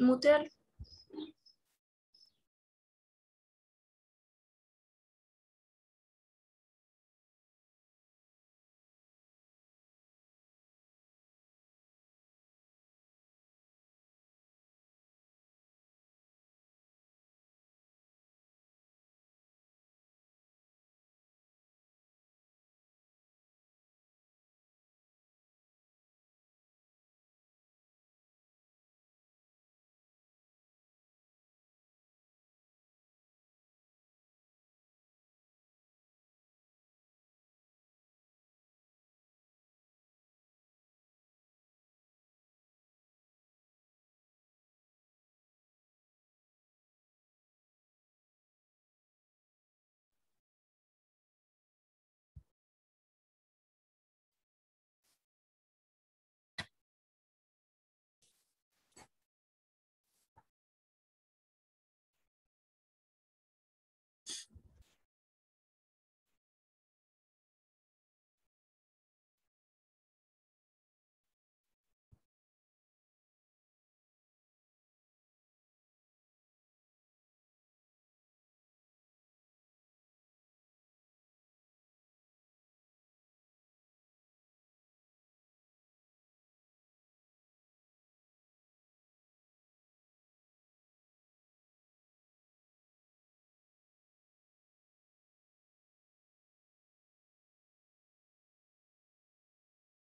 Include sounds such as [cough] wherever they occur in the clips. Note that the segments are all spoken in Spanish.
mudar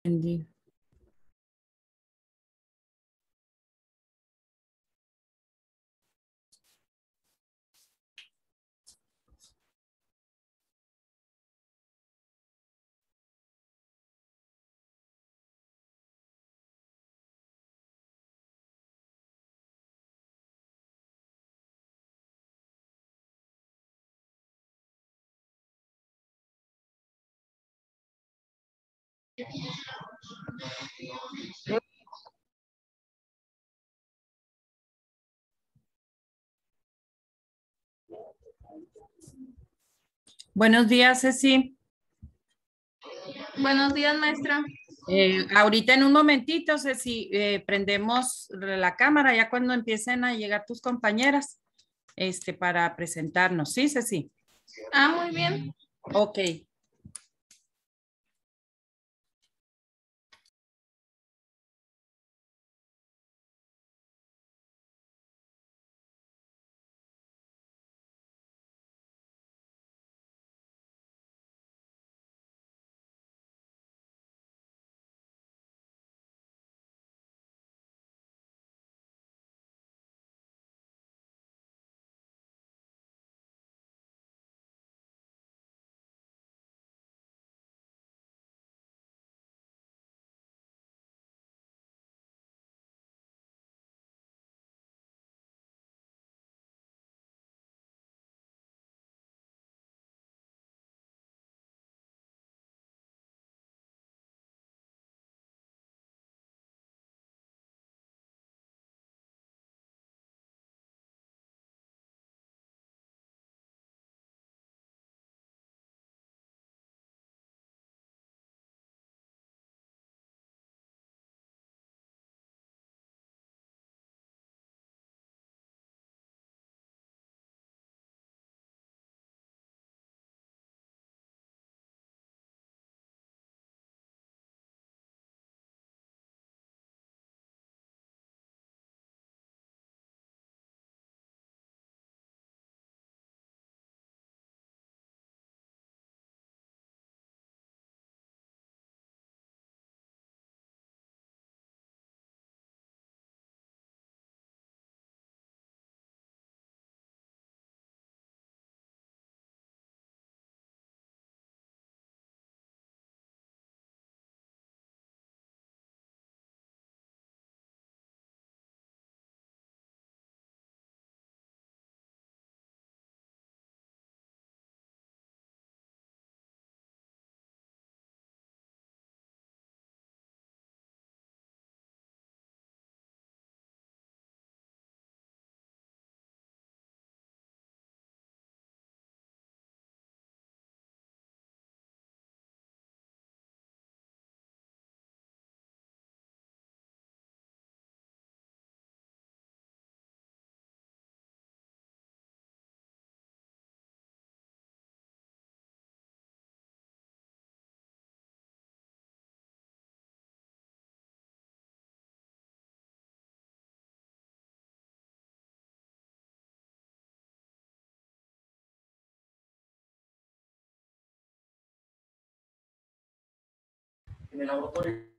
Indeed. Buenos días, Ceci. Buenos días, maestra. Eh, ahorita en un momentito, Ceci, eh, prendemos la cámara ya cuando empiecen a llegar tus compañeras este, para presentarnos. Sí, Ceci. Ah, muy bien. Ok, en el laboratorio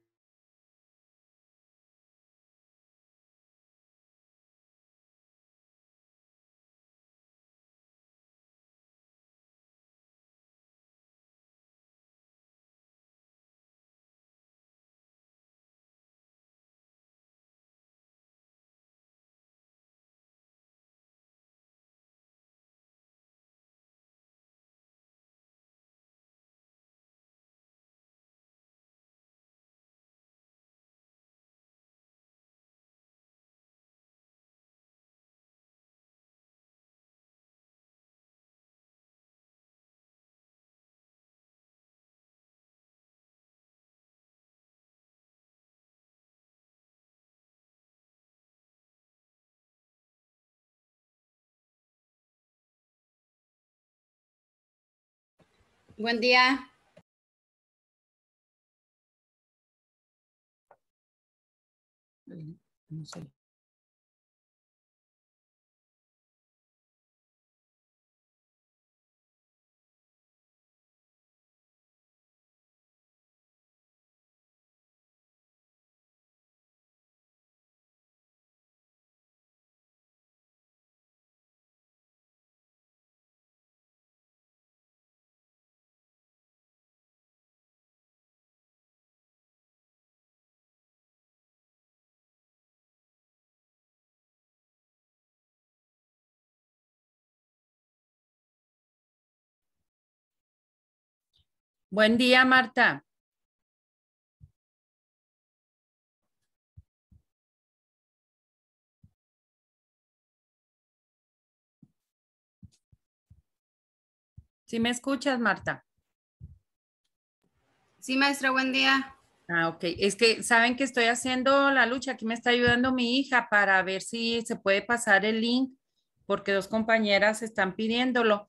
Buen día. Eh, Buen día, Marta. ¿Sí me escuchas, Marta? Sí, maestra, buen día. Ah, ok. Es que saben que estoy haciendo la lucha. Aquí me está ayudando mi hija para ver si se puede pasar el link porque dos compañeras están pidiéndolo.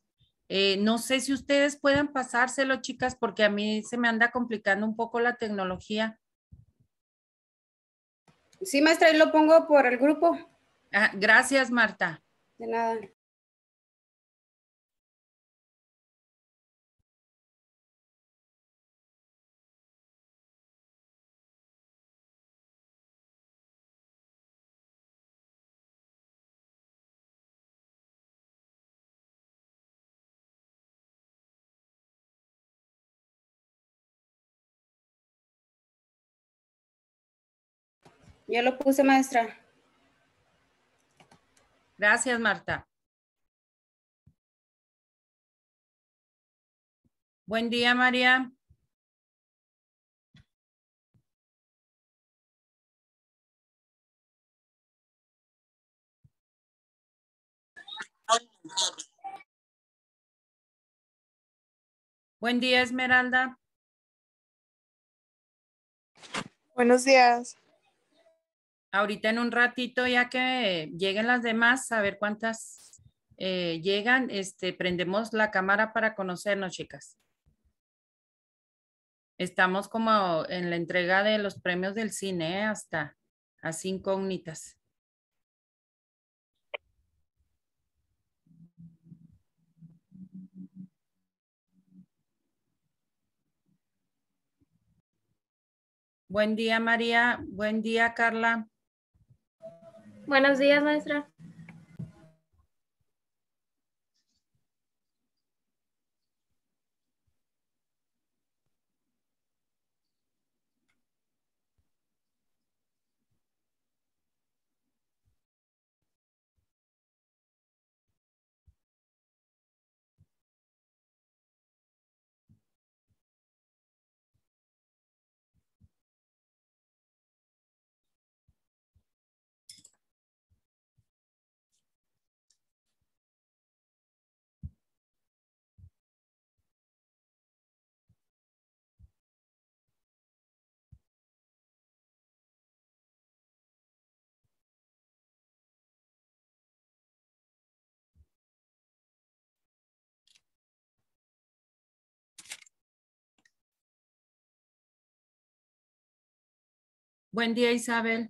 Eh, no sé si ustedes pueden pasárselo, chicas, porque a mí se me anda complicando un poco la tecnología. Sí, maestra, y lo pongo por el grupo. Ah, gracias, Marta. De nada. Yo lo puse, maestra. Gracias, Marta. Buen día, María. Buen día, Esmeralda. Buenos días ahorita en un ratito, ya que lleguen las demás, a ver cuántas eh, llegan, este, prendemos la cámara para conocernos, chicas. Estamos como en la entrega de los premios del cine, ¿eh? hasta así incógnitas. Buen día, María. Buen día, Carla. Buenos días, maestra. Buen día, Isabel.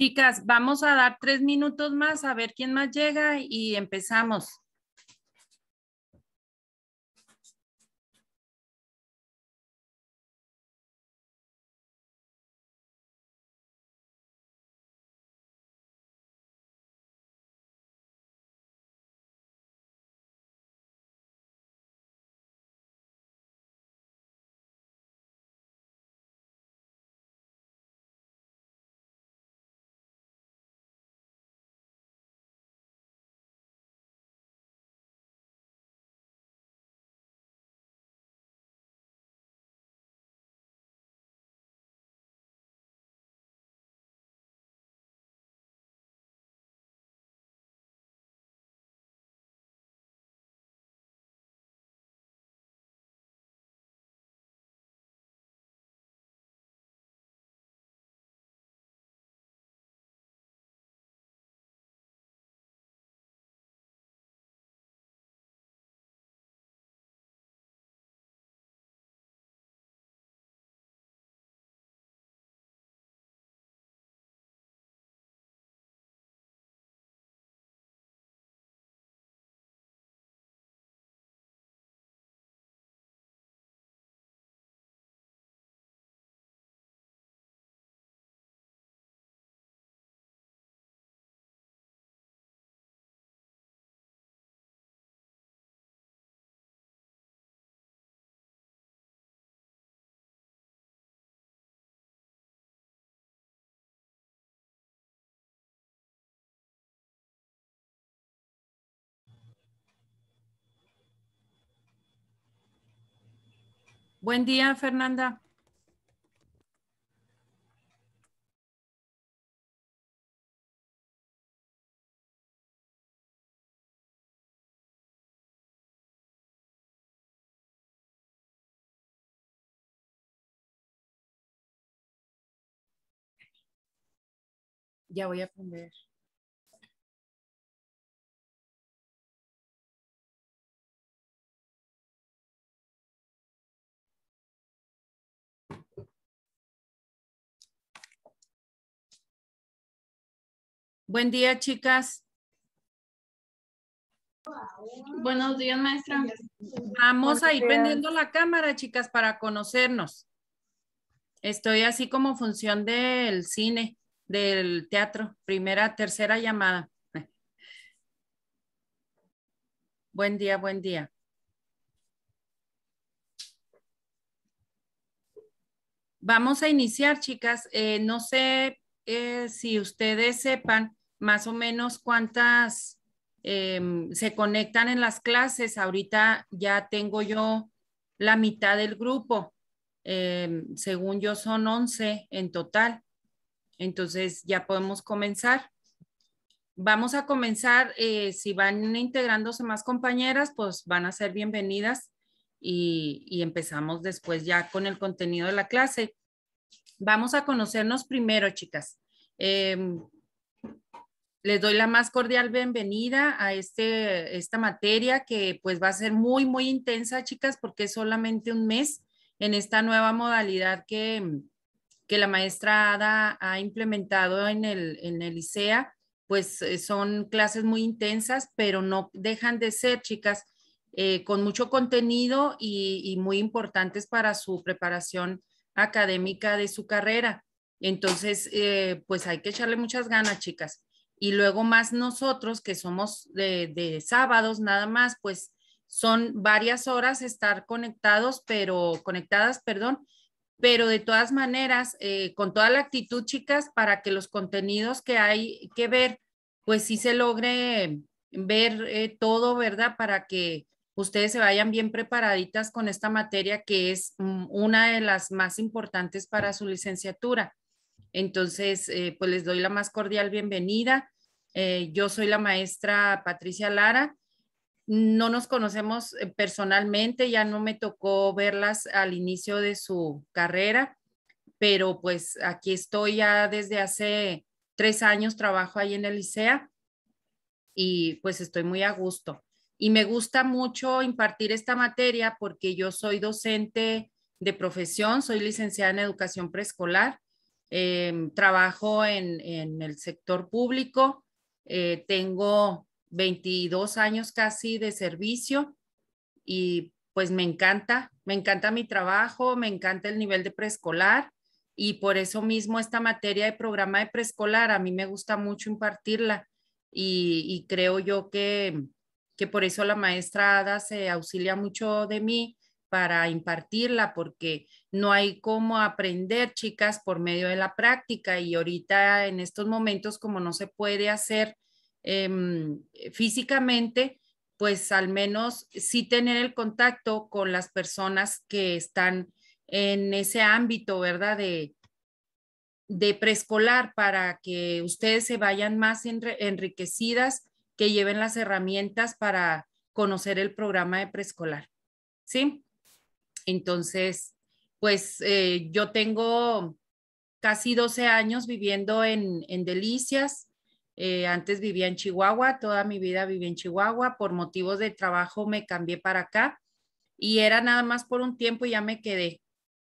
Chicas, vamos a dar tres minutos más a ver quién más llega y empezamos. Buen día, Fernanda. Ya voy a aprender. Buen día, chicas. Buenos días, maestra. Vamos a ir prendiendo la cámara, chicas, para conocernos. Estoy así como función del cine, del teatro, primera, tercera llamada. [laughs] Buen día, buen día. Vamos a iniciar, chicas. Eh, no sé eh, si ustedes sepan más o menos cuántas em, se conectan en las clases. Ahorita ya tengo yo la mitad del grupo. Em, según yo son 11 en total. Entonces ya podemos comenzar. Vamos a comenzar. Eh, si van integrándose más compañeras, pues van a ser bienvenidas y, y empezamos después ya con el contenido de la clase. Vamos a conocernos primero, chicas. Em, les doy la más cordial bienvenida a este, esta materia que pues va a ser muy, muy intensa, chicas, porque es solamente un mes en esta nueva modalidad que, la maestra Ada ha implementado en el, en ICEA. Pues eh, son clases muy intensas, pero no dejan de ser, chicas, eh, con mucho contenido y, muy importantes para su preparación académica de su carrera. Entonces, eh, pues hay que echarle muchas ganas, chicas y luego más nosotros que somos de, sábados nada más, pues son varias horas estar conectados, pero conectadas, perdón, pero de todas maneras, eh, con toda la actitud, chicas, para que los contenidos que hay que ver, pues sí se logre ver eh, todo, ¿verdad? Para que ustedes se vayan bien preparaditas con esta materia que es mm, una de las más importantes para su licenciatura. Entonces, eh, pues les doy la más cordial bienvenida. Eh, yo soy la maestra Patricia Lara. No nos conocemos eh, personalmente, ya no me tocó verlas al inicio de su carrera, pero pues aquí estoy ya desde hace tres años, trabajo ahí en el ICEA y pues estoy muy a gusto. Y me gusta mucho impartir esta materia porque yo soy docente de profesión, soy licenciada en educación preescolar Em, trabajo en, el sector público, eh, tengo 22 años casi de servicio y pues me encanta, me encanta mi trabajo, me encanta el nivel de preescolar y por eso mismo esta materia de programa de preescolar a mí me gusta mucho impartirla y, creo yo que, que por eso la maestra Ada se auxilia mucho de mí para impartirla porque no hay cómo aprender, chicas, por medio de la práctica y ahorita en estos momentos como no se puede hacer em, físicamente, pues al menos sí tener el contacto con las personas que están en ese ámbito, ¿verdad? De, de preescolar para que ustedes se vayan más enriquecidas, que lleven las herramientas para conocer el programa de preescolar. ¿Sí? Entonces, pues eh, yo tengo casi 12 años viviendo en, en Delicias. Eh, antes vivía en Chihuahua, toda mi vida viví en Chihuahua. Por motivos de trabajo me cambié para acá y era nada más por un tiempo y ya me quedé.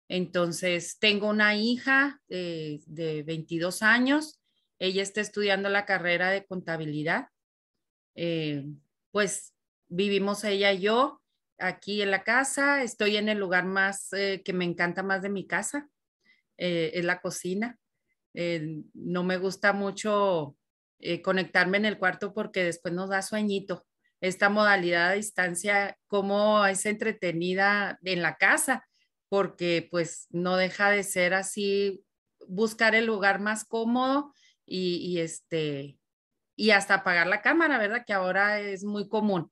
Entonces, tengo una hija eh, de, de 22 años. Ella está estudiando la carrera de contabilidad. pues vivimos ella y yo aquí en la casa, estoy en el lugar más eh, que me encanta más de mi casa, eh, es la cocina. Eh, no me gusta mucho conectarme en el cuarto porque después nos da sueñito. Esta modalidad a distancia, cómo es entretenida en la casa, porque pues no deja de ser así, buscar el lugar más cómodo y, y este, y hasta apagar la cámara, ¿verdad? Que ahora es muy común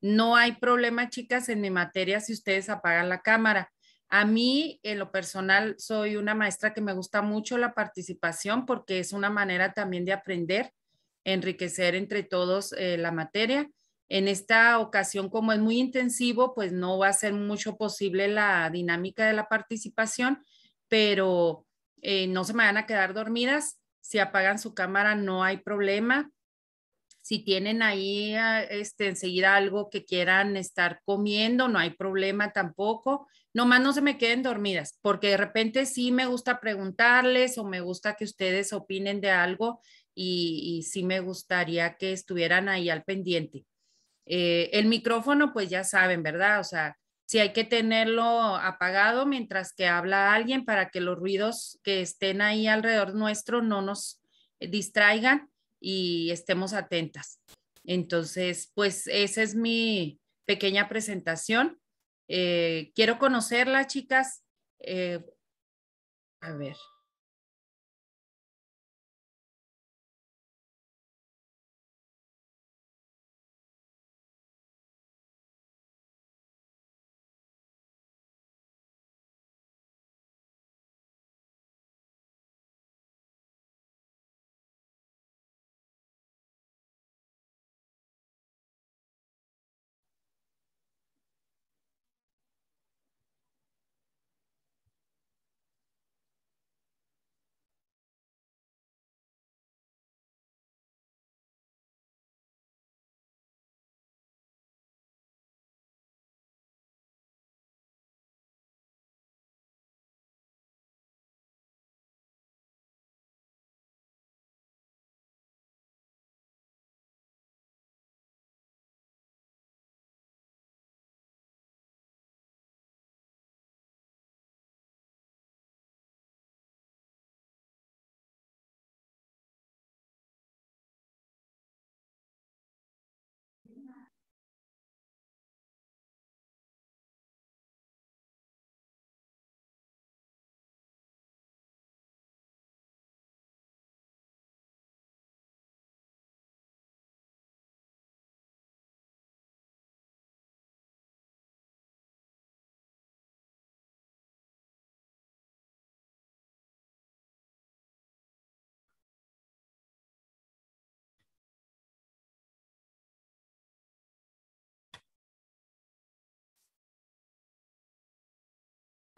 no hay problema, chicas, en mi materia si ustedes apagan la cámara. A mí, en lo personal, soy una maestra que me gusta mucho la participación porque es una manera también de aprender, enriquecer entre todos eh, la materia. En esta ocasión, como es muy intensivo, pues no va a ser mucho posible la dinámica de la participación, pero eh, no se me van a quedar dormidas. Si apagan su cámara, no hay problema. Si tienen ahí ah, este, enseguida algo que quieran estar comiendo, no hay problema tampoco. Nomás no se me queden dormidas, porque de repente sí me gusta preguntarles o me gusta que ustedes opinen de algo y, sí me gustaría que estuvieran ahí al pendiente. Eh, el micrófono, pues ya saben, ¿verdad? O sea, si hay que tenerlo apagado mientras que habla alguien para que los ruidos que estén ahí alrededor nuestro no nos distraigan y estemos atentas. Entonces, pues esa es mi pequeña presentación. Eh, quiero conocerla chicas. Eh, a ver.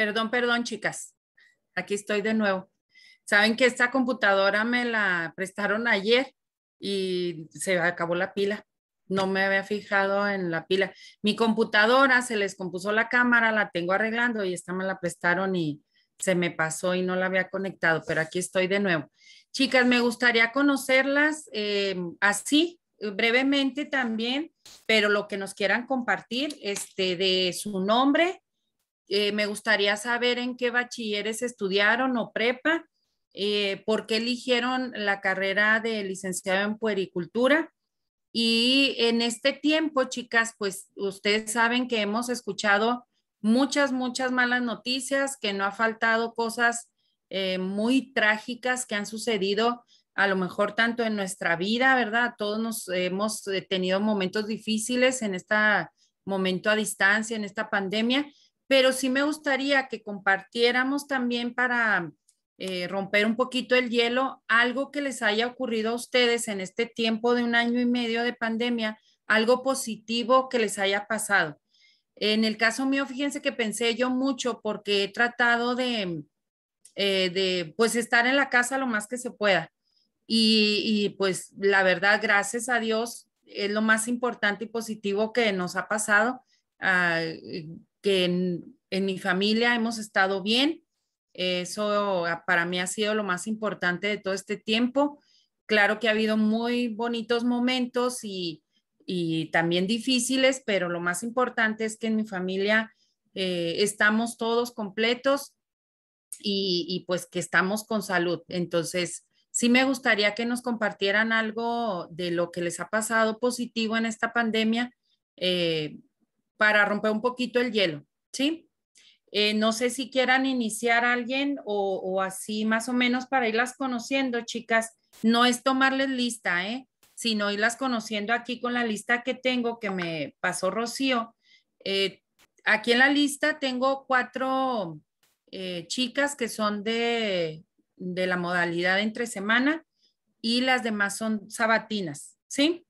Perdón, perdón, chicas. Aquí estoy de nuevo. Saben que esta computadora me la prestaron ayer y se acabó la pila. No me había fijado en la pila. Mi computadora se les compuso la cámara, la tengo arreglando y esta me la prestaron y se me pasó y no la había conectado, pero aquí estoy de nuevo. Chicas, me gustaría conocerlas eh, así, brevemente también, pero lo que nos quieran compartir, este, de su nombre, eh, me gustaría saber en qué bachilleres estudiaron o prepa, eh, por qué eligieron la carrera de licenciado en puericultura. Y en este tiempo, chicas, pues ustedes saben que hemos escuchado muchas, muchas malas noticias, que no ha faltado cosas eh, muy trágicas que han sucedido a lo mejor tanto en nuestra vida, ¿verdad? Todos nos hemos tenido momentos difíciles en este momento a distancia, en esta pandemia, pero sí me gustaría que compartiéramos también para eh, romper un poquito el hielo, algo que les haya ocurrido a ustedes en este tiempo de un año y medio de pandemia, algo positivo que les haya pasado. En el caso mío, fíjense que pensé yo mucho porque he tratado de, eh, de pues estar en la casa lo más que se pueda. Y, pues la verdad, gracias a Dios, es lo más importante y positivo que nos ha pasado. Ah, que en, mi familia hemos estado bien. Eso ah, para mí ha sido lo más importante de todo este tiempo. Claro que ha habido muy bonitos momentos y, y también difíciles, pero lo más importante es que en mi familia eh, estamos todos completos y, y, pues que estamos con salud. Entonces, sí me gustaría que nos compartieran algo de lo que les ha pasado positivo en esta pandemia. Eh, para romper un poquito el hielo, ¿sí? Eh, no sé si quieran iniciar a alguien o, así más o menos para irlas conociendo, chicas. No es tomarles lista, ¿eh? sino irlas conociendo aquí con la lista que tengo que me pasó Rocío. Eh, aquí en la lista tengo cuatro eh, chicas que son de, de la modalidad entre semana y las demás son sabatinas, ¿sí?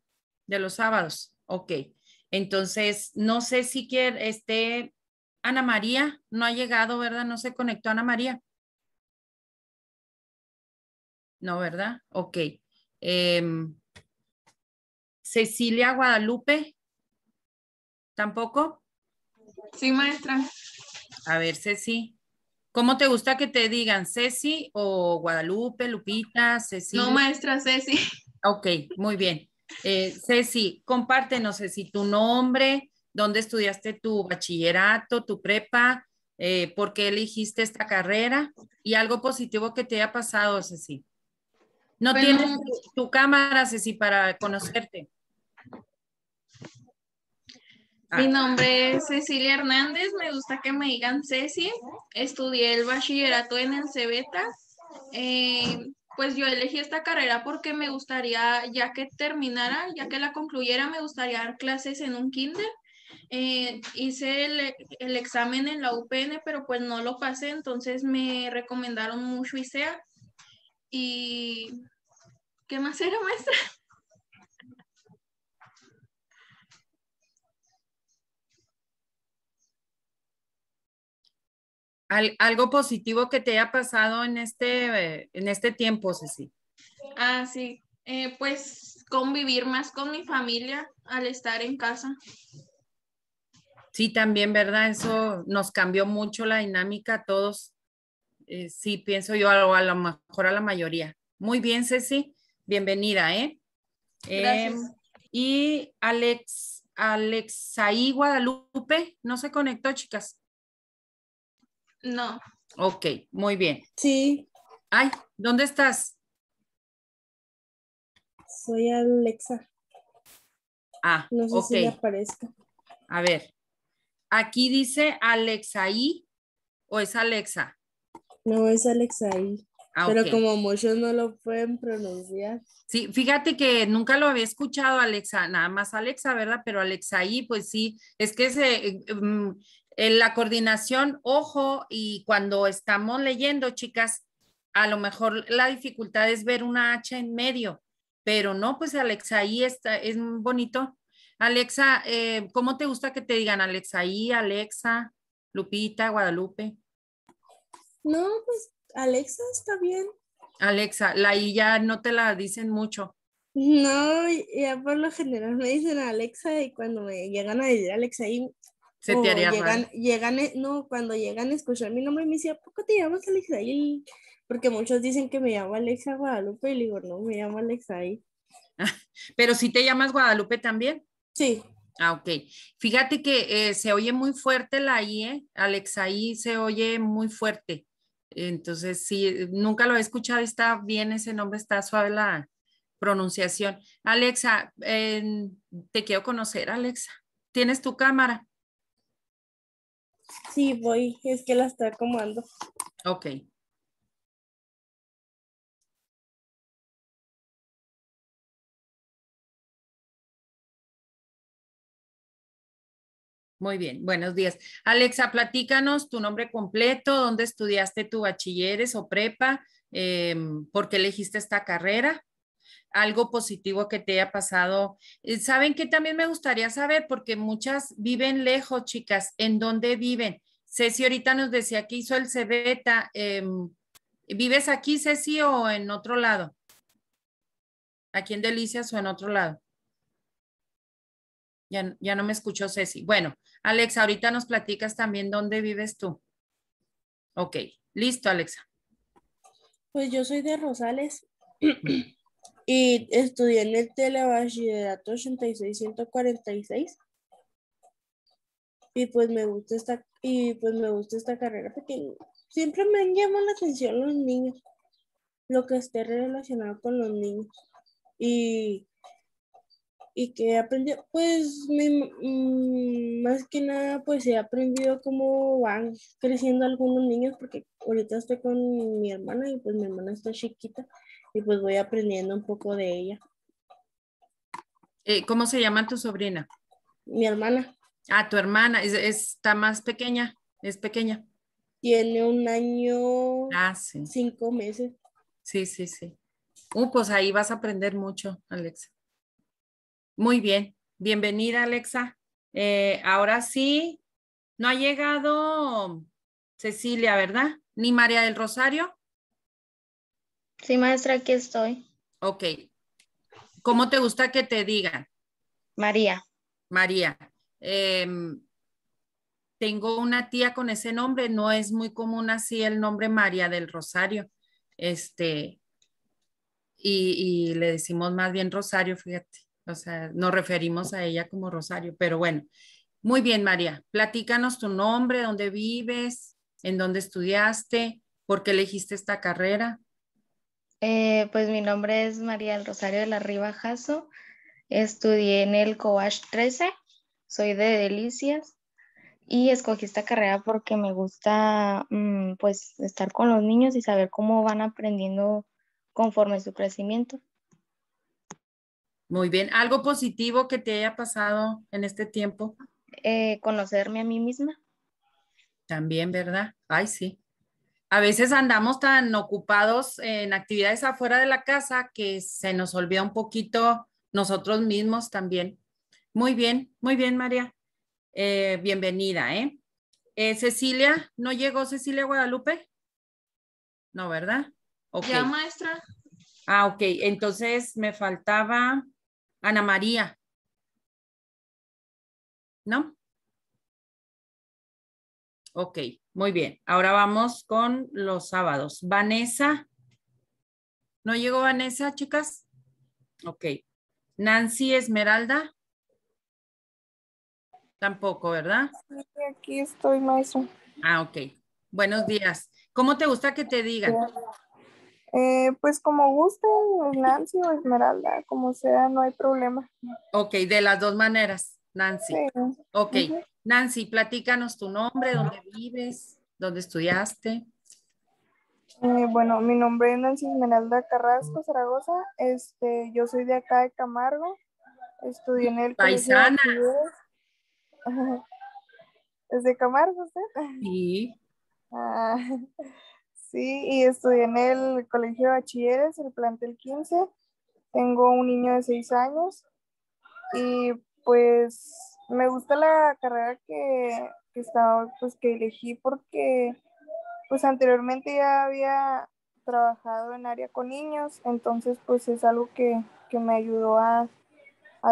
De los sábados. Ok. Entonces, no sé si quiere, este, Ana María no ha llegado, ¿verdad? No se conectó Ana María. No, ¿verdad? Ok. Em, Cecilia Guadalupe, ¿tampoco? Sí, maestra. A ver, Ceci. ¿Cómo te gusta que te digan Ceci o Guadalupe, Lupita, Ceci? No, maestra, Ceci. Ok, muy bien. Eh, Ceci, compártenos, Ceci, tu nombre, dónde estudiaste tu bachillerato, tu prepa, eh, por qué elegiste esta carrera y algo positivo que te haya pasado, Ceci. No tienes tu, cámara, Ceci, para conocerte. Mi ah. nombre es Cecilia Hernández, me gusta que me digan Ceci. Estudié el bachillerato en el pues yo elegí esta carrera porque me gustaría, ya que terminara, ya que la concluyera, me gustaría dar clases en un kinder. Eh, hice el, el, examen en la UPN, pero pues no lo pasé, entonces me recomendaron mucho ICEA. ¿Y qué más era, maestra? algo positivo que te haya pasado en este, en este tiempo, Ceci. Ah, sí. Eh, pues convivir más con mi familia al estar en casa. Sí, también, ¿verdad? Eso nos cambió mucho la dinámica a todos. Eh, sí, pienso yo, a, lo mejor a la mayoría. Muy bien, Ceci. Bienvenida, ¿eh? Gracias. Em, y Alex, Alexaí Guadalupe, no se conectó, chicas. No. Ok, muy bien. Sí. Ay, ¿dónde estás? Soy Alexa. Ah, no sé okay. si aparezca. A ver, aquí dice Alexaí o es Alexa. No, es Alexaí. Ah, pero como muchos no lo pueden pronunciar. Sí, fíjate que nunca lo había escuchado Alexa, nada más Alexa, ¿verdad? Pero Alexaí, pues sí, es que se, em, la coordinación, ojo, y cuando estamos leyendo, chicas, a lo mejor la dificultad es ver una H en medio, pero no, pues Alexa, ahí está, es bonito. Alexa, eh, ¿cómo te gusta que te digan Alexa ahí, Alexa, Lupita, Guadalupe? No, pues Alexa está bien. Alexa, la I ya no te la dicen mucho. No, ya por lo general me dicen Alexa y cuando me llegan a decir Alexa llegan, e, no, cuando llegan a escuchar mi nombre me decía ¿por poco te llamas Alexaí? Porque muchos dicen que me llamo Alexa Guadalupe y le digo, no, me llamo Alexaí. [laughs] Pero si te llamas Guadalupe también. Sí. Ah, ok. Fíjate que eh, se oye muy fuerte la I, ¿eh? Alexaí se oye muy fuerte. Entonces, si, nunca lo he escuchado, está bien ese nombre, está suave la pronunciación. Alexa, te quiero conocer, Alexa. ¿Tienes tu cámara? Sí, voy, es que la está acomodando. Ok. Muy bien, buenos días. Alexa, platícanos tu nombre completo, dónde estudiaste tu bachilleres o prepa, em, por qué elegiste esta carrera algo positivo que te haya pasado. Eh, ¿Saben que también me gustaría saber? Porque muchas viven lejos, chicas, ¿en dónde viven? Ceci ahorita nos decía que hizo el Cebeta. Em, ¿Vives aquí, Ceci, o en otro lado? ¿Aquí en Delicias o en otro lado? Ya, no me escuchó Ceci. Bueno, Alexa ahorita nos platicas también dónde vives tú. Ok, listo, Alexa. Pues yo soy de Rosales. [clears throat] y estudié en el telebachillerato de y pues me gusta esta y pues me gusta esta carrera porque siempre me han llamado la atención los niños lo que esté relacionado con los niños y y que he aprendido pues mm, más que nada pues he aprendido cómo van creciendo algunos niños porque ahorita estoy con mi hermana y pues mi hermana está chiquita y pues voy aprendiendo un poco de ella. Eh, ¿Cómo se llama tu sobrina? Mi hermana. Ah, tu hermana, está más pequeña, es pequeña. Tiene un año, hace ah, cinco meses. Sí, sí, sí. Uh, pues ahí vas a aprender mucho, Alexa. Muy bien, bienvenida, Alexa. Eh, ahora sí, no ha llegado Cecilia, ¿verdad? Ni María del Rosario. Sí, maestra, aquí estoy. Ok. ¿Cómo te gusta que te digan? María. María. Em, tengo una tía con ese nombre, no es muy común así el nombre María del Rosario. Este, y, y le decimos más bien Rosario, fíjate. O sea, nos referimos a ella como Rosario, pero bueno. Muy bien, María. Platícanos tu nombre, dónde vives, en dónde estudiaste, por qué elegiste esta carrera. Eh, pues mi nombre es María del Rosario de la Riva Jasso. Estudié en el COASH 13. Soy de Delicias y escogí esta carrera porque me gusta mm, pues estar con los niños y saber cómo van aprendiendo conforme su crecimiento. Muy bien, ¿algo positivo que te haya pasado en este tiempo? Eh, conocerme a mí misma. También, ¿verdad? Ay, sí a veces andamos tan ocupados en actividades afuera de la casa que se nos olvida un poquito nosotros mismos también. Muy bien, muy bien, María. Eh, bienvenida, ¿eh? ¿eh? Cecilia, ¿no llegó Cecilia Guadalupe? No, ¿verdad? Okay. Ya, maestra. Ah, ok. Entonces me faltaba Ana María. ¿No? Ok. Muy bien, ahora vamos con los sábados. Vanessa. ¿No llegó Vanessa, chicas? Ok. Nancy Esmeralda. Tampoco, ¿verdad? Sí, Aquí estoy, maestro. Ah, ok. Buenos días. ¿Cómo te gusta que te digan? Eh, pues como guste, Nancy o Esmeralda, como sea, no hay problema. Ok, de las dos maneras, Nancy. Sí. Ok, Nancy, platícanos tu nombre, dónde vives, dónde estudiaste. Eh, bueno, mi nombre es Nancy Esmeralda Carrasco Zaragoza. Este, yo soy de acá de Camargo. Estudié en el Paisana. [laughs] ¿Es de Camargo usted? Sí. [laughs] Ah, sí, y estudié en el Colegio de Bachilleres, el plantel 15. Tengo un niño de 6 años y pues me gusta la carrera que, estaba, pues que elegí porque pues anteriormente ya había trabajado en área con niños, entonces pues es algo que, me ayudó a,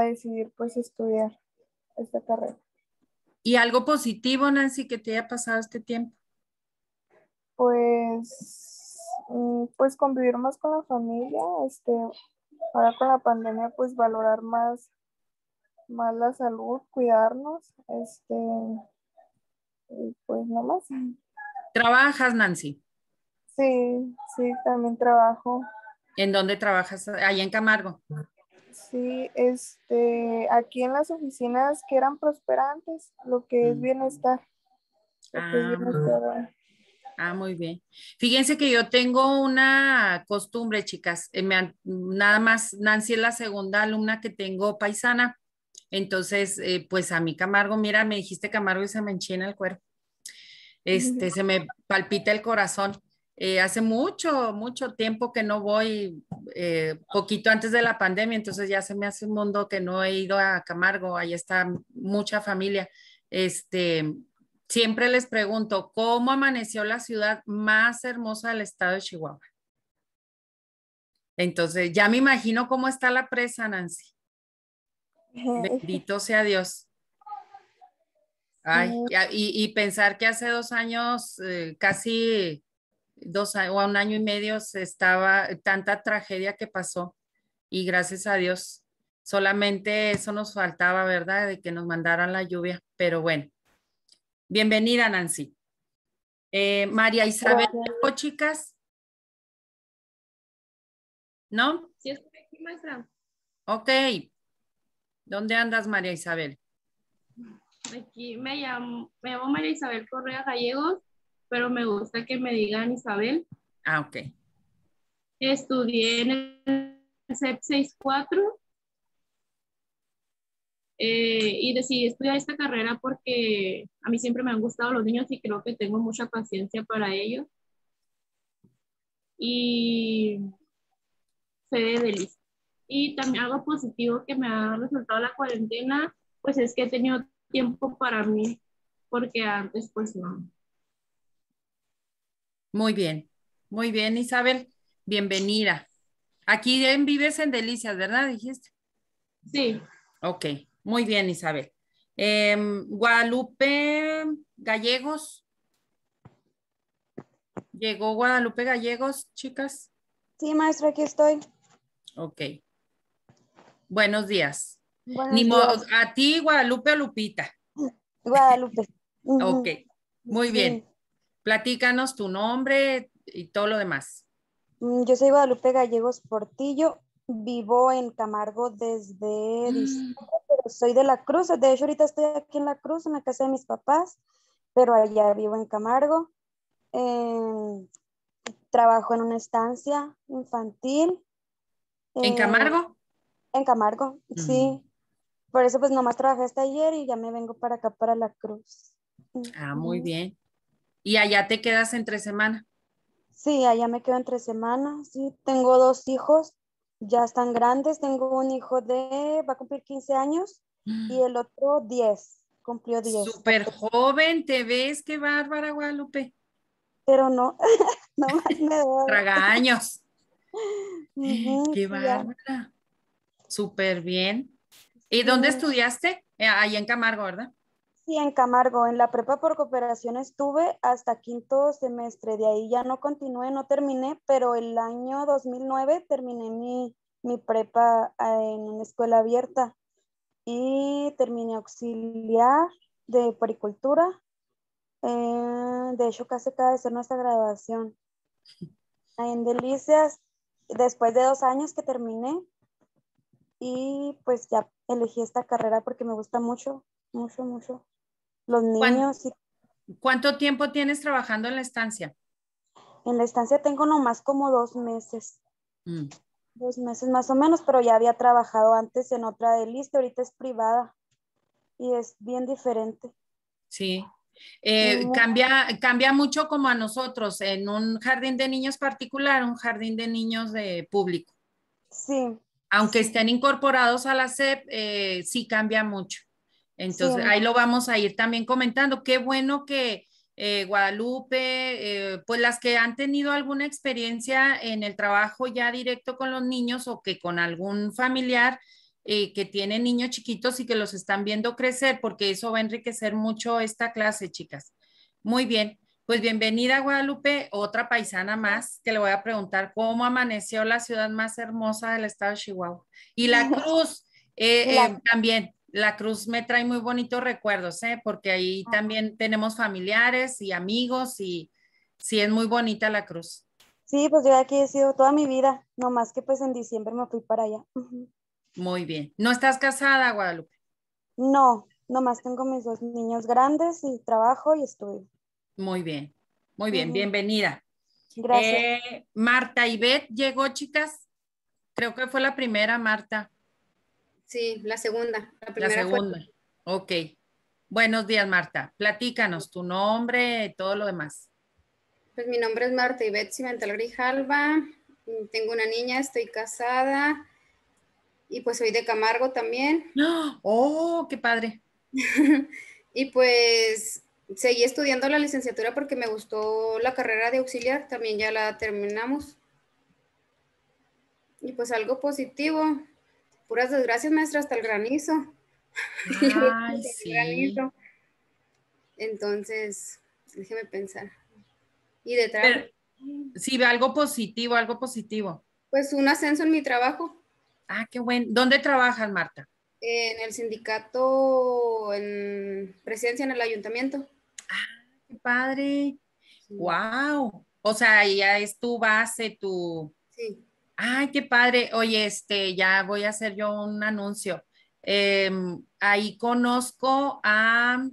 decidir pues estudiar esta carrera. ¿Y algo positivo, Nancy, que te haya pasado este tiempo? Pues, mm, pues convivir más con la familia, este, ahora con la pandemia pues valorar más mala salud, cuidarnos, este, y pues nomás. ¿Trabajas, Nancy? Sí, sí, también trabajo. ¿En dónde trabajas? Ahí en Camargo. Sí, este, aquí en las oficinas que eran prosperantes, lo que es mm. ah, bienestar. Ah, muy bien. Fíjense que yo tengo una costumbre, chicas. Eh, nada más, Nancy es la segunda alumna que tengo paisana. Entonces, eh, pues a mí Camargo, mira, me dijiste Camargo y se me enchina el cuerpo. Este, se me palpita el corazón. Eh, hace mucho, mucho tiempo que no voy, eh, poquito antes de la pandemia, entonces ya se me hace un mundo que no he ido a Camargo, ahí está mucha familia. Este, siempre les pregunto, ¿cómo amaneció la ciudad más hermosa del estado de Chihuahua? Entonces, ya me imagino cómo está la presa, Nancy. Bendito sea Dios. Ay, y, pensar que hace dos años, eh, casi dos o un año y medio, se estaba tanta tragedia que pasó. Y gracias a Dios, solamente eso nos faltaba, ¿verdad? De que nos mandaran la lluvia. Pero bueno, bienvenida, Nancy. Eh, María Isabel, ¿o chicas? ¿No? Sí, estoy aquí, maestra. Ok, ¿Dónde andas, María Isabel? Aquí me llamo, María Isabel Correa Gallegos, pero me gusta que me digan Isabel. Ah, ok. Estudié en el CEP 64 eh, y decidí estudiar esta carrera porque a mí siempre me han gustado los niños y creo que tengo mucha paciencia para ellos. Y fue de delicia. Y también algo positivo que me ha resultado la cuarentena, pues es que he tenido tiempo para mí, porque antes pues no. Muy bien, muy bien Isabel, bienvenida. Aquí en vives en Delicias, ¿verdad? Dijiste. Sí. Ok, muy bien Isabel. Em, Guadalupe Gallegos. ¿Llegó Guadalupe Gallegos, chicas? Sí, maestro, aquí estoy. Ok. Buenos días. Ni A ti, Guadalupe o Lupita. [laughs] Guadalupe. ok, muy bien. Platícanos tu nombre y todo lo demás. Mm, yo soy Guadalupe Gallegos Portillo, vivo en Camargo desde mm. soy de La Cruz. De hecho, ahorita estoy aquí en La Cruz, en la casa de mis papás, pero allá vivo en Camargo. Em, trabajo en una estancia infantil. ¿En eh, Camargo? En Camargo, sí. Mm. Por eso pues nomás trabajé hasta ayer y ya me vengo para acá, para La Cruz. Ah, muy bien. ¿Y allá te quedas entre semana? Sí, allá me quedo entre semana, sí. Tengo dos hijos, ya están grandes. Tengo un hijo de, va a cumplir 15 años y mm. el otro 10, cumplió 10. Súper joven, te ves, qué bárbara, Guadalupe. Pero no, [laughs] nomás me veo. Tragaños. [laughs] qué bárbara. Súper bien. ¿Y dónde estudiaste? Eh, ahí en Camargo, ¿verdad? Sí, en Camargo. En la prepa por cooperación estuve hasta quinto semestre. De ahí ya no continué, no terminé, pero el año 2009 terminé mi, prepa ah, en una escuela abierta y terminé auxiliar de pericultura. Eh, de hecho, casi acaba de ser nuestra graduación. [laughs] En Delicias, después de dos años que terminé, y pues ya elegí esta carrera porque me gusta mucho, mucho, mucho. Los niños. ¿Cuánto, tiempo tienes trabajando en la estancia? En la estancia tengo nomás como dos meses. Mm. Dos meses más o menos, pero ya había trabajado antes en otra de lista, e, ahorita es privada y es bien diferente. Eh, sí. cambia, cambia mucho como a nosotros en un jardín de niños particular, un jardín de niños de público. Sí, aunque estén incorporados a la SEP, eh, sí cambia mucho. Entonces, ahí lo vamos a ir también comentando. Qué bueno que eh, Guadalupe, eh, pues las que han tenido alguna experiencia en el trabajo ya directo con los niños o que con algún familiar que tiene niños chiquitos y que los están viendo crecer, porque eso va a enriquecer mucho esta clase, chicas. Muy bien. Pues bienvenida Guadalupe, otra paisana más que le voy a preguntar cómo amaneció la ciudad más hermosa del estado de Chihuahua. Y la [laughs] cruz eh, eh, también, la cruz me trae muy bonitos recuerdos, ¿eh? porque ahí también tenemos familiares y amigos y sí es muy bonita la cruz. Sí, pues yo aquí he sido toda mi vida, nomás que pues en diciembre me fui para allá. Muy bien. ¿No estás casada, Guadalupe? No, nomás tengo mis dos niños grandes y trabajo y estudio. Muy bien, muy bien, bienvenida. Gracias. Eh, Marta Ibet llegó, chicas. Creo que fue la primera, Marta. Sí, la segunda. La, primera la segunda. Ok. Buenos días, Marta. Platícanos tu nombre y todo lo demás. Pues mi nombre es Marta Ivet, Cimental Grijalva. Tengo una niña, estoy casada y pues soy de Camargo también. [gasps] ¡Oh, qué padre! [laughs] y pues seguí estudiando la licenciatura porque me gustó la carrera de auxiliar, también ya la terminamos. Y pues algo positivo, puras desgracias maestra, hasta el granizo. [laughs] Entonces, déjeme pensar. Y detrás. Sí, algo positivo, algo positivo. Pues un ascenso en mi trabajo. Ah, qué bueno. ¿Dónde trabajas, Marta? En el sindicato, en presencia en el ayuntamiento. Qué padre. ¡Guau! Wow. O sea, ya es tu base, tu. Sí. Ay, qué padre. Oye, este, ya voy a hacer yo un anuncio. Em, ahí conozco a.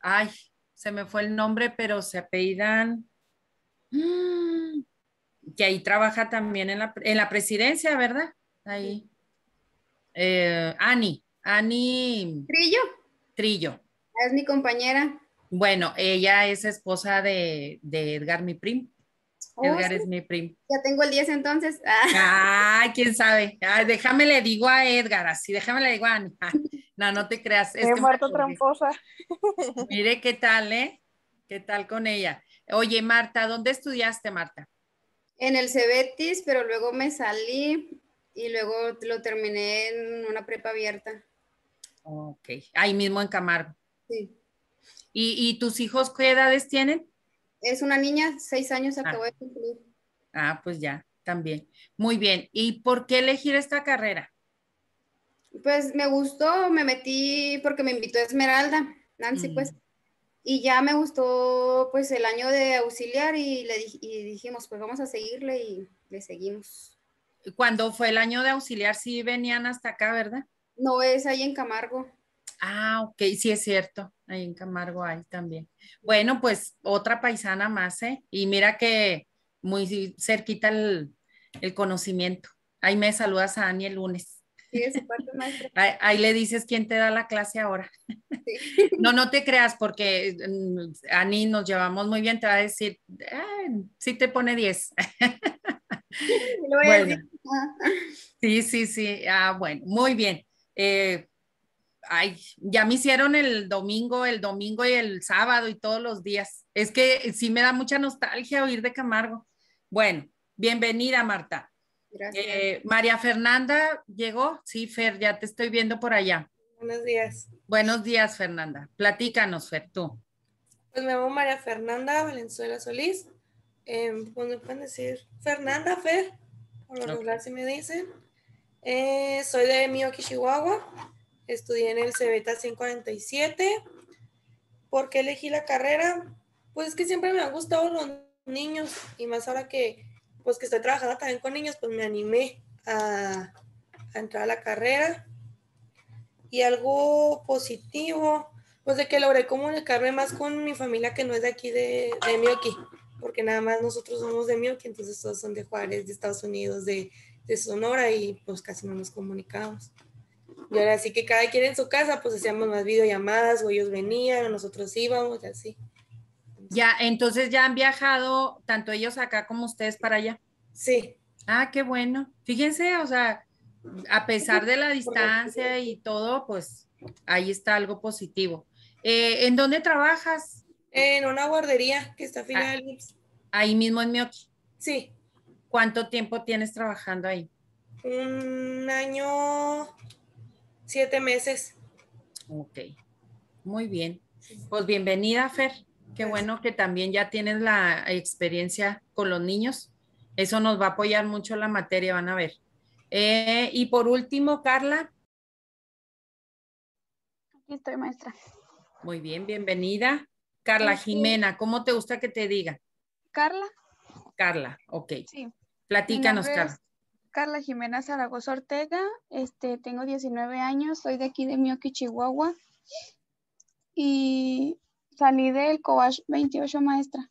Ay, se me fue el nombre, pero se apellidan. [gasps] que ahí trabaja también en la, presidencia, ¿verdad? Ahí. Ani, eh, Ani. Trillo. Trillo. Es mi compañera. Bueno, ella es esposa de, Edgar, mi prim. Oh, Edgar es mi prim. Ya tengo el 10 entonces. Ah. quién sabe. déjame le digo a Edgar, así, déjame le digo a No, no te creas. [laughs] Es He muerto tramposa. [laughs] Mire qué tal, ¿eh? ¿Qué tal con ella? Oye, Marta, ¿dónde estudiaste, Marta? En el Cebetis, pero luego me salí y luego lo terminé en una prepa abierta. Ok, ahí mismo en Camargo. Sí. ¿Y, tus hijos qué edades tienen? Es una niña, seis años ah. acabo de cumplir. Ah, pues ya, también. Muy bien. ¿Y por qué elegir esta carrera? Pues me gustó, me metí porque me invitó Esmeralda, Nancy, pues. Mm. Y ya me gustó, pues, el año de auxiliar y, le y dijimos, pues vamos a seguirle y le seguimos. Cuando fue el año de auxiliar, sí venían hasta acá, ¿verdad? No, es ahí en Camargo. Ah, ok, sí es cierto, ahí en Camargo hay también. Bueno, pues otra paisana más, ¿eh? Y mira que muy cerquita el, conocimiento. Ahí me saludas a Ani el lunes. Sí, es [laughs] Ahí, le dices quién te da la clase ahora. [laughs] No, no te creas porque mm, Ani nos llevamos muy bien, te va a decir, ah, sí te pone 10. [laughs] Sí, sí, sí, Ah, bueno, muy bien. Eh, ay, ya me hicieron el domingo, el domingo y el sábado y todos los días. Es que sí me da mucha nostalgia oír de Camargo. Bueno, bienvenida, Marta. Gracias. Eh, María Fernanda, ¿llegó? Sí, Fer, ya te estoy viendo por allá. Buenos días. Buenos días, Fernanda. Platícanos, Fer, tú. Pues me llamo María Fernanda Valenzuela Solís. Em, pues pueden decir Fernanda, Fer, por lo regular si me dicen. Eh, soy de Mioki, Chihuahua estudié en el CBTA 147. ¿Por qué elegí la carrera? Pues es que siempre me han gustado los niños y más ahora que pues que estoy trabajando también con niños, pues me animé a, entrar a la carrera. Y algo positivo, pues de que logré comunicarme más con mi familia que no es de aquí de, de porque nada más nosotros somos de Mioqui, entonces todos son de Juárez, de Estados Unidos, de, de Sonora y pues casi no nos comunicamos. Y ahora sí que cada quien en su casa, pues hacíamos más videollamadas, o ellos venían, o nosotros íbamos, y así. Ya, entonces ya han viajado tanto ellos acá como ustedes para allá. Sí. Ah, qué bueno. Fíjense, o sea, a pesar de la [laughs] distancia y todo, pues ahí está algo positivo. Eh, ¿En dónde trabajas? En una guardería que está final. Ah, ahí mismo en Mioki. Sí. ¿Cuánto tiempo tienes trabajando ahí? Un año siete meses. Ok, muy bien. Pues bienvenida, Fer. Qué bueno que también ya tienes la experiencia con los niños. Eso nos va a apoyar mucho la materia, van a ver. Eh, y por último, Carla. Aquí estoy, maestra. Muy bien, bienvenida. Carla este, Jimena, ¿cómo te gusta que te diga? Carla. Carla, ok. Sí. Platícanos, Carla. Carla Jimena Zaragoza Ortega, este, tengo 19 años, soy de aquí de Mioqui, Chihuahua y salí del COASH 28 maestra.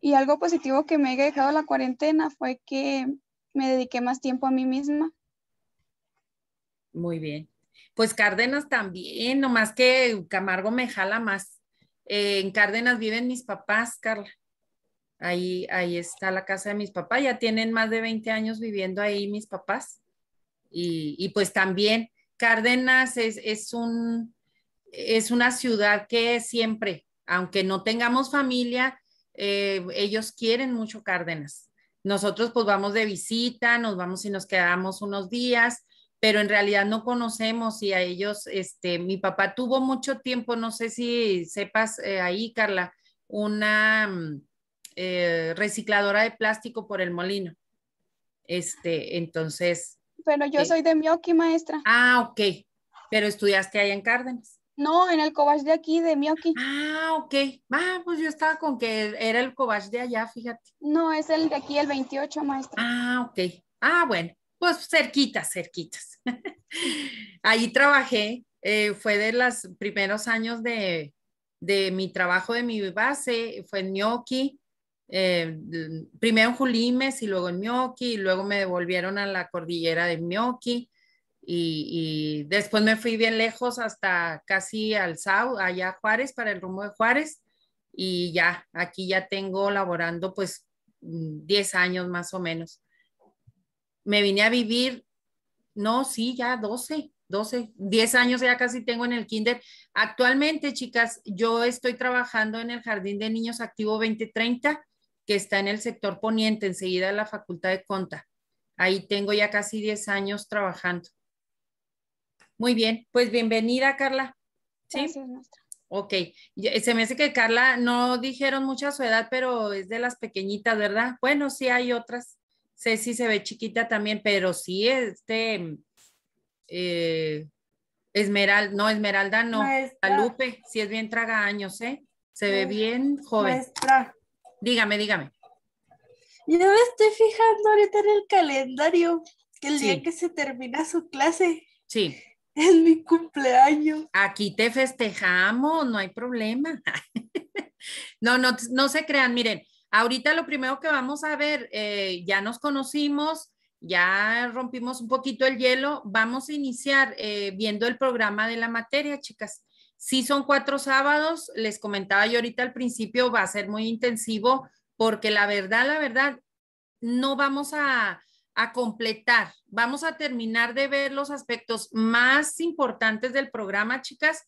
Y algo positivo que me haya dejado la cuarentena fue que me dediqué más tiempo a mí misma. Muy bien. Pues Cárdenas también, nomás que Camargo me jala más. Eh, en Cárdenas viven mis papás, Carla. Ahí, está la casa de mis papás, ya tienen más de 20 años viviendo ahí mis papás. Y, pues también Cárdenas es, un, es una ciudad que siempre, aunque no tengamos familia, eh, ellos quieren mucho Cárdenas. Nosotros pues vamos de visita, nos vamos y nos quedamos unos días, pero en realidad no conocemos y a ellos, este, mi papá tuvo mucho tiempo, no sé si sepas eh, ahí, Carla, una mm, eh, recicladora de plástico por el molino. Este, entonces. Pero yo eh, soy de Mioki, maestra. Ah, ok. Pero estudiaste ahí en Cárdenas. No, en el Cobach de aquí, de Mioki. Ah, ok. Ah, pues yo estaba con que era el Cobach de allá, fíjate. No, es el de aquí, el 28, maestra. Ah, ok. Ah, bueno, pues cerquitas, cerquitas. Allí [laughs] trabajé, eh, fue de los primeros años de, de mi trabajo, de mi base, fue en Mioki. Eh, primero en Julimes y luego en Mioqui, y luego me devolvieron a la cordillera de Mioqui. Y, después me fui bien lejos hasta casi al Sau, allá Juárez, para el rumbo de Juárez. Y ya, aquí ya tengo laborando pues 10 mm, años más o menos. Me vine a vivir, no, sí, ya 12, 12, 10 años ya casi tengo en el kinder. Actualmente, chicas, yo estoy trabajando en el Jardín de Niños Activo 2030 que está en el sector poniente, enseguida de la Facultad de Conta. Ahí tengo ya casi 10 años trabajando. Muy bien, pues bienvenida, Carla. Sí. Okay. Ok, se me hace que Carla, no dijeron mucha su edad, pero es de las pequeñitas, ¿verdad? Bueno, sí hay otras. Ceci se ve chiquita también, pero sí, este, eh, Esmeralda, no, Esmeralda no, maestra. Lupe, sí es bien traga años, ¿eh? Se ve bien joven. Dígame, dígame. Yo me estoy fijando ahorita en el calendario, que el día que se termina su clase. Sí. Es mi cumpleaños. Aquí te festejamos, no hay problema. [laughs] no, no, no se crean, miren, ahorita lo primero que vamos a ver, eh, ya nos conocimos, ya rompimos un poquito el hielo, vamos a iniciar eh, viendo el programa de la materia, chicas si son cuatro sábados, les comentaba yo ahorita al principio, va a ser muy intensivo porque la verdad, la verdad, no vamos a, completar, vamos a terminar de ver los aspectos más importantes del programa, chicas,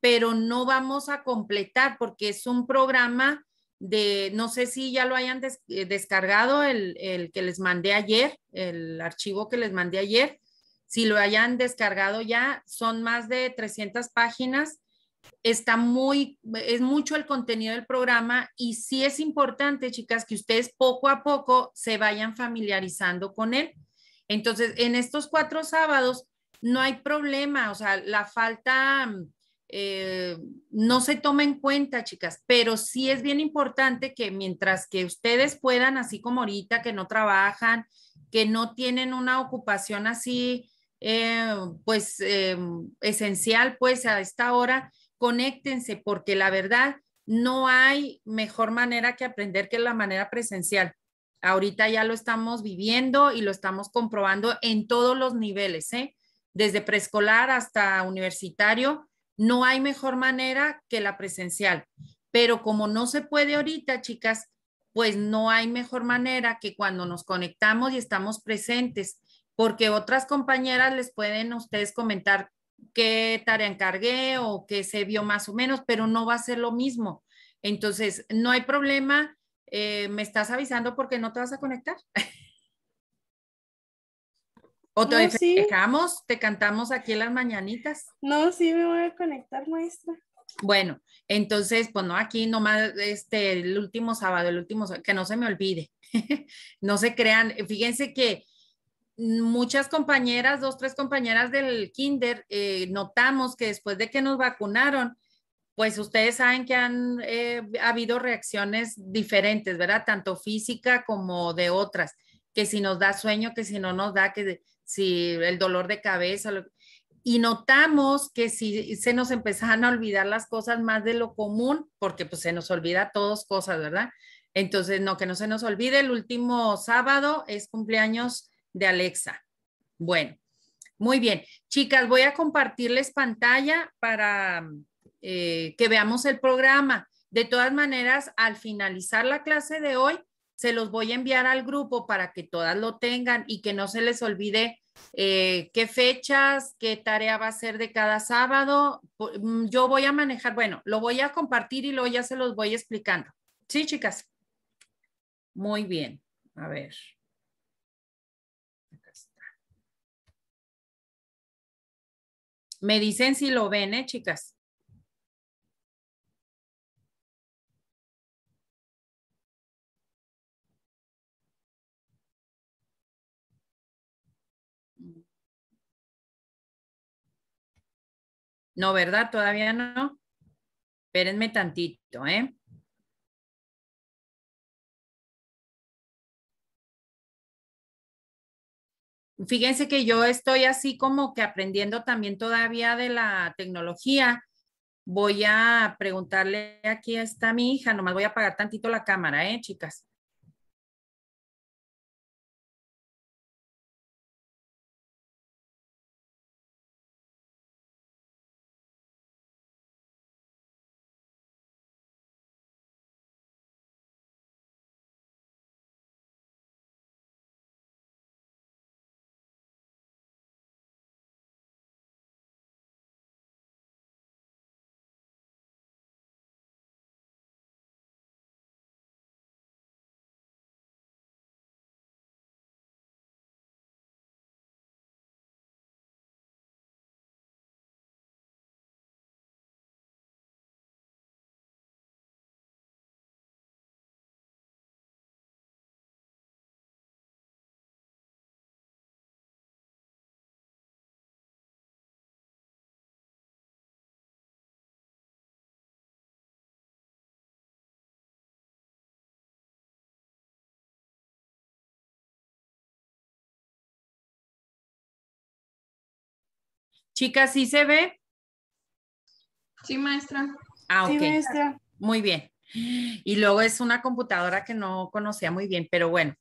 pero no vamos a completar porque es un programa de, no sé si ya lo hayan eh, descargado, el, el, que les mandé ayer, el archivo que les mandé ayer, si lo hayan descargado ya, son más de 300 páginas está muy, es mucho el contenido del programa y sí es importante, chicas, que ustedes poco a poco se vayan familiarizando con él. Entonces, en estos cuatro sábados no hay problema, o sea, la falta eh, no se toma en cuenta, chicas, pero sí es bien importante que mientras que ustedes puedan, así como ahorita, que no trabajan, que no tienen una ocupación así, eh, pues, eh, esencial, pues, a esta hora, conéctense porque la verdad no hay mejor manera que aprender que la manera presencial. Ahorita ya lo estamos viviendo y lo estamos comprobando en todos los niveles, ¿eh? desde preescolar hasta universitario. No hay mejor manera que la presencial. Pero como no se puede ahorita, chicas, pues no hay mejor manera que cuando nos conectamos y estamos presentes, porque otras compañeras les pueden ustedes comentar qué tarea encargué o qué se vio más o menos, pero no va a ser lo mismo. Entonces, no hay problema, eh, me estás avisando porque no te vas a conectar. [laughs] o te dejamos, te cantamos aquí en las mañanitas. No, sí me voy a conectar, maestra. Bueno, entonces, pues no, aquí nomás este, el último sábado, el último, que no se me olvide, [laughs] no se crean, fíjense que muchas compañeras, dos, tres compañeras del kinder, eh, notamos que después de que nos vacunaron, pues ustedes saben que han eh, habido reacciones diferentes, ¿verdad? Tanto física como de otras, que si nos da sueño, que si no nos da, que si el dolor de cabeza. y notamos que si se nos empezaban a olvidar las cosas más de lo común, porque pues se nos olvida a todos cosas, ¿verdad? Entonces, no, que no se nos olvide, el último sábado es cumpleaños de Alexa. Bueno, muy bien. Chicas, voy a compartirles pantalla para eh, que veamos el programa. De todas maneras, al finalizar la clase de hoy, se los voy a enviar al grupo para que todas lo tengan y que no se les olvide eh, qué fechas, qué tarea va a ser de cada sábado. Mm, yo voy a manejar, bueno, lo voy a compartir y luego ya se los voy explicando. Sí, chicas. Muy bien. A ver. Me dicen si lo ven, ¿eh, chicas? No, ¿verdad? Todavía no. Espérenme tantito, ¿eh? Fíjense que yo estoy así como que aprendiendo también todavía de la tecnología. Voy a preguntarle, aquí está mi hija, nomás voy a apagar tantito la cámara, ¿eh, chicas? Chicas, ¿sí se ve? Sí, maestra. Ah, ok. Muy bien. Y luego es una computadora que no conocía muy bien, pero bueno,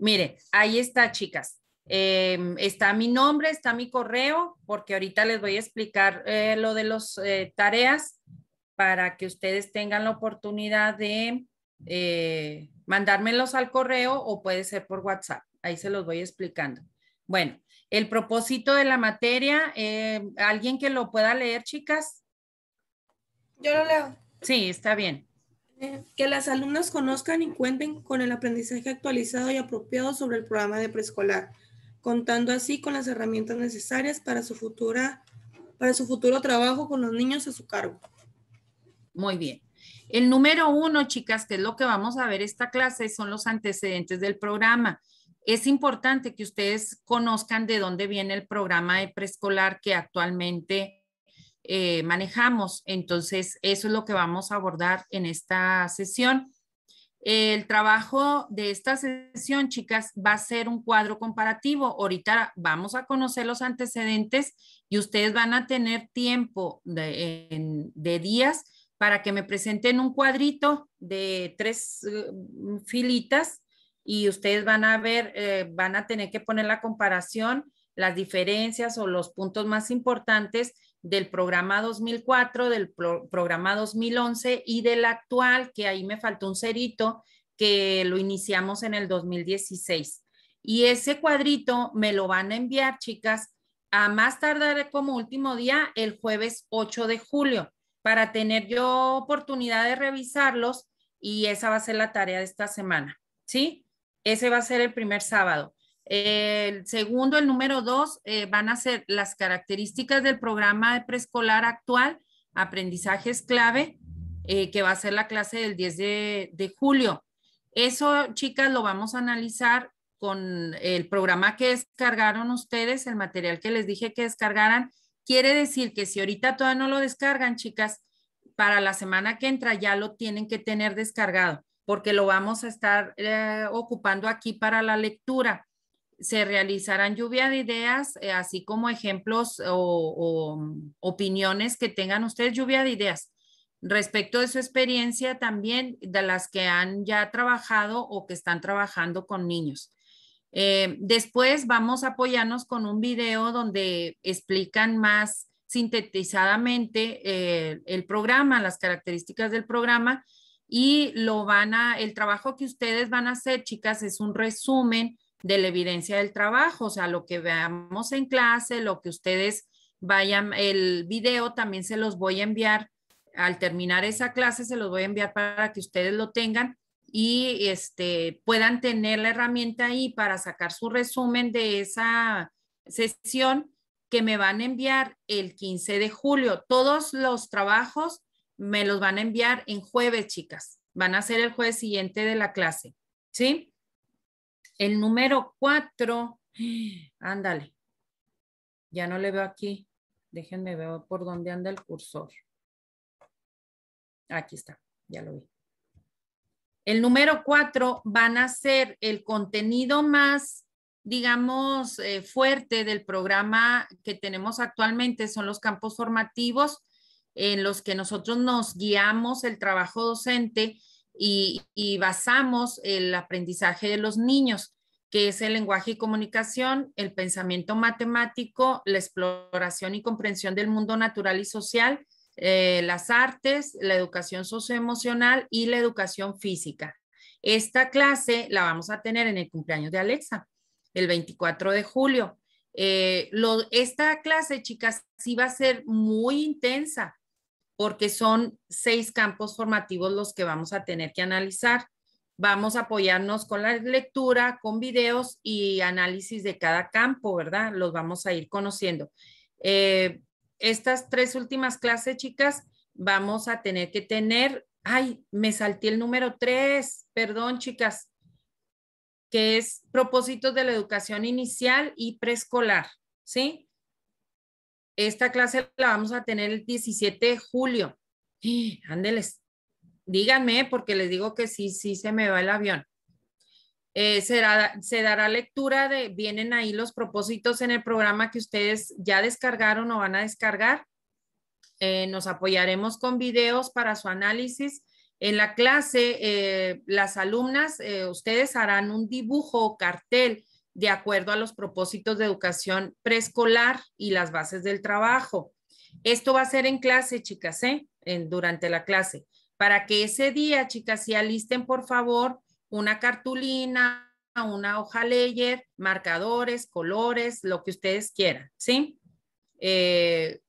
mire, ahí está, chicas. Em, está mi nombre, está mi correo, porque ahorita les voy a explicar eh, lo de las eh, tareas para que ustedes tengan la oportunidad de eh, mandármelos al correo o puede ser por WhatsApp. Ahí se los voy explicando. Bueno, el propósito de la materia. Eh, ¿Alguien que lo pueda leer, chicas? Yo lo leo. Sí, está bien. Eh, que las alumnas conozcan y cuenten con el aprendizaje actualizado y apropiado sobre el programa de preescolar, contando así con las herramientas necesarias para su, futura, para su futuro trabajo con los niños a su cargo. Muy bien. El número uno, chicas, que es lo que vamos a ver esta clase, son los antecedentes del programa. Es importante que ustedes conozcan de dónde viene el programa de preescolar que actualmente eh, manejamos. Entonces, eso es lo que vamos a abordar en esta sesión. El trabajo de esta sesión, chicas, va a ser un cuadro comparativo. Ahorita vamos a conocer los antecedentes y ustedes van a tener tiempo de, días para que me presenten un cuadrito de tres eh, filitas y ustedes van a ver, eh, van a tener que poner la comparación, las diferencias o los puntos más importantes del programa 2004, del programa 2011 y del actual, que ahí me faltó un cerito, que lo iniciamos en el 2016. Y ese cuadrito me lo van a enviar, chicas, a más tardar como último día el jueves 8 de julio, para tener yo oportunidad de revisarlos y esa va a ser la tarea de esta semana, ¿sí? Ese va a ser el primer sábado. El segundo, el número dos, eh, van a ser las características del programa de preescolar actual, aprendizajes clave, eh, que va a ser la clase del 10 de, de julio. Eso, chicas, lo vamos a analizar con el programa que descargaron ustedes, el material que les dije que descargaran. Quiere decir que si ahorita todavía no lo descargan, chicas, para la semana que entra ya lo tienen que tener descargado porque lo vamos a estar eh, ocupando aquí para la lectura. Se realizarán lluvia de ideas, eh, así como ejemplos o, mm, opiniones que tengan ustedes, lluvia de ideas respecto de su experiencia también de las que han ya trabajado o que están trabajando con niños. Eh, después vamos a apoyarnos con un video donde explican más sintetizadamente el programa, las características del programa y lo van a, el trabajo que ustedes van a hacer, chicas, es un resumen de la evidencia del trabajo, o sea, lo que veamos en clase, lo que ustedes vayan, el video también se los voy a enviar al terminar esa clase, se los voy a enviar para que ustedes lo tengan y este, puedan tener la herramienta ahí para sacar su resumen de esa sesión que me van a enviar el 15 de julio. Todos los trabajos me los van a enviar en jueves, chicas. Van a ser el jueves siguiente de la clase, ¿sí? El número cuatro, ándale, ya no le veo aquí. Déjenme ver por dónde anda el cursor. Aquí está, ya lo vi. El número cuatro van a ser el contenido más, digamos, eh, fuerte del programa que tenemos actualmente, son los campos formativos en los que nosotros nos guiamos el trabajo docente y, basamos el aprendizaje de los niños, que es el lenguaje y comunicación, el pensamiento matemático, la exploración y comprensión del mundo natural y social, eh, las artes, la educación socioemocional y la educación física. Esta clase la vamos a tener en el cumpleaños de Alexa, el 24 de julio. Eh, esta clase, chicas, sí va a ser muy intensa porque son seis campos formativos los que vamos a tener que analizar. Vamos a apoyarnos con la lectura, con videos y análisis de cada campo, ¿verdad? Los vamos a ir conociendo. Eh, estas tres últimas clases, chicas, vamos a tener que tener, ay, me salté el número tres, perdón, chicas, que es propósitos de la educación inicial y preescolar, ¿sí? Esta clase la vamos a tener el 17 de julio. [gasps] Ándeles, díganme porque les digo que sí, sí se me va el avión. Eh, se dará lectura de, vienen ahí los propósitos en el programa que ustedes ya descargaron o van a descargar. Eh, nos apoyaremos con videos para su análisis. En la clase, eh, las alumnas, ustedes harán un dibujo o cartel de acuerdo a los propósitos de educación preescolar y las bases del trabajo. Esto va a ser en clase, chicas, ¿eh? durante la clase. Para que ese día, chicas, si alisten, por favor, una cartulina, una hoja layer, marcadores, colores, lo que ustedes quieran, ¿sí? Eh,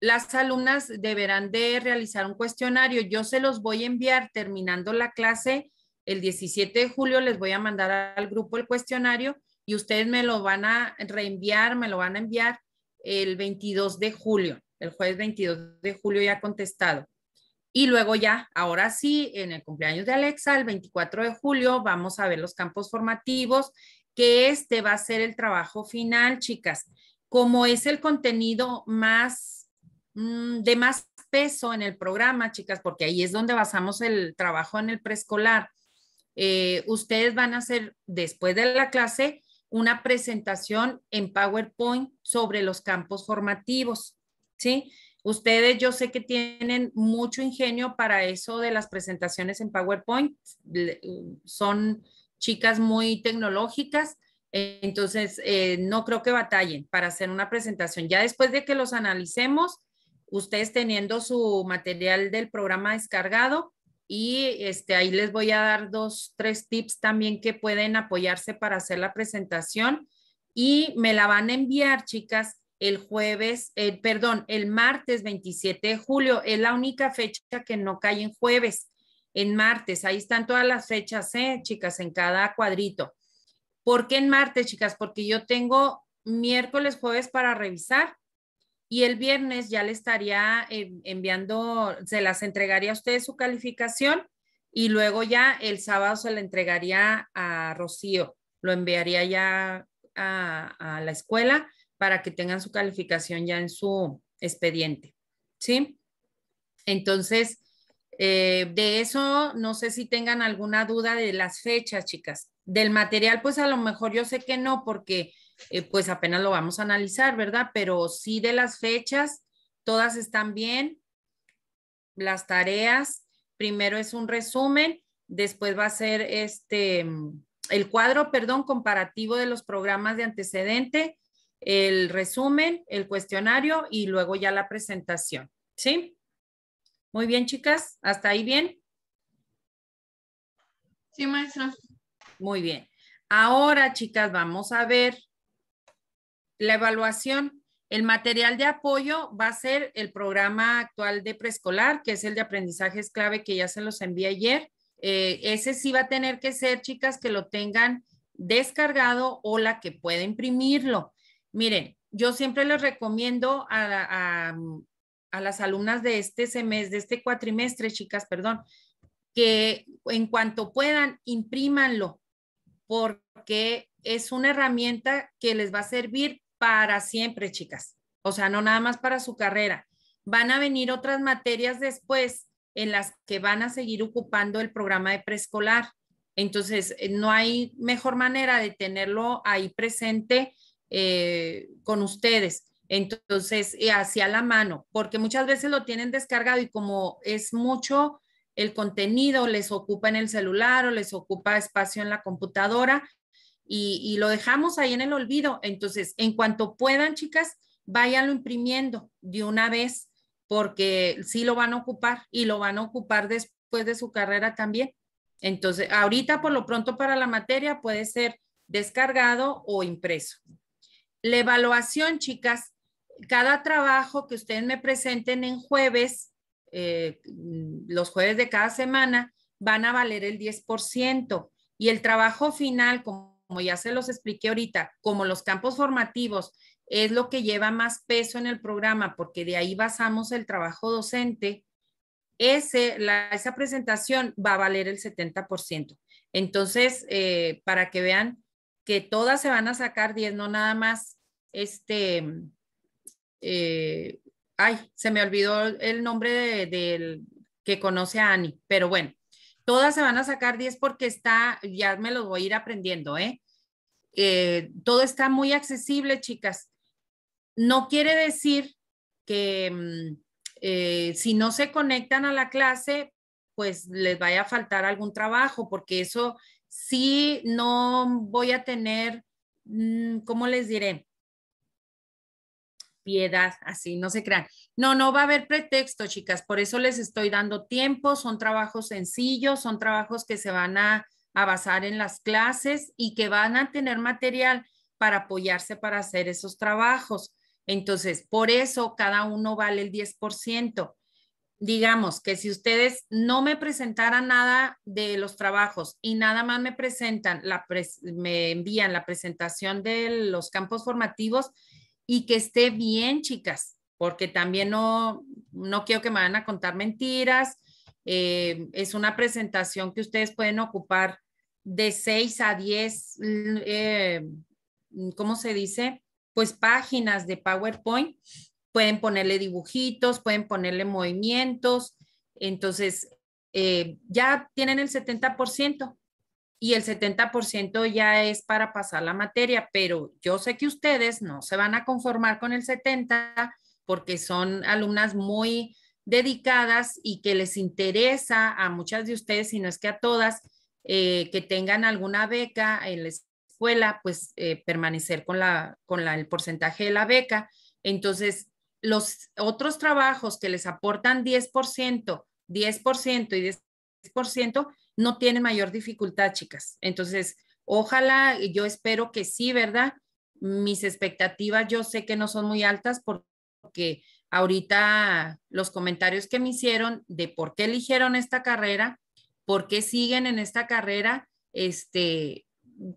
las alumnas deberán de realizar un cuestionario. Yo se los voy a enviar terminando la clase el 17 de julio les voy a mandar al grupo el cuestionario y ustedes me lo van a reenviar, me lo van a enviar el 22 de julio, el jueves 22 de julio ya contestado. Y luego ya, ahora sí, en el cumpleaños de Alexa, el 24 de julio, vamos a ver los campos formativos, que este va a ser el trabajo final, chicas. Como es el contenido más mm, de más peso en el programa, chicas, porque ahí es donde basamos el trabajo en el preescolar eh, ustedes van a hacer después de la clase una presentación en PowerPoint sobre los campos formativos, ¿sí? Ustedes yo sé que tienen mucho ingenio para eso de las presentaciones en PowerPoint, son chicas muy tecnológicas, entonces eh, no creo que batallen para hacer una presentación. Ya después de que los analicemos, ustedes teniendo su material del programa descargado, y este, ahí les voy a dar dos, tres tips también que pueden apoyarse para hacer la presentación. Y me la van a enviar, chicas, el jueves, perdón, el martes 27 de julio. Es la única fecha que no cae en jueves, en martes. Ahí están todas las fechas, ¿eh, chicas, en cada cuadrito. ¿Por qué en martes, chicas? Porque yo tengo miércoles, jueves para revisar y el viernes ya le estaría enviando, se las entregaría a ustedes su calificación y luego ya el sábado se le entregaría a Rocío, lo enviaría ya a, la escuela para que tengan su calificación ya en su expediente, ¿sí? Entonces, eh, de eso no sé si tengan alguna duda de las fechas, chicas. Del material, pues a lo mejor yo sé que no, porque eh, pues apenas lo vamos a analizar, ¿verdad? Pero sí de las fechas, todas están bien. Las tareas, primero es un resumen, después va a ser este, mm, el cuadro, perdón, comparativo de los programas de antecedente, el resumen, el cuestionario y luego ya la presentación, ¿sí? Muy bien, chicas, ¿hasta ahí bien? Sí, maestra. Muy bien. Ahora, chicas, vamos a ver la evaluación. El material de apoyo va a ser el programa actual de preescolar, que es el de aprendizajes clave que ya se los envié ayer. Eh, ese sí va a tener que ser, chicas, que lo tengan descargado o la que pueda imprimirlo. Miren, yo siempre les recomiendo a, mm, a las alumnas de este semestre, de este cuatrimestre, chicas, perdón, que en cuanto puedan, imprímanlo, porque es una herramienta que les va a servir para siempre, chicas. O sea, no nada más para su carrera. Van a venir otras materias después en las que van a seguir ocupando el programa de preescolar. Entonces, eh, no hay mejor manera de tenerlo ahí presente eh, con ustedes. Entonces, hacia eh, la mano, porque muchas veces lo tienen descargado y como es mucho el contenido, les ocupa en el celular o les ocupa espacio en la computadora, y, lo dejamos ahí en el olvido. Entonces, en cuanto puedan, chicas, váyanlo imprimiendo de una vez porque sí lo van a ocupar y lo van a ocupar después de su carrera también. Entonces, ahorita por lo pronto para la materia puede ser descargado o impreso. La evaluación, chicas, cada trabajo que ustedes me presenten en jueves, eh, los jueves de cada semana, van a valer el 10%. Y el trabajo final, como como ya se los expliqué ahorita, como los campos formativos es lo que lleva más peso en el programa, porque de ahí basamos el trabajo docente, esa presentación va a valer el 70%. Entonces, eh, para que vean que todas se van a sacar 10, no nada más, este, eh, ay, se me olvidó el nombre del que conoce a Ani, pero bueno, Todas se van a sacar 10 porque está, ya me los voy a ir aprendiendo, ¿eh? eh todo está muy accesible, chicas. No quiere decir que mm, eh, si no se conectan a la clase, pues les vaya a faltar algún trabajo, porque eso sí no voy a tener, mm, ¿cómo les diré? piedad, así, no se crean. No, no va a haber pretexto, chicas, por eso les estoy dando tiempo, son trabajos sencillos, son trabajos que se van a, basar en las clases y que van a tener material para apoyarse para hacer esos trabajos. Entonces, por eso cada uno vale el 10%. Digamos que si ustedes no me presentaran nada de los trabajos y nada más me presentan, la me envían la presentación de los campos formativos, y que esté bien, chicas, porque también no, no quiero que me vayan a contar mentiras. Eh, es una presentación que ustedes pueden ocupar de 6 a 10, eh, ¿cómo se dice? Pues páginas de PowerPoint. Pueden ponerle dibujitos, pueden ponerle movimientos. Entonces, eh, ya tienen el 70% y el 70% ya es para pasar la materia, pero yo sé que ustedes no se van a conformar con el 70% porque son alumnas muy dedicadas y que les interesa a muchas de ustedes, si no es que a todas, eh, que tengan alguna beca en la escuela, pues eh, permanecer con, la, con la, el porcentaje de la beca. Entonces, los otros trabajos que les aportan 10%, 10% y 10%, no tiene mayor dificultad, chicas. Entonces, ojalá, yo espero que sí, ¿verdad? Mis expectativas yo sé que no son muy altas porque ahorita los comentarios que me hicieron de por qué eligieron esta carrera, por qué siguen en esta carrera, este,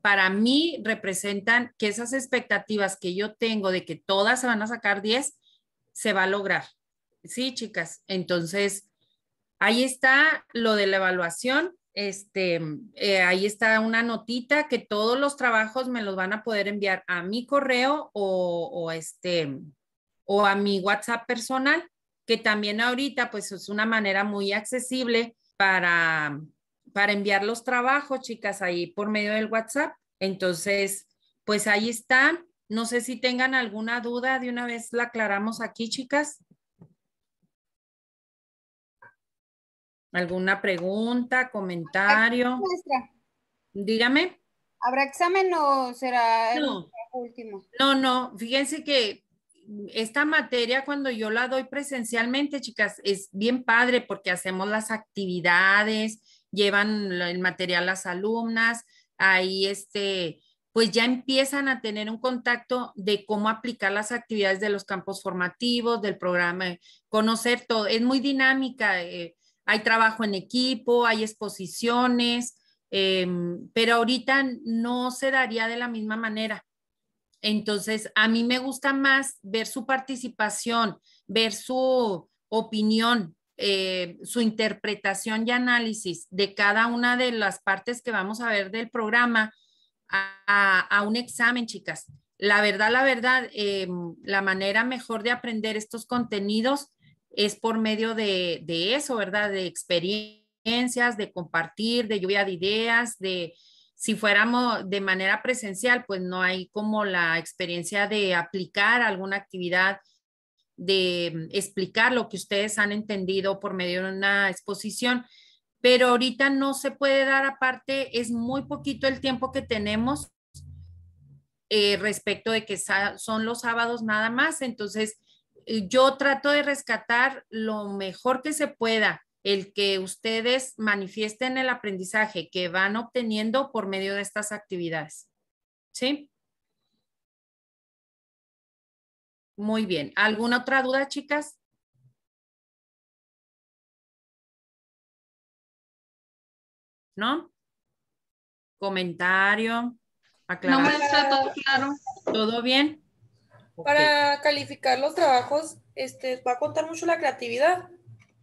para mí representan que esas expectativas que yo tengo de que todas se van a sacar 10, se va a lograr. Sí, chicas. Entonces, ahí está lo de la evaluación. Este, eh, ahí está una notita que todos los trabajos me los van a poder enviar a mi correo o, este, o a mi WhatsApp personal, que también ahorita pues es una manera muy accesible para, para enviar los trabajos, chicas, ahí por medio del WhatsApp. Entonces, pues ahí está. No sé si tengan alguna duda, de una vez la aclaramos aquí, chicas. ¿Alguna pregunta, comentario? Dígame. ¿Habrá examen o será el último? No, no, fíjense que esta materia cuando yo la doy presencialmente, chicas, es bien padre porque hacemos las actividades, llevan el material las alumnas, ahí este, pues ya empiezan a tener un contacto de cómo aplicar las actividades de los campos formativos, del programa, conocer todo, es muy dinámica. Eh, hay trabajo en equipo, hay exposiciones, em, pero ahorita no se daría de la misma manera. Entonces, a mí me gusta más ver su participación, ver su opinión, eh, su interpretación y análisis de cada una de las partes que vamos a ver del programa a, un examen, chicas. La verdad, la verdad, em, la manera mejor de aprender estos contenidos es por medio de, eso, ¿verdad? De experiencias, de compartir, de lluvia de ideas, de, si fuéramos de manera presencial, pues no hay como la experiencia de aplicar alguna actividad, de explicar lo que ustedes han entendido por medio de una exposición, pero ahorita no se puede dar aparte, es muy poquito el tiempo que tenemos eh, respecto de que son los sábados nada más, entonces eh, yo trato de rescatar lo mejor que se pueda, el que ustedes manifiesten el aprendizaje que van obteniendo por medio de estas actividades. ¿Sí? Muy bien. ¿Alguna otra duda, chicas? ¿No? ¿Comentario? ¿Aclaración? No, está todo claro. ¿Todo bien? Para calificar los trabajos, este, ¿va a contar mucho la creatividad?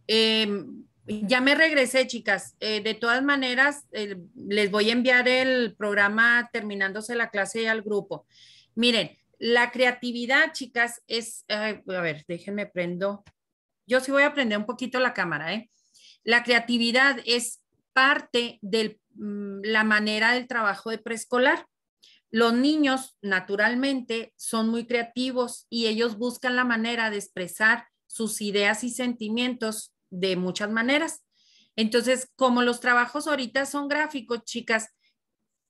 Em, ya me regresé, chicas. Eh, de todas maneras, les voy a enviar el programa terminándose la clase y al grupo. Miren, la creatividad, chicas, es, a ver, déjenme prendo. Yo sí voy a prender un poquito la cámara, ¿eh? La creatividad es parte de mm, la manera del trabajo de preescolar. Los niños naturalmente son muy creativos y ellos buscan la manera de expresar sus ideas y sentimientos de muchas maneras. Entonces, como los trabajos ahorita son gráficos, chicas,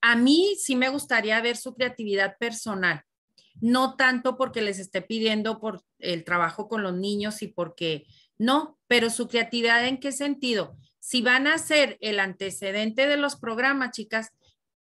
a mí sí me gustaría ver su creatividad personal, no tanto porque les esté pidiendo por el trabajo con los niños y porque no, pero su creatividad en qué sentido. Si van a ser el antecedente de los programas, chicas,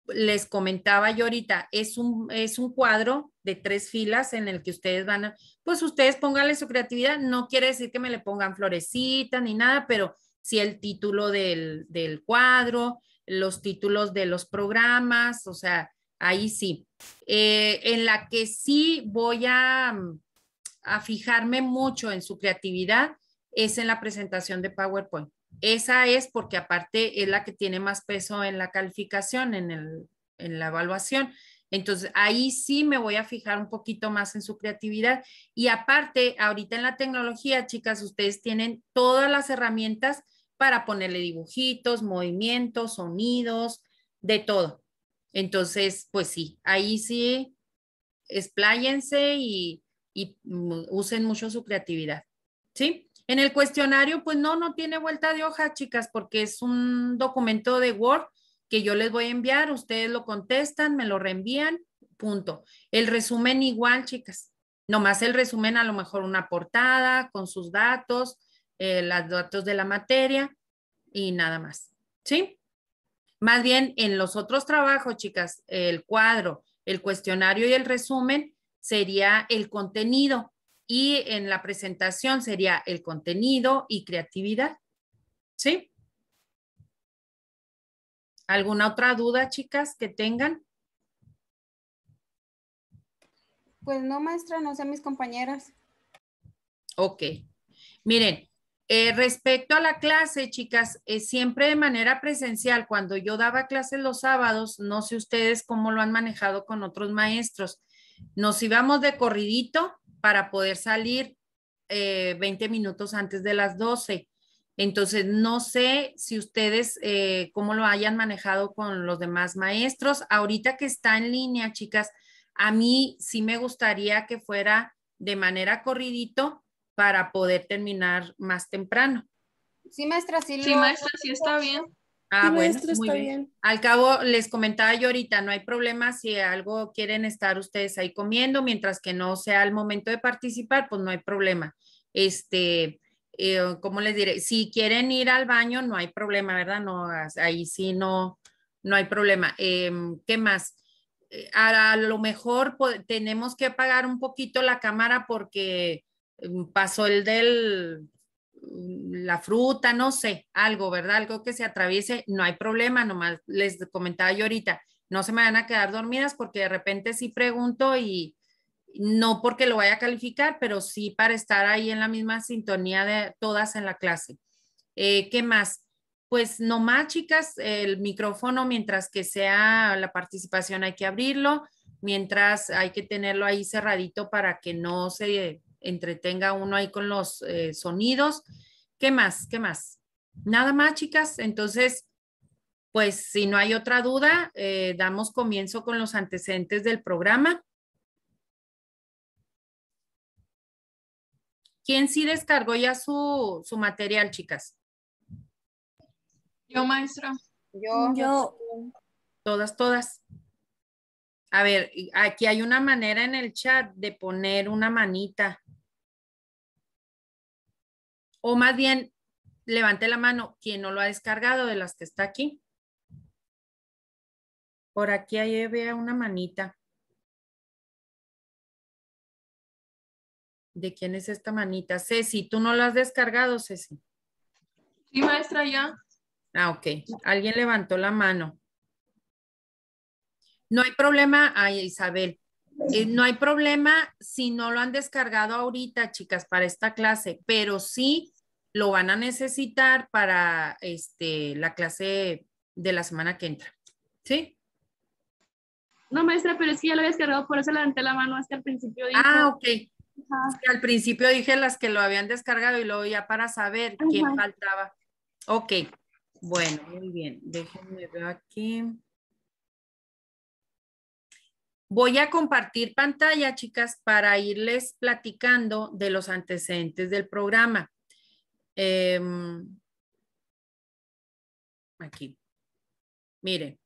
les comentaba yo ahorita, es un, es un cuadro de tres filas en el que ustedes van a, pues ustedes pónganle su creatividad, no quiere decir que me le pongan florecita ni nada, pero sí el título del, del cuadro, los títulos de los programas, o sea, ahí sí. Eh, en la que sí voy mm, a fijarme mucho en su creatividad es en la presentación de PowerPoint. Esa es porque aparte es la que tiene más peso en la calificación, en, la evaluación. Entonces, ahí sí me voy a fijar un poquito más en su creatividad. Y aparte, ahorita en la tecnología, chicas, ustedes tienen todas las herramientas para ponerle dibujitos, movimientos, sonidos, de todo. Entonces, pues sí, ahí sí, expláyense y, y usen mucho su creatividad. ¿Sí? En el cuestionario, pues no, no tiene vuelta de hoja, chicas, porque es un documento de Word que yo les voy a enviar, ustedes lo contestan, me lo reenvían, punto. El resumen igual, chicas. Nomás el resumen, a lo mejor una portada con sus datos, eh, los datos de la materia y nada más. ¿Sí? Más bien en los otros trabajos, chicas, el cuadro, el cuestionario y el resumen sería el contenido y en la presentación sería el contenido y creatividad. ¿Sí? ¿Alguna otra duda, chicas, que tengan? Pues no, maestra, no sé mis compañeras. Ok. Miren, eh, respecto a la clase, chicas, eh, siempre de manera presencial, cuando yo daba clases los sábados, no sé ustedes cómo lo han manejado con otros maestros, nos íbamos de corridito para poder salir 20 eh, minutos antes de las 12. Entonces, no sé si ustedes eh, cómo lo hayan manejado con los demás maestros. Ahorita que está en línea, chicas, a mí sí me gustaría que fuera de manera corridito para poder terminar más temprano. Sí, maestra, sí. Sí, maestra, sí está bien. Ah, muy bien. Al cabo, les comentaba yo ahorita, no hay problema si algo quieren estar ustedes ahí comiendo, mientras que no sea el momento de participar, pues no hay problema. Este, eh, como ¿cómo les diré? Si quieren ir al baño, no hay problema, ¿verdad? No, ahí sí no, no hay problema. Em, ¿Qué más? Eh, a lo mejor tenemos que apagar un poquito la cámara porque em, pasó el del la fruta, no sé, algo, ¿verdad? Algo que se atraviese, no hay problema, nomás les comentaba yo ahorita, no se me van a quedar dormidas porque de repente sí pregunto y no porque lo vaya a calificar, pero sí para estar ahí en la misma sintonía de todas en la clase. Eh, ¿Qué más? Pues nomás, chicas, el micrófono, mientras que sea la participación, hay que abrirlo, mientras hay que tenerlo ahí cerradito para que no se entretenga uno ahí con los eh, sonidos. ¿Qué más? ¿Qué más? Nada más, chicas. Entonces, pues si no hay otra duda, eh, damos comienzo con los antecedentes del programa. ¿Quién sí descargó ya su, material, chicas? Yo, maestro Yo. Yo. Todas, todas. A ver, aquí hay una manera en el chat de poner una manita. O más bien, levante la mano quien no lo ha descargado de las que está aquí. Por aquí ahí vea una manita. ¿De quién es esta manita? Ceci, ¿tú no la has descargado, Ceci? Sí, maestra, ya. Ah, ok. Alguien levantó la mano. No hay problema, ay, Isabel. Eh, no hay problema si no lo han descargado ahorita, chicas, para esta clase, pero sí lo van a necesitar para este, la clase de la semana que entra. ¿Sí? No, maestra, pero es que ya lo había descargado, por eso levanté la mano, hasta el principio Ah, ok. Al principio dije las que lo habían descargado y luego ya para saber quién faltaba. Ok, bueno, muy bien. Déjenme ver aquí. Voy a compartir pantalla, chicas, para irles platicando de los antecedentes del programa. Eh, aquí. Miren.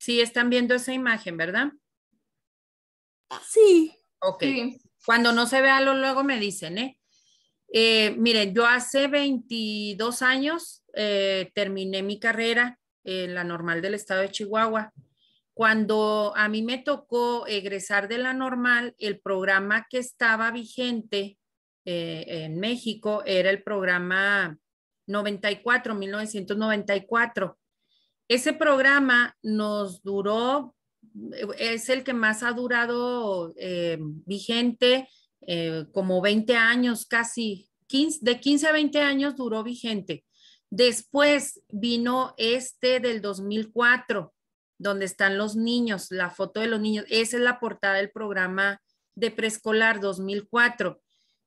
Sí, están viendo esa imagen, ¿verdad? Ah, sí. Ok. Cuando no se vea, lo luego me dicen, ¿eh? eh miren, yo hace 22 años eh, terminé mi carrera en la normal del estado de Chihuahua. Cuando a mí me tocó egresar de la normal, el programa que estaba vigente eh, en México era el programa 94, 1994. Ese programa nos duró, es el que más ha durado eh, vigente, eh, como 20 años, casi de 15 a 20 años duró vigente. Después vino este del 2004, donde están los niños, la foto de los niños. Esa es la portada del programa de preescolar 2004.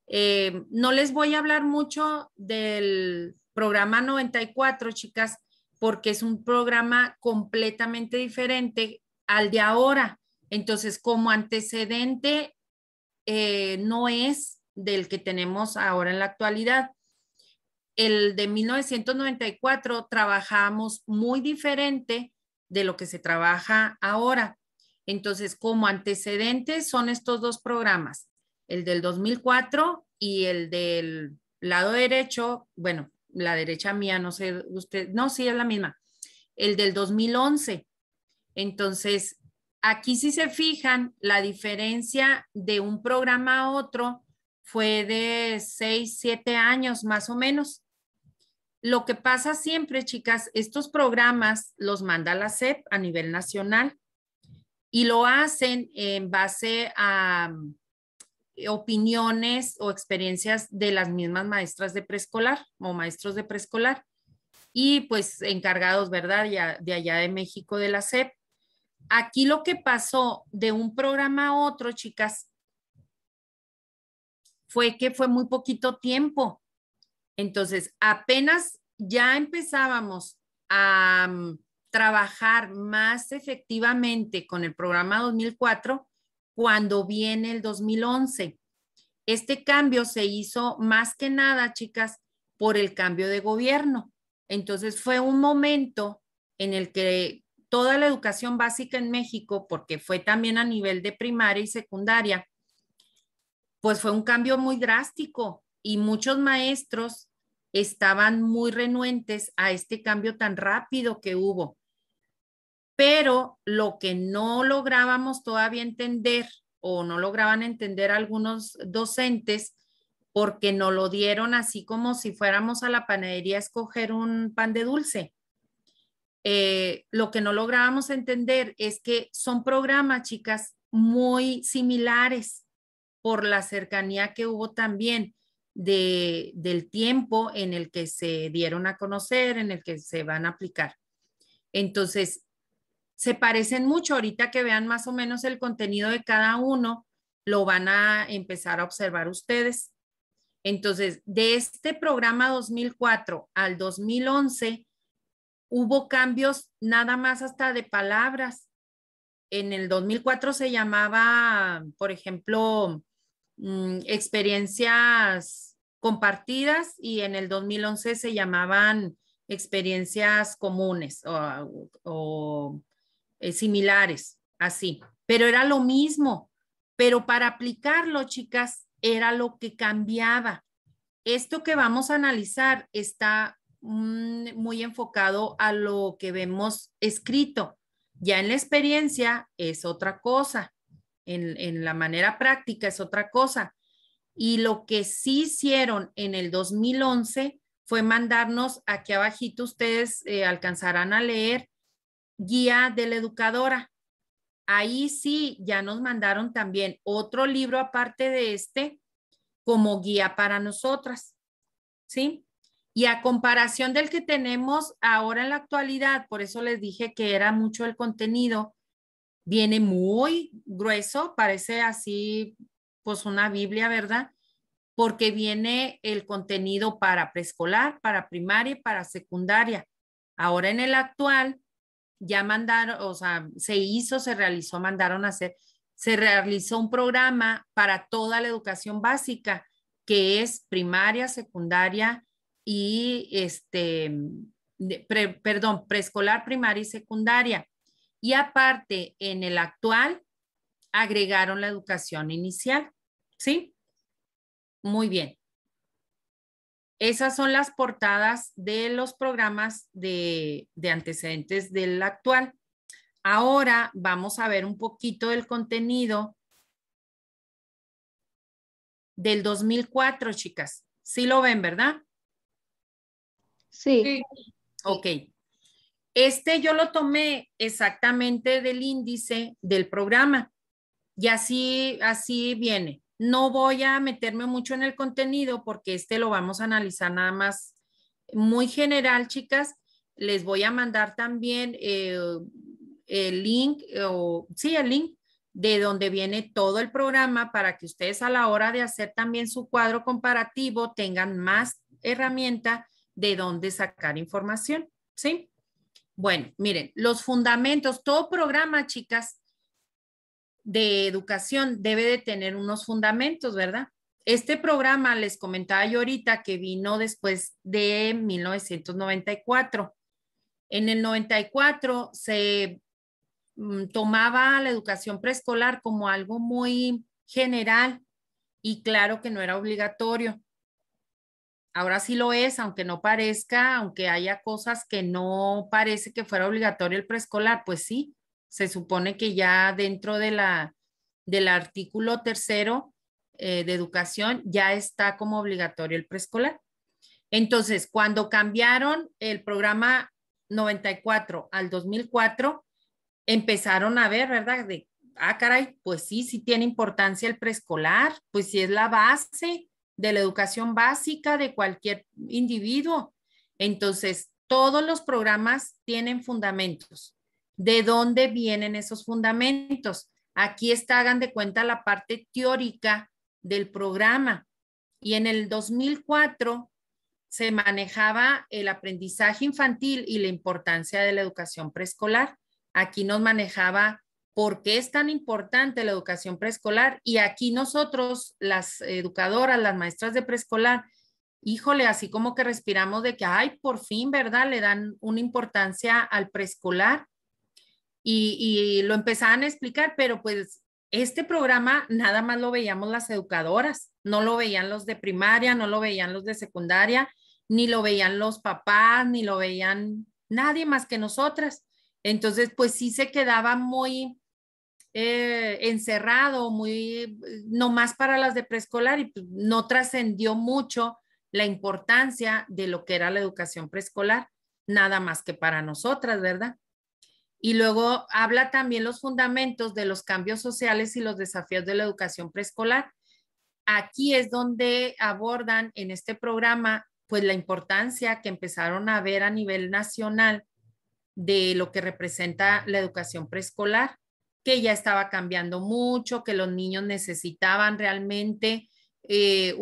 Eh, no les voy a hablar mucho del programa 94, chicas, porque es un programa completamente diferente al de ahora. Entonces, como antecedente, eh, no es del que tenemos ahora en la actualidad el de 1994 trabajamos muy diferente de lo que se trabaja ahora. Entonces, como antecedentes son estos dos programas, el del 2004 y el del lado derecho, bueno, la derecha mía, no sé, usted, no, sí es la misma, el del 2011. Entonces, aquí si se fijan, la diferencia de un programa a otro fue de seis, siete años más o menos. Lo que pasa siempre, chicas, estos programas los manda la SEP a nivel nacional y lo hacen en base a um, opiniones o experiencias de las mismas maestras de preescolar o maestros de preescolar y pues encargados, ¿verdad? ya de allá de México de la SEP. Aquí lo que pasó de un programa a otro, chicas, fue que fue muy poquito tiempo. Entonces, apenas ya empezábamos a mm, trabajar más efectivamente con el programa 2004 cuando viene el 2011. Este cambio se hizo más que nada, chicas, por el cambio de gobierno. Entonces fue un momento en el que toda la educación básica en México, porque fue también a nivel de primaria y secundaria, pues fue un cambio muy drástico y muchos maestros estaban muy renuentes a este cambio tan rápido que hubo. Pero lo que no lográbamos todavía entender o no lograban entender algunos docentes porque no lo dieron así como si fuéramos a la panadería a escoger un pan de dulce. Eh, lo que no lográbamos entender es que son programas, chicas, muy similares por la cercanía que hubo también de, del tiempo en el que se dieron a conocer, en el que se van a aplicar. Entonces, se parecen mucho. Ahorita que vean más o menos el contenido de cada uno, lo van a empezar a observar ustedes. Entonces, de este programa 2004 al 2011, hubo cambios nada más hasta de palabras. En el 2004 se llamaba, por ejemplo, Mm, experiencias compartidas y en el 2011 se llamaban experiencias comunes o, eh, similares, así. Pero era lo mismo, pero para aplicarlo, chicas, era lo que cambiaba. Esto que vamos a analizar está mm, muy enfocado a lo que vemos escrito. Ya en la experiencia es otra cosa en, la manera práctica es otra cosa. Y lo que sí hicieron en el 2011 fue mandarnos, aquí abajito ustedes eh, alcanzarán a leer, guía de la educadora. Ahí sí, ya nos mandaron también otro libro aparte de este como guía para nosotras, ¿sí? Y a comparación del que tenemos ahora en la actualidad, por eso les dije que era mucho el contenido, viene muy grueso, parece así, pues una Biblia, ¿verdad? Porque viene el contenido para preescolar, para primaria y para secundaria. Ahora en el actual ya mandaron, o sea, se hizo, se realizó, mandaron a hacer, se realizó un programa para toda la educación básica, que es primaria, secundaria y este, perdón, preescolar, primaria y secundaria y aparte, en el actual, agregaron la educación inicial. ¿Sí? Muy bien. Esas son las portadas de los programas de, antecedentes del actual. Ahora vamos a ver un poquito del contenido del 2004, chicas. Sí lo ven, ¿verdad? Sí. sí. Ok. Este yo lo tomé exactamente del índice del programa y así, así viene. No voy a meterme mucho en el contenido porque este lo vamos a analizar nada más muy general, chicas. Les voy a mandar también eh, el link, o sí, el link de donde viene todo el programa para que ustedes a la hora de hacer también su cuadro comparativo tengan más herramienta de dónde sacar información, ¿sí? Bueno, miren, los fundamentos, todo programa, chicas, de educación debe de tener unos fundamentos, ¿verdad? Este programa les comentaba yo ahorita que vino después de 1994. En el 94 se mm, tomaba la educación preescolar como algo muy general y claro que no era obligatorio ahora sí lo es, aunque no parezca, aunque haya cosas que no parece que fuera obligatorio el preescolar, pues sí, se supone que ya dentro de la, del artículo tercero eh, de educación ya está como obligatorio el preescolar. Entonces, cuando cambiaron el programa 94 al 2004, empezaron a ver, ¿verdad? De, ah, caray, pues sí, sí tiene importancia el preescolar, pues sí es la base, de la educación básica de cualquier individuo. Entonces, todos los programas tienen fundamentos. ¿De dónde vienen esos fundamentos? Aquí está, hagan de cuenta, la parte teórica del programa. Y en el 2004 se manejaba el aprendizaje infantil y la importancia de la educación preescolar. Aquí nos manejaba por qué es tan importante la educación preescolar. Y aquí nosotros, las educadoras, las maestras de preescolar, híjole, así como que respiramos de que, ay, por fin, ¿verdad? Le dan una importancia al preescolar y, lo empezaban a explicar, pero pues este programa nada más lo veíamos las educadoras, no lo veían los de primaria, no lo veían los de secundaria, ni lo veían los papás, ni lo veían nadie más que nosotras. Entonces, pues sí se quedaba muy, eh, encerrado, muy no más para las de preescolar y pues, no trascendió mucho la importancia de lo que era la educación preescolar, nada más que para nosotras, ¿verdad? Y luego habla también los fundamentos de los cambios sociales y los desafíos de la educación preescolar. Aquí es donde abordan en este programa pues la importancia que empezaron a ver a nivel nacional de lo que representa la educación preescolar que ya estaba cambiando mucho, que los niños necesitaban realmente eh,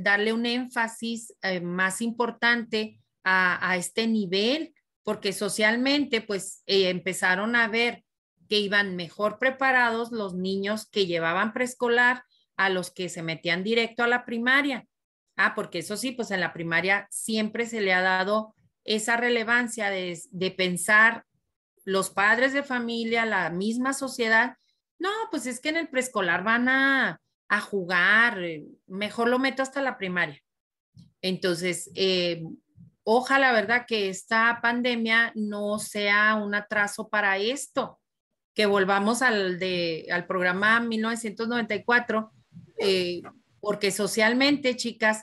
darle un énfasis eh, más importante a, este nivel, porque socialmente pues eh, empezaron a ver que iban mejor preparados los niños que llevaban preescolar a los que se metían directo a la primaria. Ah, porque eso sí, pues en la primaria siempre se le ha dado esa relevancia de pensar los padres de familia, la misma sociedad, no, pues es que en el preescolar van a, jugar, eh, mejor lo meto hasta la primaria. Entonces, eh, ojalá, ¿verdad? Que esta pandemia no sea un atraso para esto, que volvamos al, de, programa 1994, eh, porque socialmente, chicas,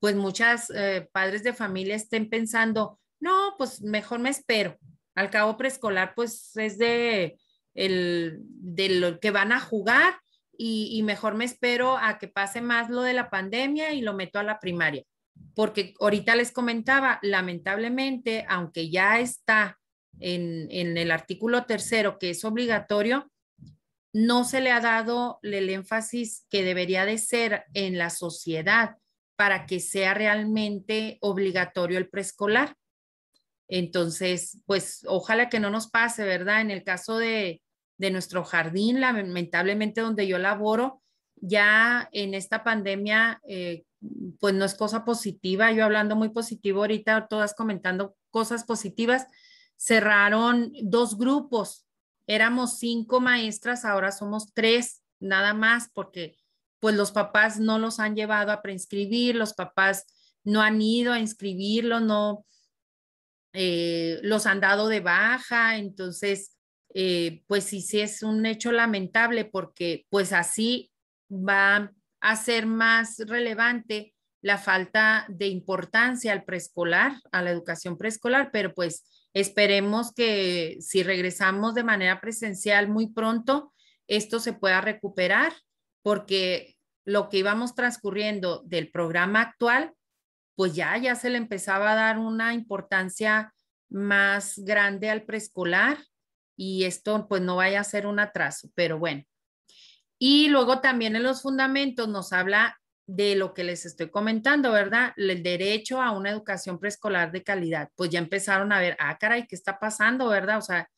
pues muchas eh, padres de familia estén pensando, no, pues mejor me espero. Al cabo preescolar, pues es de, el, de lo que van a jugar y, mejor me espero a que pase más lo de la pandemia y lo meto a la primaria. Porque ahorita les comentaba, lamentablemente, aunque ya está en, en el artículo tercero que es obligatorio, no se le ha dado el énfasis que debería de ser en la sociedad para que sea realmente obligatorio el preescolar. Entonces, pues ojalá que no nos pase, ¿verdad? En el caso de, de nuestro jardín, lamentablemente donde yo laboro, ya en esta pandemia, eh, pues no es cosa positiva, yo hablando muy positivo ahorita, todas comentando cosas positivas, cerraron dos grupos, éramos cinco maestras, ahora somos tres nada más, porque pues los papás no los han llevado a preinscribir, los papás no han ido a inscribirlo, no, eh, los han dado de baja, entonces, eh, pues sí, sí es un hecho lamentable porque pues así va a ser más relevante la falta de importancia al preescolar, a la educación preescolar, pero pues esperemos que si regresamos de manera presencial muy pronto, esto se pueda recuperar, porque lo que íbamos transcurriendo del programa actual pues ya, ya se le empezaba a dar una importancia más grande al preescolar y esto pues no vaya a ser un atraso, pero bueno. Y luego también en los fundamentos nos habla de lo que les estoy comentando, ¿verdad? El derecho a una educación preescolar de calidad. Pues ya empezaron a ver, ah, caray, ¿qué está pasando, verdad? O sea,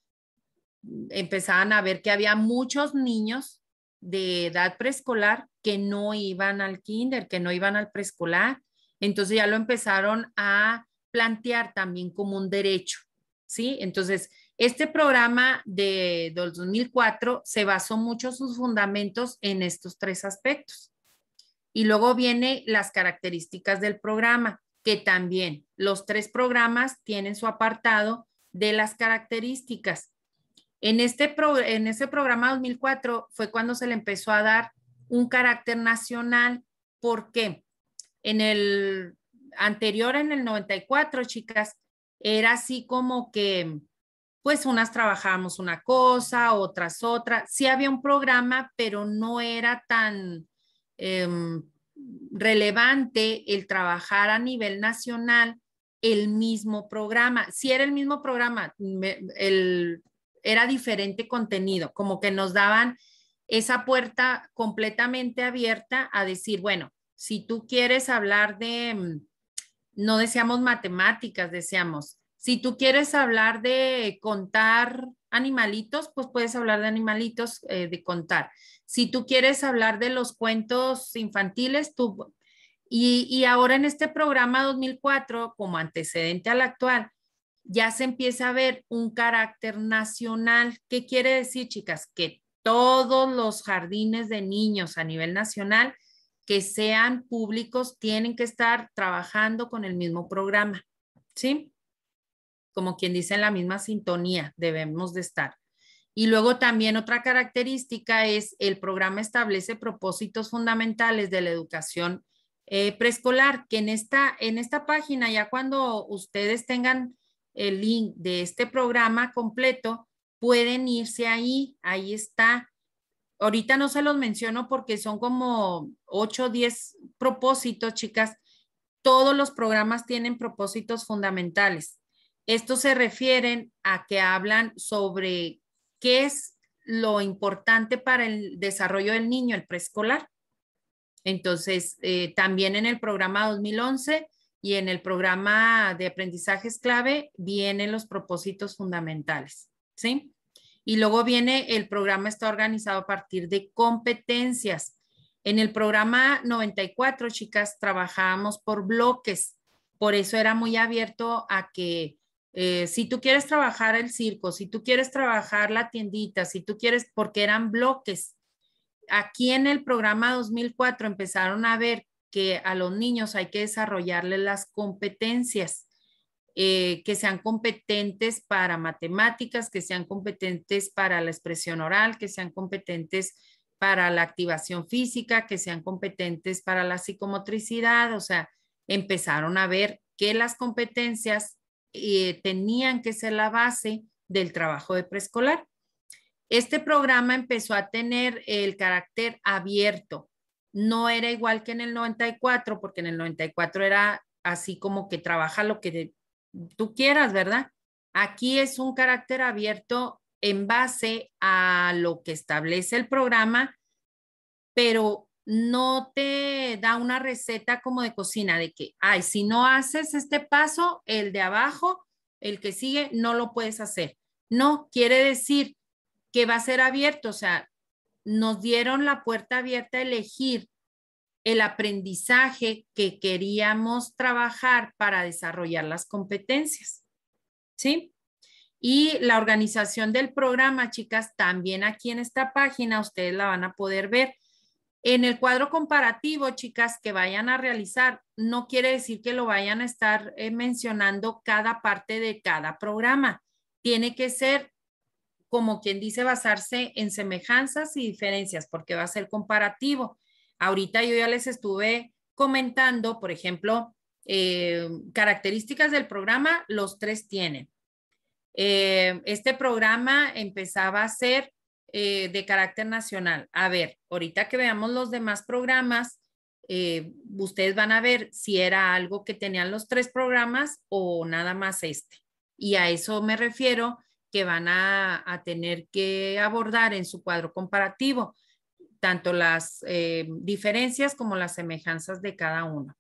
empezaban a ver que había muchos niños de edad preescolar que no iban al kinder, que no iban al preescolar, entonces ya lo empezaron a plantear también como un derecho, ¿sí? Entonces, este programa de 2004 se basó mucho sus fundamentos en estos tres aspectos. Y luego viene las características del programa, que también los tres programas tienen su apartado de las características. En este, en este programa 2004 fue cuando se le empezó a dar un carácter nacional. ¿Por qué? en el anterior, en el 94, chicas, era así como que, pues unas trabajábamos una cosa, otras otra. Sí había un programa, pero no era tan em, relevante el trabajar a nivel nacional el mismo programa. Si era el mismo programa, era diferente contenido, como que nos daban esa puerta completamente abierta a decir, bueno, si tú quieres hablar de, mm, no deseamos matemáticas, deseamos, si tú quieres hablar de contar animalitos, pues puedes hablar de animalitos, eh, de contar. Si tú quieres hablar de los cuentos infantiles, tú... Y, y ahora en este programa 2004, como antecedente al actual, ya se empieza a ver un carácter nacional. ¿Qué quiere decir, chicas? Que todos los jardines de niños a nivel nacional que sean públicos tienen que estar trabajando con el mismo programa, ¿sí? Como quien dice, en la misma sintonía debemos de estar. Y luego también otra característica es el programa establece propósitos fundamentales de la educación eh, preescolar, que en esta, en esta página, ya cuando ustedes tengan el link de este programa completo, pueden irse ahí, ahí está Ahorita no se los menciono porque son como 8 o 10 propósitos, chicas. Todos los programas tienen propósitos fundamentales. Estos se refieren a que hablan sobre qué es lo importante para el desarrollo del niño, el preescolar. Entonces, eh, también en el programa 2011 y en el programa de aprendizajes clave vienen los propósitos fundamentales, ¿sí? Y luego viene el programa está organizado a partir de competencias. En el programa 94, chicas, trabajábamos por bloques. Por eso era muy abierto a que eh, si tú quieres trabajar el circo, si tú quieres trabajar la tiendita, si tú quieres, porque eran bloques. Aquí en el programa 2004 empezaron a ver que a los niños hay que desarrollarles las competencias. Eh, que sean competentes para matemáticas, que sean competentes para la expresión oral, que sean competentes para la activación física, que sean competentes para la psicomotricidad, o sea, empezaron a ver que las competencias eh, tenían que ser la base del trabajo de preescolar. Este programa empezó a tener el carácter abierto. No era igual que en el 94, porque en el 94 era así como que trabaja lo que tú quieras, ¿verdad? Aquí es un carácter abierto en base a lo que establece el programa, pero no te da una receta como de cocina de que, ay, si no haces este paso, el de abajo, el que sigue, no lo puedes hacer. No, quiere decir que va a ser abierto, o sea, nos dieron la puerta abierta a elegir el aprendizaje que queríamos trabajar para desarrollar las competencias. ¿Sí? Y la organización del programa, chicas, también aquí en esta página ustedes la van a poder ver. En el cuadro comparativo, chicas, que vayan a realizar, no quiere decir que lo vayan a estar eh, mencionando cada parte de cada programa. Tiene que ser, como quien dice, basarse en semejanzas y diferencias, porque va a ser comparativo. Ahorita yo ya les estuve comentando, por ejemplo, eh, características del programa, los tres tienen. Eh, este programa empezaba a ser eh, de carácter nacional. A ver, ahorita que veamos los demás programas, ustedes van a ver si era algo que tenían los tres programas o nada más este. Y a eso me refiero que van a tener que abordar en su cuadro comparativo tanto las eh, diferencias como las semejanzas de cada uno.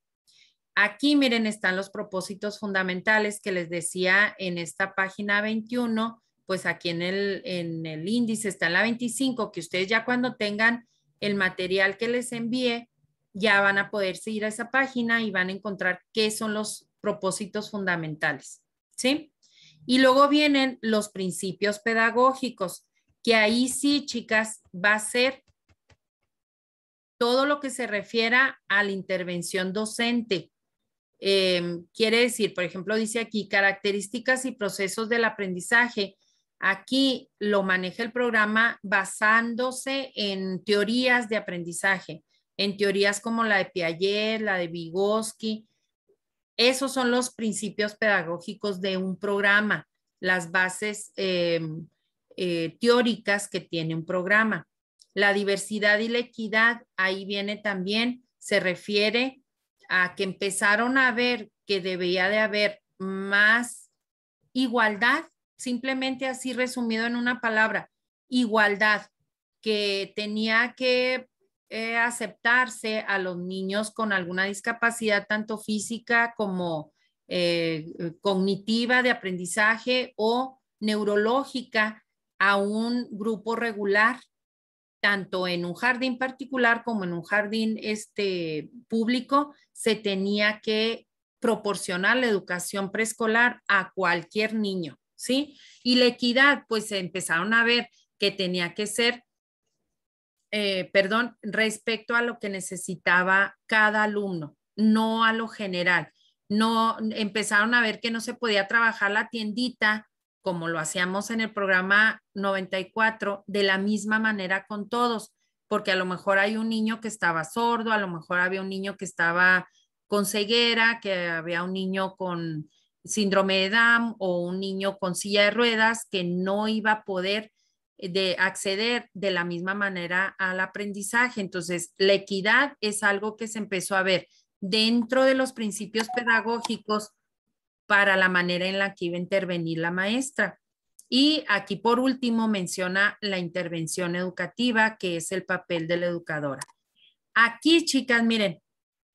Aquí, miren, están los propósitos fundamentales que les decía en esta página 21, pues aquí en el, en el índice está en la 25, que ustedes ya cuando tengan el material que les envié, ya van a poder seguir a esa página y van a encontrar qué son los propósitos fundamentales, ¿sí? Y luego vienen los principios pedagógicos, que ahí sí, chicas, va a ser todo lo que se refiera a la intervención docente. Em, quiere decir, por ejemplo, dice aquí, características y procesos del aprendizaje. Aquí lo maneja el programa basándose en teorías de aprendizaje, en teorías como la de Piaget, la de Vygotsky. Esos son los principios pedagógicos de un programa, las bases em, eh, teóricas que tiene un programa. La diversidad y la equidad, ahí viene también, se refiere a que empezaron a ver que debía de haber más igualdad, simplemente así resumido en una palabra, igualdad, que tenía que eh, aceptarse a los niños con alguna discapacidad, tanto física como eh, cognitiva de aprendizaje o neurológica, a un grupo regular tanto en un jardín particular como en un jardín este, público, se tenía que proporcionar la educación preescolar a cualquier niño, ¿sí? Y la equidad, pues se empezaron a ver que tenía que ser, eh, perdón, respecto a lo que necesitaba cada alumno, no a lo general. No, empezaron a ver que no se podía trabajar la tiendita como lo hacíamos en el programa 94, de la misma manera con todos, porque a lo mejor hay un niño que estaba sordo, a lo mejor había un niño que estaba con ceguera, que había un niño con síndrome de Down o un niño con silla de ruedas que no iba a poder eh, de acceder de la misma manera al aprendizaje. Entonces, la equidad es algo que se empezó a ver dentro de los principios pedagógicos para la manera en la que iba a intervenir la maestra. Y aquí por último menciona la intervención educativa, que es el papel de la educadora. Aquí, chicas, miren,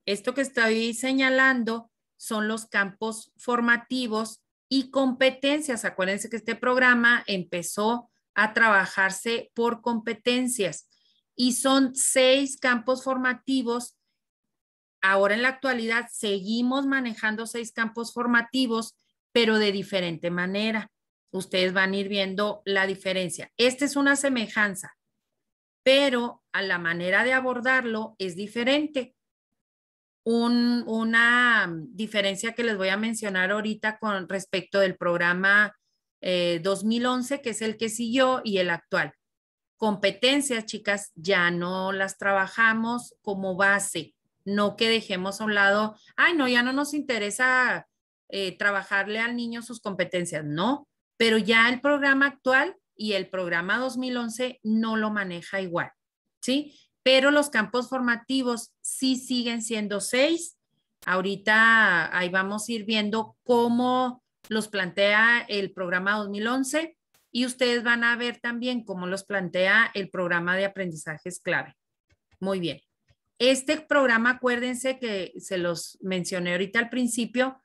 esto que estoy señalando son los campos formativos y competencias. Acuérdense que este programa empezó a trabajarse por competencias y son seis campos formativos Ahora en la actualidad seguimos manejando seis campos formativos, pero de diferente manera. Ustedes van a ir viendo la diferencia. Esta es una semejanza, pero a la manera de abordarlo es diferente. una diferencia que les voy a mencionar ahorita con respecto del programa 2011, eh, que es el que siguió, y el actual. Competencias, chicas, ya no las trabajamos como base no que dejemos a un lado, ay, no, ya no nos interesa eh, trabajarle al niño sus competencias, no, pero ya el programa actual y el programa 2011 no lo maneja igual, ¿sí? Pero los campos formativos sí siguen siendo seis. Ahorita ahí vamos a ir viendo cómo los plantea el programa 2011 y ustedes van a ver también cómo los plantea el programa de aprendizajes clave. Muy bien. Este programa, acuérdense que se los mencioné ahorita al principio,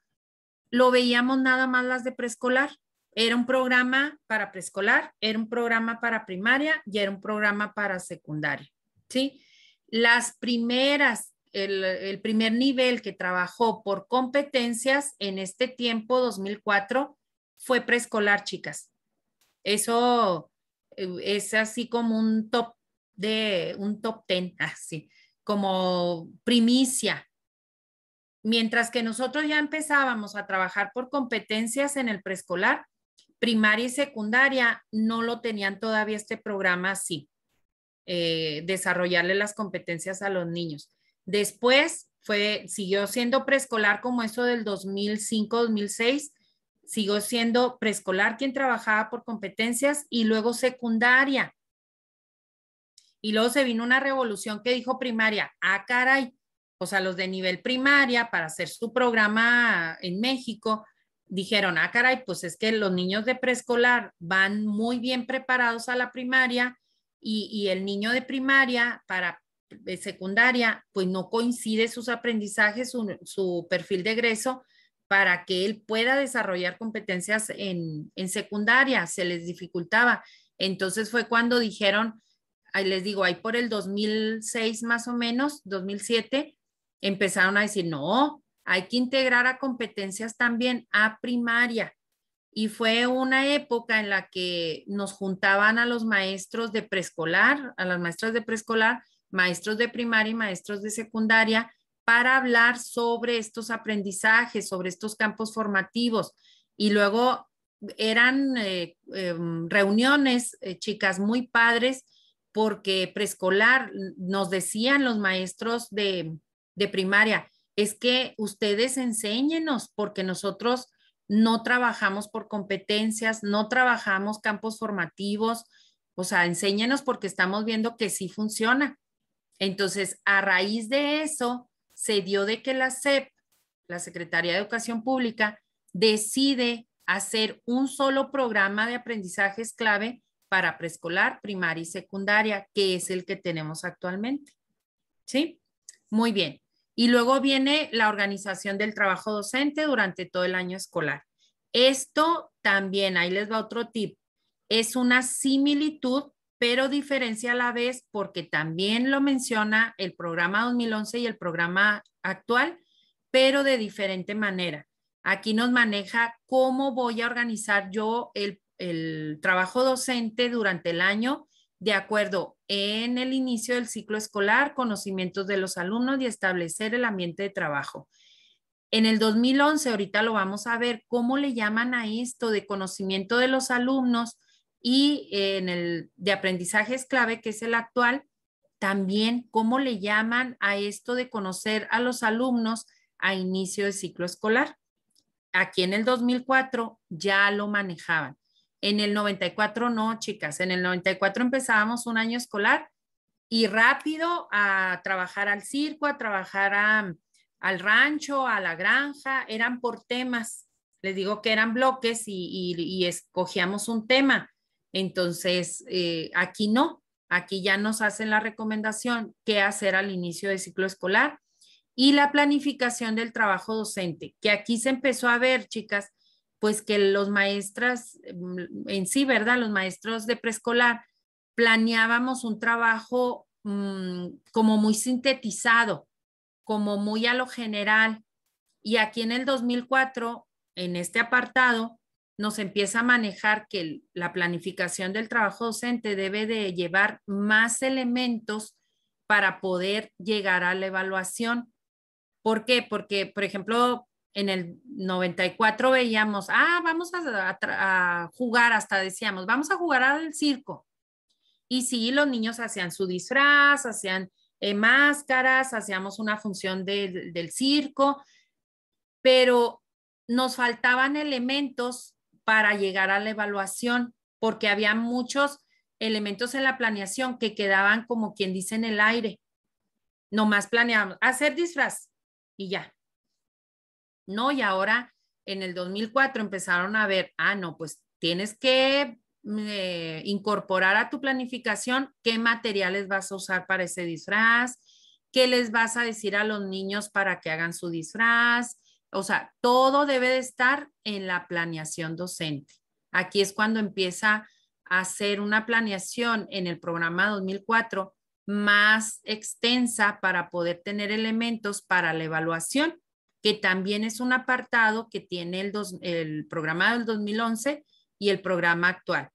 lo veíamos nada más las de preescolar. Era un programa para preescolar, era un programa para primaria y era un programa para secundaria. ¿sí? Las primeras, el, primer nivel que trabajó por competencias en este tiempo, 2004, fue preescolar, chicas. Eso eh, es así como un top de un top ten, [laughs] así como primicia. Mientras que nosotros ya empezábamos a trabajar por competencias en el preescolar, primaria y secundaria no lo tenían todavía este programa así, eh, desarrollarle las competencias a los niños. Después fue, siguió siendo preescolar como eso del 2005-2006, siguió siendo preescolar quien trabajaba por competencias y luego secundaria y luego se vino una revolución que dijo primaria, ah, caray, o sea, los de nivel primaria para hacer su programa en México, dijeron, ah, caray, pues es que los niños de preescolar van muy bien preparados a la primaria y, el niño de primaria para eh, secundaria, pues no coincide sus aprendizajes, su, perfil de egreso, para que él pueda desarrollar competencias en, en secundaria, se les dificultaba. Entonces fue cuando dijeron, ahí les digo, ahí por el 2006 más o menos, 2007, empezaron a decir, no, hay que integrar a competencias también a primaria. Y fue una época en la que nos juntaban a los maestros de preescolar, a las maestras de preescolar, maestros de primaria y maestros de secundaria para hablar sobre estos aprendizajes, sobre estos campos formativos. Y luego eran eh, em, reuniones, eh, chicas, muy padres, porque preescolar nos decían los maestros de, primaria, es que ustedes enséñenos porque nosotros no trabajamos por competencias, no trabajamos campos formativos, o sea, enséñenos porque estamos viendo que sí funciona. Entonces, a raíz de eso, se dio de que la SEP, la Secretaría de Educación Pública, decide hacer un solo programa de aprendizajes clave para preescolar, primaria y secundaria, que es el que tenemos actualmente. ¿Sí? Muy bien. Y luego viene la organización del trabajo docente durante todo el año escolar. Esto también, ahí les va otro tip, es una similitud, pero diferencia a la vez porque también lo menciona el programa 2011 y el programa actual, pero de diferente manera. Aquí nos maneja cómo voy a organizar yo el, el trabajo docente durante el año de acuerdo en el inicio del ciclo escolar, conocimientos de los alumnos y establecer el ambiente de trabajo. En el 2011, ahorita lo vamos a ver, cómo le llaman a esto de conocimiento de los alumnos y eh, en el de aprendizajes clave, que es el actual, también cómo le llaman a esto de conocer a los alumnos a inicio del ciclo escolar. Aquí en el 2004 ya lo manejaban. En el 94 no, chicas, en el 94 empezábamos un año escolar y rápido a trabajar al circo, a trabajar al rancho, a la granja, eran por temas. Les digo que eran bloques y, escogíamos un tema. Entonces, eh, aquí no, aquí ya nos hacen la recomendación qué hacer al inicio del ciclo escolar y la planificación del trabajo docente, que aquí se empezó a ver, chicas, pues que los maestras mm, en sí, ¿verdad? Los maestros de preescolar planeábamos un trabajo mm, como muy sintetizado, como muy a lo general. Y aquí en el 2004, en este apartado, nos empieza a manejar que la planificación del trabajo docente debe de llevar más elementos para poder llegar a la evaluación. ¿Por qué? Porque, por ejemplo, en el 94 veíamos, ah, vamos a, jugar, hasta decíamos, vamos a jugar al circo. Y sí, los niños hacían su disfraz, hacían eh, máscaras, hacíamos una función del circo, pero nos faltaban elementos para llegar a la evaluación, porque había muchos elementos en la planeación que quedaban como quien dice en el aire. Nomás planeamos hacer disfraz y ya, no, y ahora en el 2004 empezaron a ver, ah, no, pues tienes que eh, incorporar a tu planificación qué materiales vas a usar para ese disfraz, qué les vas a decir a los niños para que hagan su disfraz. O sea, todo debe de estar en la planeación docente. Aquí es cuando empieza a hacer una planeación en el programa 2004 más extensa para poder tener elementos para la evaluación que también es un apartado que tiene el, dos, el programa del 2011 y el programa actual.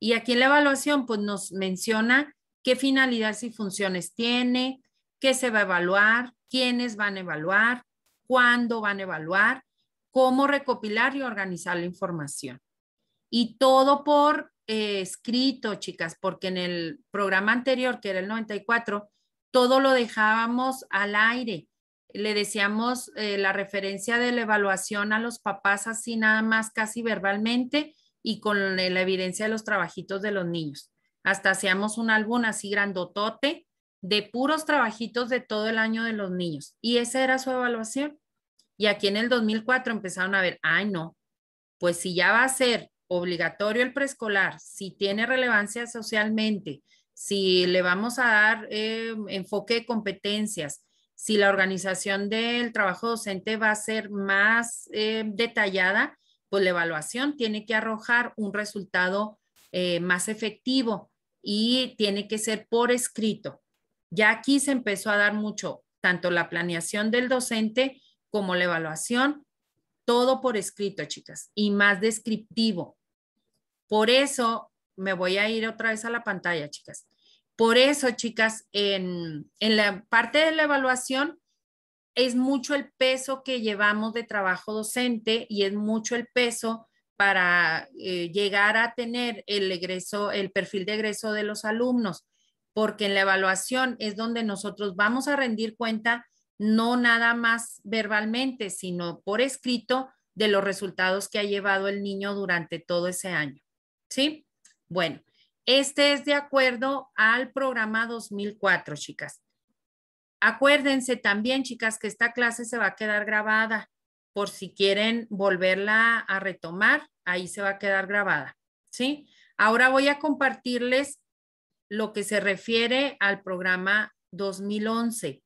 Y aquí en la evaluación, pues nos menciona qué finalidades y funciones tiene, qué se va a evaluar, quiénes van a evaluar, cuándo van a evaluar, cómo recopilar y organizar la información. Y todo por eh, escrito, chicas, porque en el programa anterior, que era el 94, todo lo dejábamos al aire le decíamos eh, la referencia de la evaluación a los papás así nada más casi verbalmente y con eh, la evidencia de los trabajitos de los niños. Hasta hacíamos un álbum así grandotote de puros trabajitos de todo el año de los niños. Y esa era su evaluación. Y aquí en el 2004 empezaron a ver, ay no, pues si ya va a ser obligatorio el preescolar, si tiene relevancia socialmente, si le vamos a dar eh, enfoque de competencias, si la organización del trabajo docente va a ser más eh, detallada, pues la evaluación tiene que arrojar un resultado eh, más efectivo y tiene que ser por escrito. Ya aquí se empezó a dar mucho, tanto la planeación del docente como la evaluación, todo por escrito, chicas, y más descriptivo. Por eso me voy a ir otra vez a la pantalla, chicas. Por eso, chicas, en, la parte de la evaluación es mucho el peso que llevamos de trabajo docente y es mucho el peso para eh, llegar a tener el egreso, el perfil de egreso de los alumnos, porque en la evaluación es donde nosotros vamos a rendir cuenta no nada más verbalmente, sino por escrito de los resultados que ha llevado el niño durante todo ese año. ¿Sí? Bueno, este es de acuerdo al programa 2004, chicas. Acuérdense también, chicas, que esta clase se va a quedar grabada. Por si quieren volverla a retomar, ahí se va a quedar grabada. ¿sí? Ahora voy a compartirles lo que se refiere al programa 2011.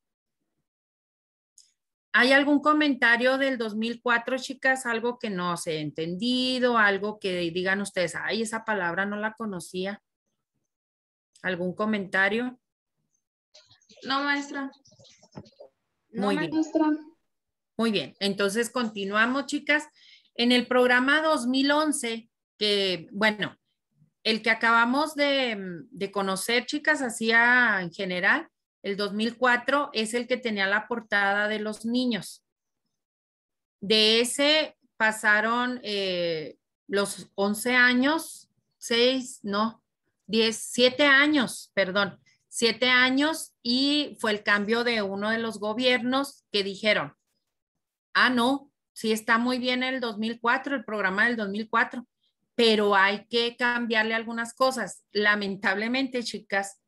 ¿Hay algún comentario del 2004, chicas? Algo que no se ha entendido, algo que digan ustedes, ay, esa palabra no la conocía. ¿Algún comentario? No, maestra. Muy bien. Muy bien, entonces continuamos, chicas. En el programa 2011, que, bueno, el que acabamos de conocer, chicas, hacía en general, el 2004 es el que tenía la portada de los niños. De ese pasaron eh, los 11 años, 6, no, 10, 7 años, perdón, 7 años y fue el cambio de uno de los gobiernos que dijeron, ah, no, sí está muy bien el 2004, el programa del 2004, pero hay que cambiarle algunas cosas. Lamentablemente, chicas,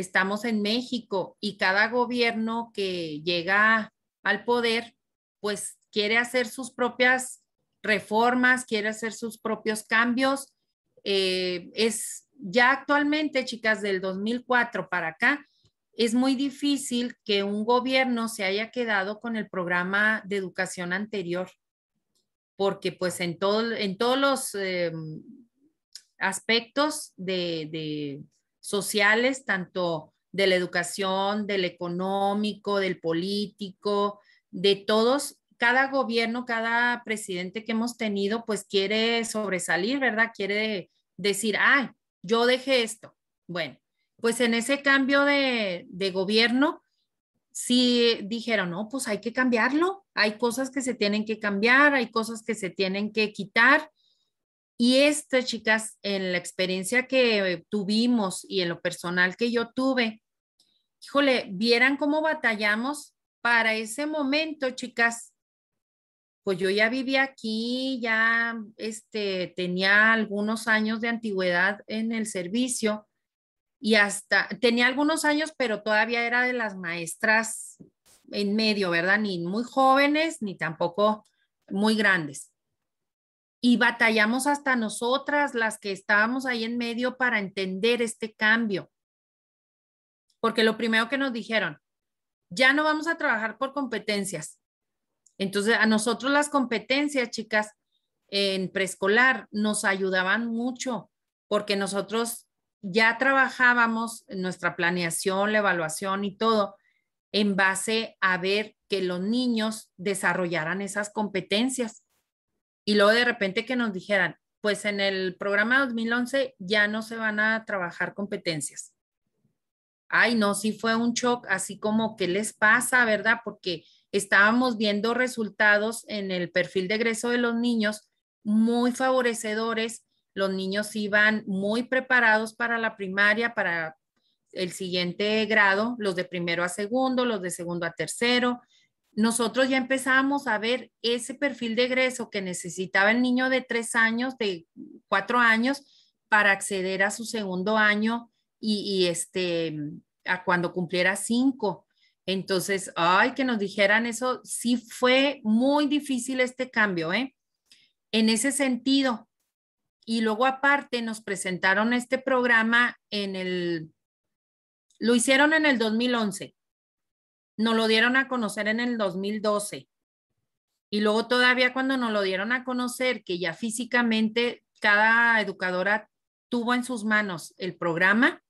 estamos en México y cada gobierno que llega al poder, pues quiere hacer sus propias reformas, quiere hacer sus propios cambios. Eh, es ya actualmente, chicas, del 2004 para acá, es muy difícil que un gobierno se haya quedado con el programa de educación anterior, porque pues en, todo, en todos los em, aspectos de, de sociales, tanto de la educación, del económico, del político, de todos. Cada gobierno, cada presidente que hemos tenido, pues quiere sobresalir, ¿verdad? Quiere decir, ay, yo dejé esto. Bueno, pues en ese cambio de, de gobierno, si dijeron, no, pues hay que cambiarlo, hay cosas que se tienen que cambiar, hay cosas que se tienen que quitar y esto, chicas, en la experiencia que tuvimos y en lo personal que yo tuve, híjole, vieran cómo batallamos para ese momento, chicas. Pues yo ya vivía aquí, ya este, tenía algunos años de antigüedad en el servicio y hasta tenía algunos años, pero todavía era de las maestras en medio, ¿verdad? Ni muy jóvenes, ni tampoco muy grandes y batallamos hasta nosotras, las que estábamos ahí en medio, para entender este cambio. Porque lo primero que nos dijeron, ya no vamos a trabajar por competencias. Entonces, a nosotros las competencias, chicas, en preescolar nos ayudaban mucho porque nosotros ya trabajábamos nuestra planeación, la evaluación y todo en base a ver que los niños desarrollaran esas competencias y luego de repente que nos dijeran, pues en el programa 2011 ya no se van a trabajar competencias. Ay, no, sí fue un shock, así como que les pasa, ¿verdad? Porque estábamos viendo resultados en el perfil de egreso de los niños muy favorecedores. Los niños iban muy preparados para la primaria, para el siguiente grado, los de primero a segundo, los de segundo a tercero, nosotros ya empezamos a ver ese perfil de egreso que necesitaba el niño de tres años, de cuatro años, para acceder a su segundo año y, y este, a cuando cumpliera cinco. Entonces, ay, que nos dijeran eso, sí fue muy difícil este cambio, ¿eh? En ese sentido. Y luego aparte nos presentaron este programa en el, lo hicieron en el 2011 nos lo dieron a conocer en el 2012. Y luego todavía cuando nos lo dieron a conocer, que ya físicamente cada educadora tuvo en sus manos el programa,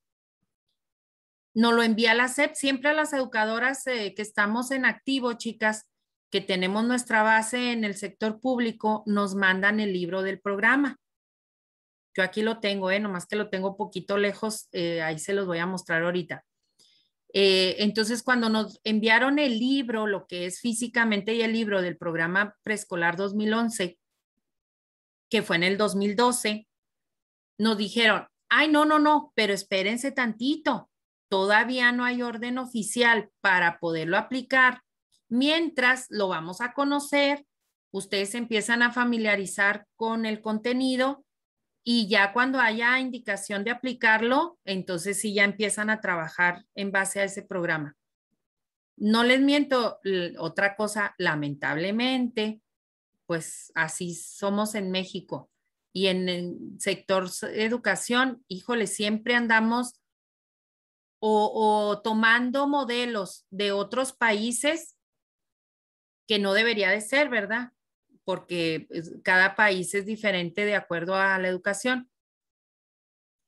nos lo envía la SEP. Siempre a las educadoras eh, que estamos en activo, chicas, que tenemos nuestra base en el sector público, nos mandan el libro del programa. Yo aquí lo tengo, eh, nomás que lo tengo poquito lejos, eh, ahí se los voy a mostrar ahorita. Eh, entonces, cuando nos enviaron el libro, lo que es físicamente y el libro del programa preescolar 2011, que fue en el 2012, nos dijeron, ay, no, no, no, pero espérense tantito, todavía no hay orden oficial para poderlo aplicar. Mientras lo vamos a conocer, ustedes empiezan a familiarizar con el contenido y ya cuando haya indicación de aplicarlo, entonces sí ya empiezan a trabajar en base a ese programa. No les miento, otra cosa, lamentablemente, pues así somos en México. Y en el sector educación, híjole, siempre andamos o, o tomando modelos de otros países que no debería de ser, ¿verdad? porque cada país es diferente de acuerdo a la educación,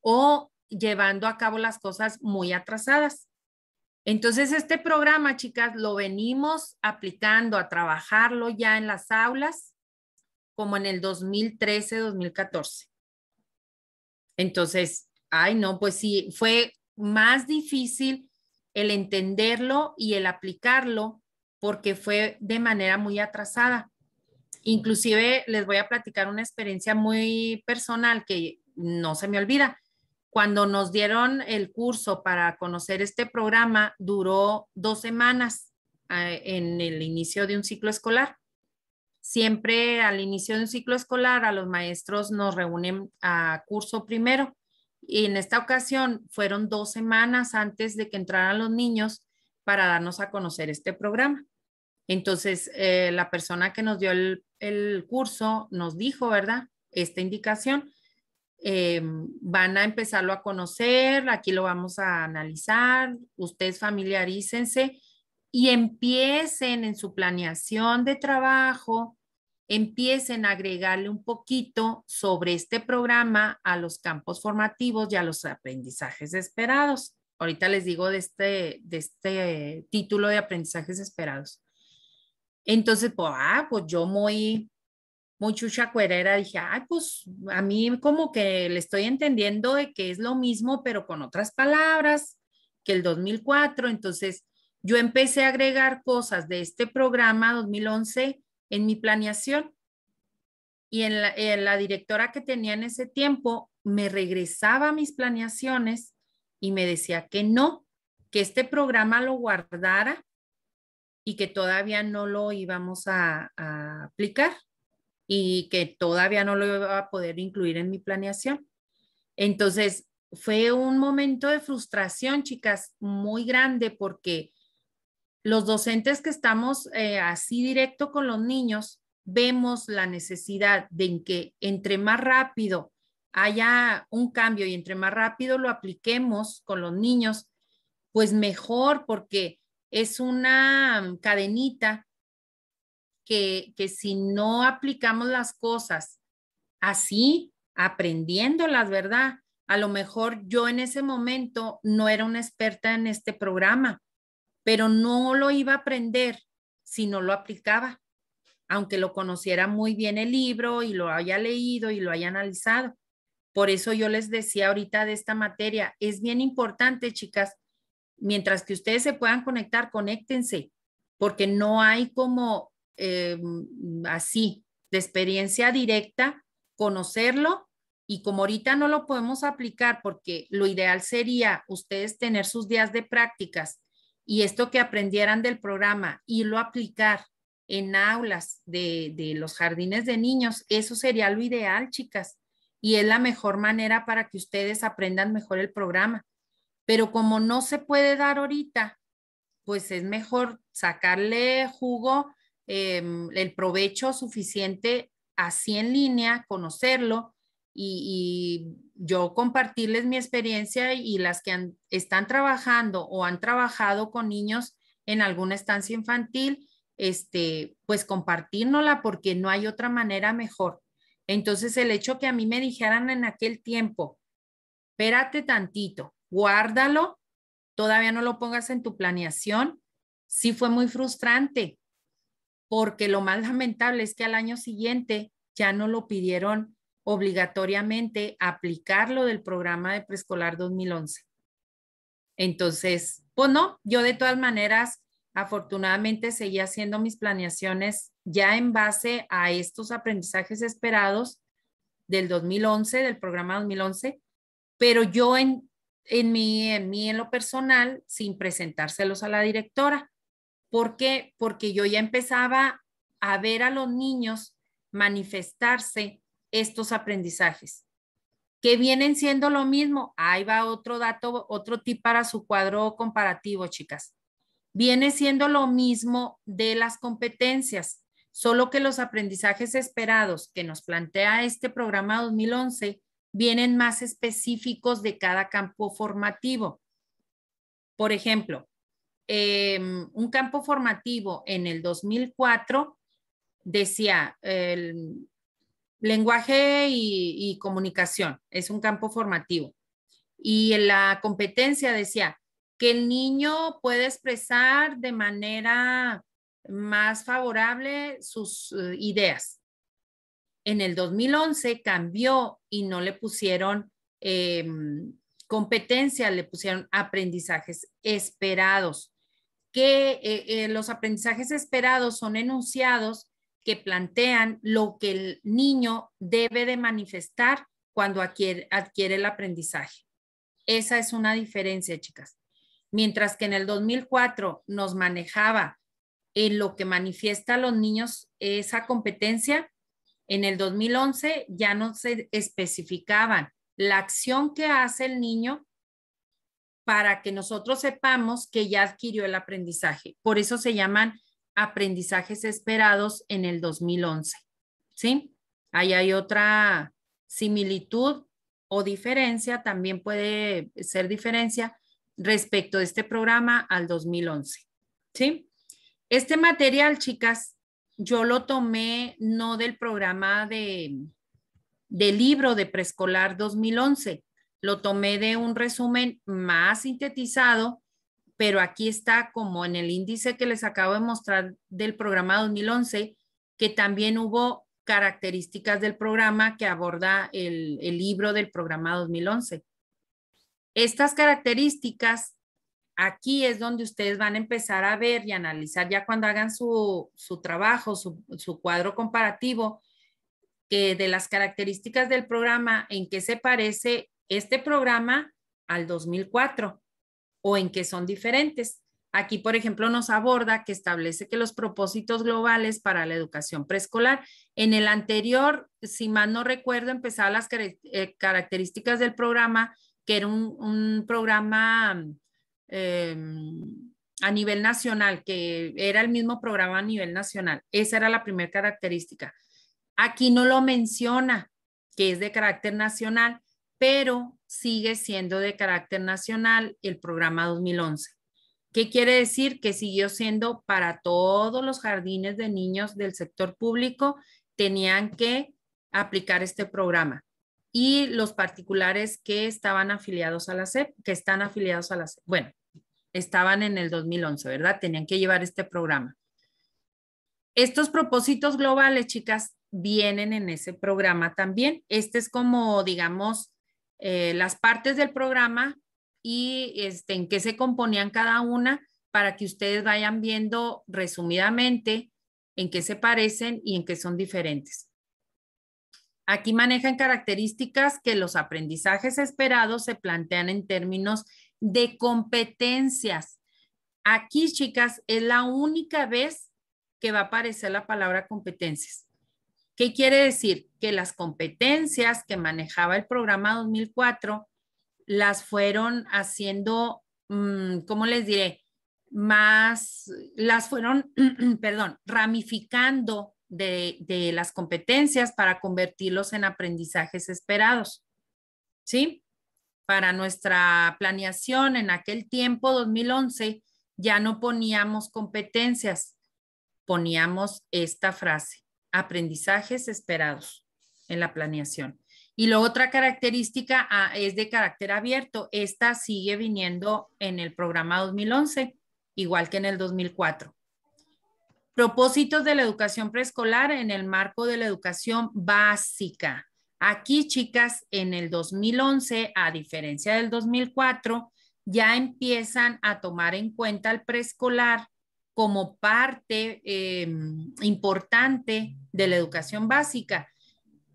o llevando a cabo las cosas muy atrasadas. Entonces, este programa, chicas, lo venimos aplicando a trabajarlo ya en las aulas como en el 2013-2014. Entonces, ay, no, pues sí, fue más difícil el entenderlo y el aplicarlo porque fue de manera muy atrasada. Inclusive les voy a platicar una experiencia muy personal que no se me olvida. Cuando nos dieron el curso para conocer este programa, duró dos semanas eh, en el inicio de un ciclo escolar. Siempre al inicio de un ciclo escolar a los maestros nos reúnen a curso primero. Y en esta ocasión fueron dos semanas antes de que entraran los niños para darnos a conocer este programa. Entonces, eh, la persona que nos dio el, curso nos dijo, ¿verdad? Esta indicación. Eh, van a empezarlo a conocer, aquí lo vamos a analizar, ustedes familiarícense y empiecen en su planeación de trabajo, empiecen a agregarle un poquito sobre este programa a los campos formativos y a los aprendizajes esperados. Ahorita les digo este, de este título de aprendizajes esperados. Entonces, pues, ah, pues yo muy, muy chucha cuerera dije, ah, pues a mí como que le estoy entendiendo de que es lo mismo, pero con otras palabras que el 2004. Entonces, yo empecé a agregar cosas de este programa 2011 en mi planeación. Y en la, la, directora que tenía en ese tiempo me regresaba a mis planeaciones y me decía que no, que este programa lo guardara y que todavía no lo íbamos a, aplicar y que todavía no lo iba a poder incluir en mi planeación. Entonces, fue un momento de frustración, chicas, muy grande porque los docentes que estamos eh, así directo con los niños, vemos la necesidad de que entre más rápido haya un cambio y entre más rápido lo apliquemos con los niños, pues mejor, porque es una cadenita que, que si no aplicamos las cosas así, aprendiéndolas, ¿verdad? A lo mejor yo en ese momento no era una experta en este programa, pero no lo iba a aprender si no lo aplicaba, aunque lo conociera muy bien el libro y lo haya leído y lo haya analizado. Por eso yo les decía ahorita de esta materia, es bien importante, chicas, mientras que ustedes se puedan conectar, conéctense, porque no hay como eh, así, de experiencia directa, conocerlo y como ahorita no lo podemos aplicar porque lo ideal sería ustedes tener sus días de prácticas y esto que aprendieran del programa, y lo aplicar en aulas de, de los jardines de niños, eso sería lo ideal, chicas. Y es la mejor manera para que ustedes aprendan mejor el programa. Pero como no se puede dar ahorita, pues es mejor sacarle jugo, em, el provecho suficiente así en línea, conocerlo y, yo compartirles mi experiencia y las que están trabajando o han trabajado con niños en alguna estancia infantil, este, pues compartírnosla porque no hay otra manera mejor. Entonces el hecho que a mí me dijeran en aquel tiempo, espérate tantito, guárdalo, todavía no lo pongas en tu planeación. Sí fue muy frustrante, porque lo más lamentable es que al año siguiente ya no lo pidieron obligatoriamente aplicarlo del programa de preescolar 2011. Entonces, pues no, yo de todas maneras, afortunadamente seguí haciendo mis planeaciones ya en base a estos aprendizajes esperados del 2011, del programa 2011, pero yo en, en mí, en lo personal, sin presentárselos a la directora. porque Porque yo ya empezaba a ver a los niños manifestarse estos aprendizajes, que vienen siendo lo mismo. Ahí va otro dato, otro tip para su cuadro comparativo, chicas. Viene siendo lo mismo de las competencias, solo que los aprendizajes esperados que nos plantea este programa 2011 vienen más específicos de cada campo formativo. Por ejemplo, em, un campo formativo en el 2004 decía el lenguaje y, comunicación, es un campo formativo. Y en la competencia decía que el niño puede expresar de manera más favorable sus eh, ideas en el 2011 cambió y no le pusieron em, competencia, le pusieron aprendizajes esperados, que eh, eh, los aprendizajes esperados son enunciados que plantean lo que el niño debe de manifestar cuando adquiere, el aprendizaje. Esa es una diferencia, chicas. Mientras que en el 2004 nos manejaba en lo que manifiesta los niños esa competencia, en el 2011 ya no se especificaban la acción que hace el niño para que nosotros sepamos que ya adquirió el aprendizaje. Por eso se llaman aprendizajes esperados en el 2011. ¿Sí? Ahí hay otra similitud o diferencia, también puede ser diferencia respecto de este programa al 2011. ¿Sí? Este material, chicas, yo lo tomé no del programa de, libro de preescolar 2011, lo tomé de un resumen más sintetizado, pero aquí está como en el índice que les acabo de mostrar del programa 2011, que también hubo características del programa que aborda el, el libro del programa 2011. Estas características Aquí es donde ustedes van a empezar a ver y analizar ya cuando hagan su, trabajo, su, cuadro comparativo, que de las características del programa, en qué se parece este programa al 2004 o en qué son diferentes. Aquí, por ejemplo, nos aborda que establece que los propósitos globales para la educación preescolar, en el anterior, si mal no recuerdo, empezaba las eh, características del programa, que era un programa Em, a nivel nacional, que era el mismo programa a nivel nacional. Esa era la primera característica. Aquí no lo menciona, que es de carácter nacional, pero sigue siendo de carácter nacional el programa 2011. ¿Qué quiere decir? Que siguió siendo para todos los jardines de niños del sector público, tenían que aplicar este programa y los particulares que estaban afiliados a la SEP, que están afiliados a la SEP. Bueno, estaban en el 2011, ¿verdad? Tenían que llevar este programa. Estos propósitos globales, chicas, vienen en ese programa también. Este es como, digamos, eh, las partes del programa y este, en qué se componían cada una para que ustedes vayan viendo resumidamente en qué se parecen y en qué son diferentes. Aquí manejan características que los aprendizajes esperados se plantean en términos de competencias. Aquí, chicas, es la única vez que va a aparecer la palabra competencias. ¿Qué quiere decir? Que las competencias que manejaba el programa 2004 las fueron haciendo, mm, ¿cómo les diré? Más, las fueron, [clears throat] perdón, ramificando de, las competencias para convertirlos en aprendizajes esperados. ¿Sí? Para nuestra planeación en aquel tiempo, 2011, ya no poníamos competencias, poníamos esta frase, aprendizajes esperados en la planeación. Y la otra característica ah, es de carácter abierto. Esta sigue viniendo en el programa 2011, igual que en el 2004. Propósitos de la educación preescolar en el marco de la educación básica. Aquí, chicas, en el 2011, a diferencia del 2004, ya empiezan a tomar en cuenta el preescolar como parte em, importante de la educación básica.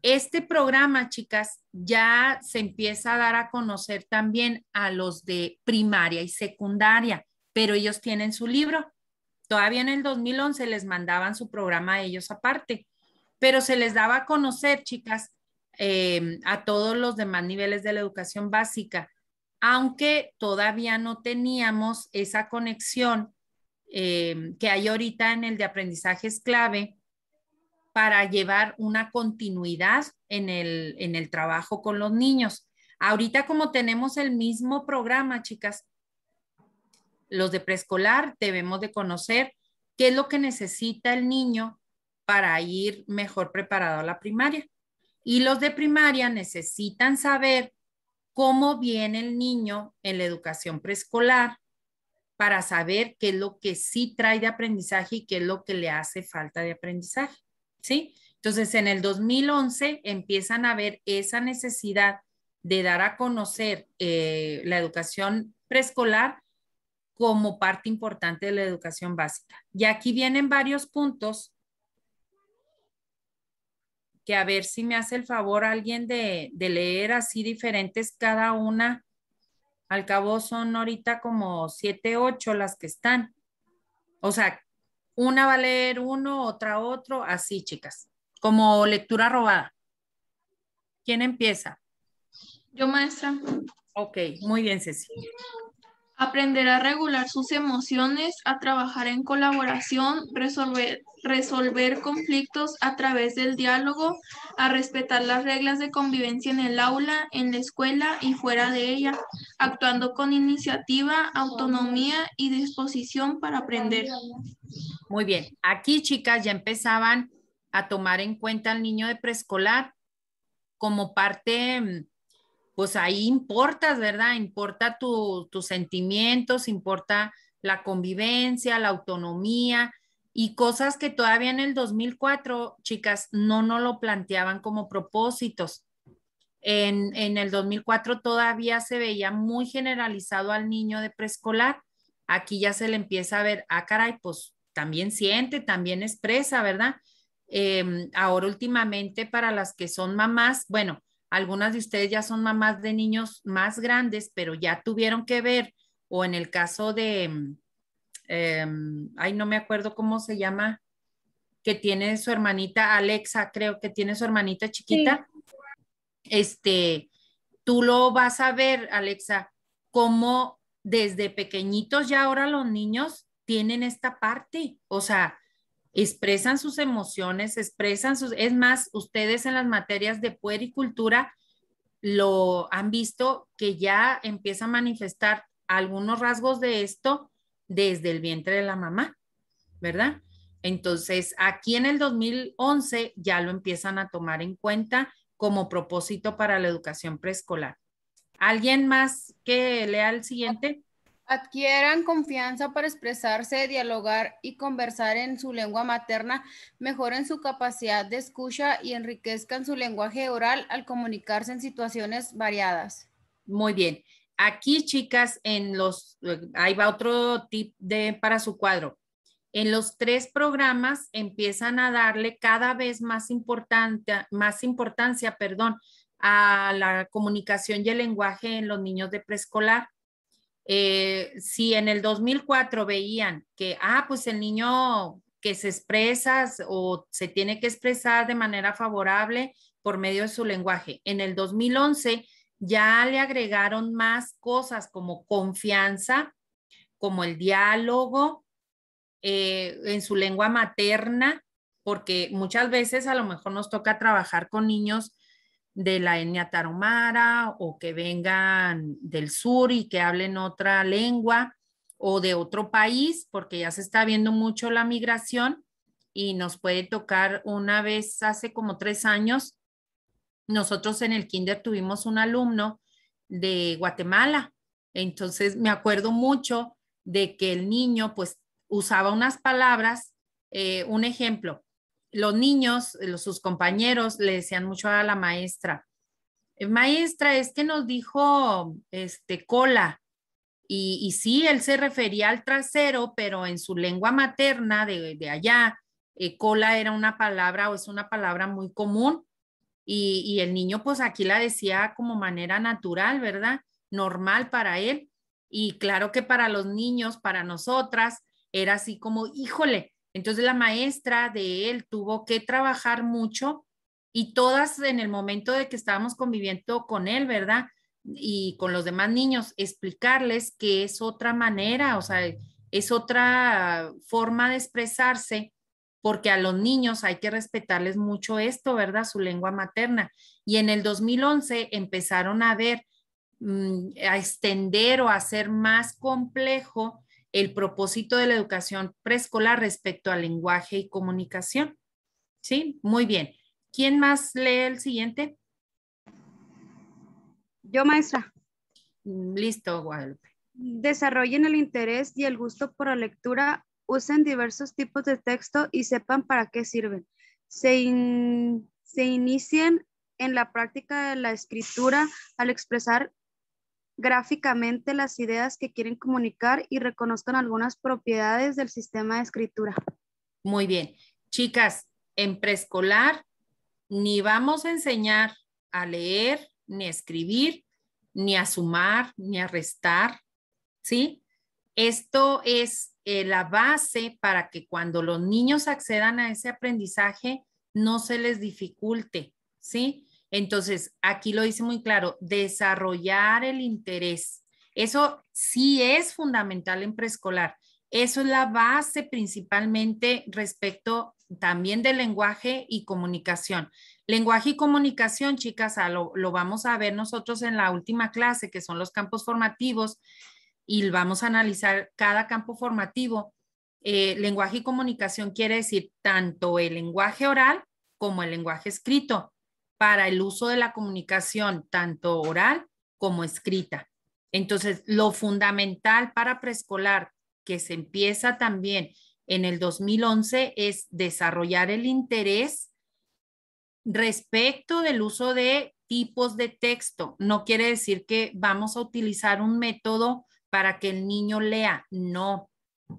Este programa, chicas, ya se empieza a dar a conocer también a los de primaria y secundaria, pero ellos tienen su libro Todavía en el 2011 les mandaban su programa a ellos aparte, pero se les daba a conocer, chicas, eh, a todos los demás niveles de la educación básica, aunque todavía no teníamos esa conexión eh, que hay ahorita en el de aprendizajes clave para llevar una continuidad en el, en el trabajo con los niños. Ahorita como tenemos el mismo programa, chicas, los de preescolar debemos de conocer qué es lo que necesita el niño para ir mejor preparado a la primaria. Y los de primaria necesitan saber cómo viene el niño en la educación preescolar para saber qué es lo que sí trae de aprendizaje y qué es lo que le hace falta de aprendizaje, ¿sí? Entonces, en el 2011 empiezan a ver esa necesidad de dar a conocer eh, la educación preescolar como parte importante de la educación básica. Y aquí vienen varios puntos que a ver si me hace el favor alguien de, leer así diferentes cada una. Al cabo son ahorita como siete, ocho las que están. O sea, una va a leer uno, otra otro, así chicas, como lectura robada. ¿Quién empieza? Yo, maestra. Ok, muy bien, Ceci. Aprender a regular sus emociones, a trabajar en colaboración, resolver, resolver conflictos a través del diálogo, a respetar las reglas de convivencia en el aula, en la escuela y fuera de ella, actuando con iniciativa, autonomía y disposición para aprender. Muy bien, aquí chicas ya empezaban a tomar en cuenta al niño de preescolar como parte mm, pues ahí importas, ¿verdad? Importa tu, tus sentimientos, importa la convivencia, la autonomía y cosas que todavía en el 2004, chicas, no nos lo planteaban como propósitos. En, en, el 2004 todavía se veía muy generalizado al niño de preescolar. Aquí ya se le empieza a ver, ah, caray, pues también siente, también expresa, ¿verdad? Em, ahora últimamente para las que son mamás, bueno, algunas de ustedes ya son mamás de niños más grandes, pero ya tuvieron que ver, o en el caso de, mm, em, ay, no me acuerdo cómo se llama, que tiene su hermanita Alexa, creo que tiene su hermanita chiquita. Este, tú lo vas a ver, Alexa, cómo desde pequeñitos ya ahora los niños tienen esta parte, o sea, expresan sus emociones, expresan sus, es más, ustedes en las materias de y cultura lo han visto que ya empieza a manifestar algunos rasgos de esto desde el vientre de la mamá, ¿verdad? Entonces, aquí en el 2011 ya lo empiezan a tomar en cuenta como propósito para la educación preescolar. ¿Alguien más que lea el siguiente? adquieran confianza para expresarse, dialogar y conversar en su lengua materna, mejoren su capacidad de escucha y enriquezcan su lenguaje oral al comunicarse en situaciones variadas. Muy bien. Aquí, chicas, en los ahí va otro tip de para su cuadro. En los tres programas empiezan a darle cada vez más importante, más importancia, perdón, a la comunicación y el lenguaje en los niños de preescolar eh, si en el 2004 veían que, ah, pues el niño que se expresa o se tiene que expresar de manera favorable por medio de su lenguaje. En el 2011 ya le agregaron más cosas como confianza, como el diálogo eh, en su lengua materna, porque muchas veces a lo mejor nos toca trabajar con niños de la etnia taromara o que vengan del sur y que hablen otra lengua o de otro país, porque ya se está viendo mucho la migración y nos puede tocar una vez hace como tres años, nosotros en el kinder tuvimos un alumno de Guatemala, entonces me acuerdo mucho de que el niño pues usaba unas palabras, eh, un ejemplo, los niños, eh, sus compañeros le decían mucho a la maestra, eh, maestra, es que nos dijo este cola. Y, y sí, él se refería al trasero, pero en su lengua materna de, allá, eh, cola era una palabra o es una palabra muy común. Y, y el niño pues aquí la decía como manera natural, ¿verdad? Normal para él. Y claro que para los niños, para nosotras, era así como, híjole, entonces la maestra de él tuvo que trabajar mucho y todas en el momento de que estábamos conviviendo con él, ¿verdad? Y con los demás niños, explicarles que es otra manera, o sea, es otra forma de expresarse, porque a los niños hay que respetarles mucho esto, ¿verdad? Su lengua materna. Y en el 2011 empezaron a ver, mm, a extender o a hacer más complejo el propósito de la educación preescolar respecto al lenguaje y comunicación. ¿Sí? Muy bien. ¿Quién más lee el siguiente? Yo, maestra. Mm, listo, Guadalupe. Desarrollen el interés y el gusto por la lectura, usen diversos tipos de texto y sepan para qué sirven. Se, inicien en la práctica de la escritura al expresar gráficamente las ideas que quieren comunicar y reconozcan algunas propiedades del sistema de escritura. Muy bien. Chicas, en preescolar ni vamos a enseñar a leer, ni a escribir, ni a sumar, ni a restar, ¿sí? Esto es eh, la base para que cuando los niños accedan a ese aprendizaje no se les dificulte, ¿sí? Entonces, aquí lo hice muy claro, desarrollar el interés. Eso sí es fundamental en preescolar. Eso es la base principalmente respecto también del lenguaje y comunicación. Lenguaje y comunicación, chicas, lo, vamos a ver nosotros en la última clase, que son los campos formativos, y vamos a analizar cada campo formativo. Eh, lenguaje y comunicación quiere decir tanto el lenguaje oral como el lenguaje escrito para el uso de la comunicación, tanto oral como escrita. Entonces, lo fundamental para preescolar, que se empieza también en el 2011, es desarrollar el interés respecto del uso de tipos de texto. No quiere decir que vamos a utilizar un método para que el niño lea. No,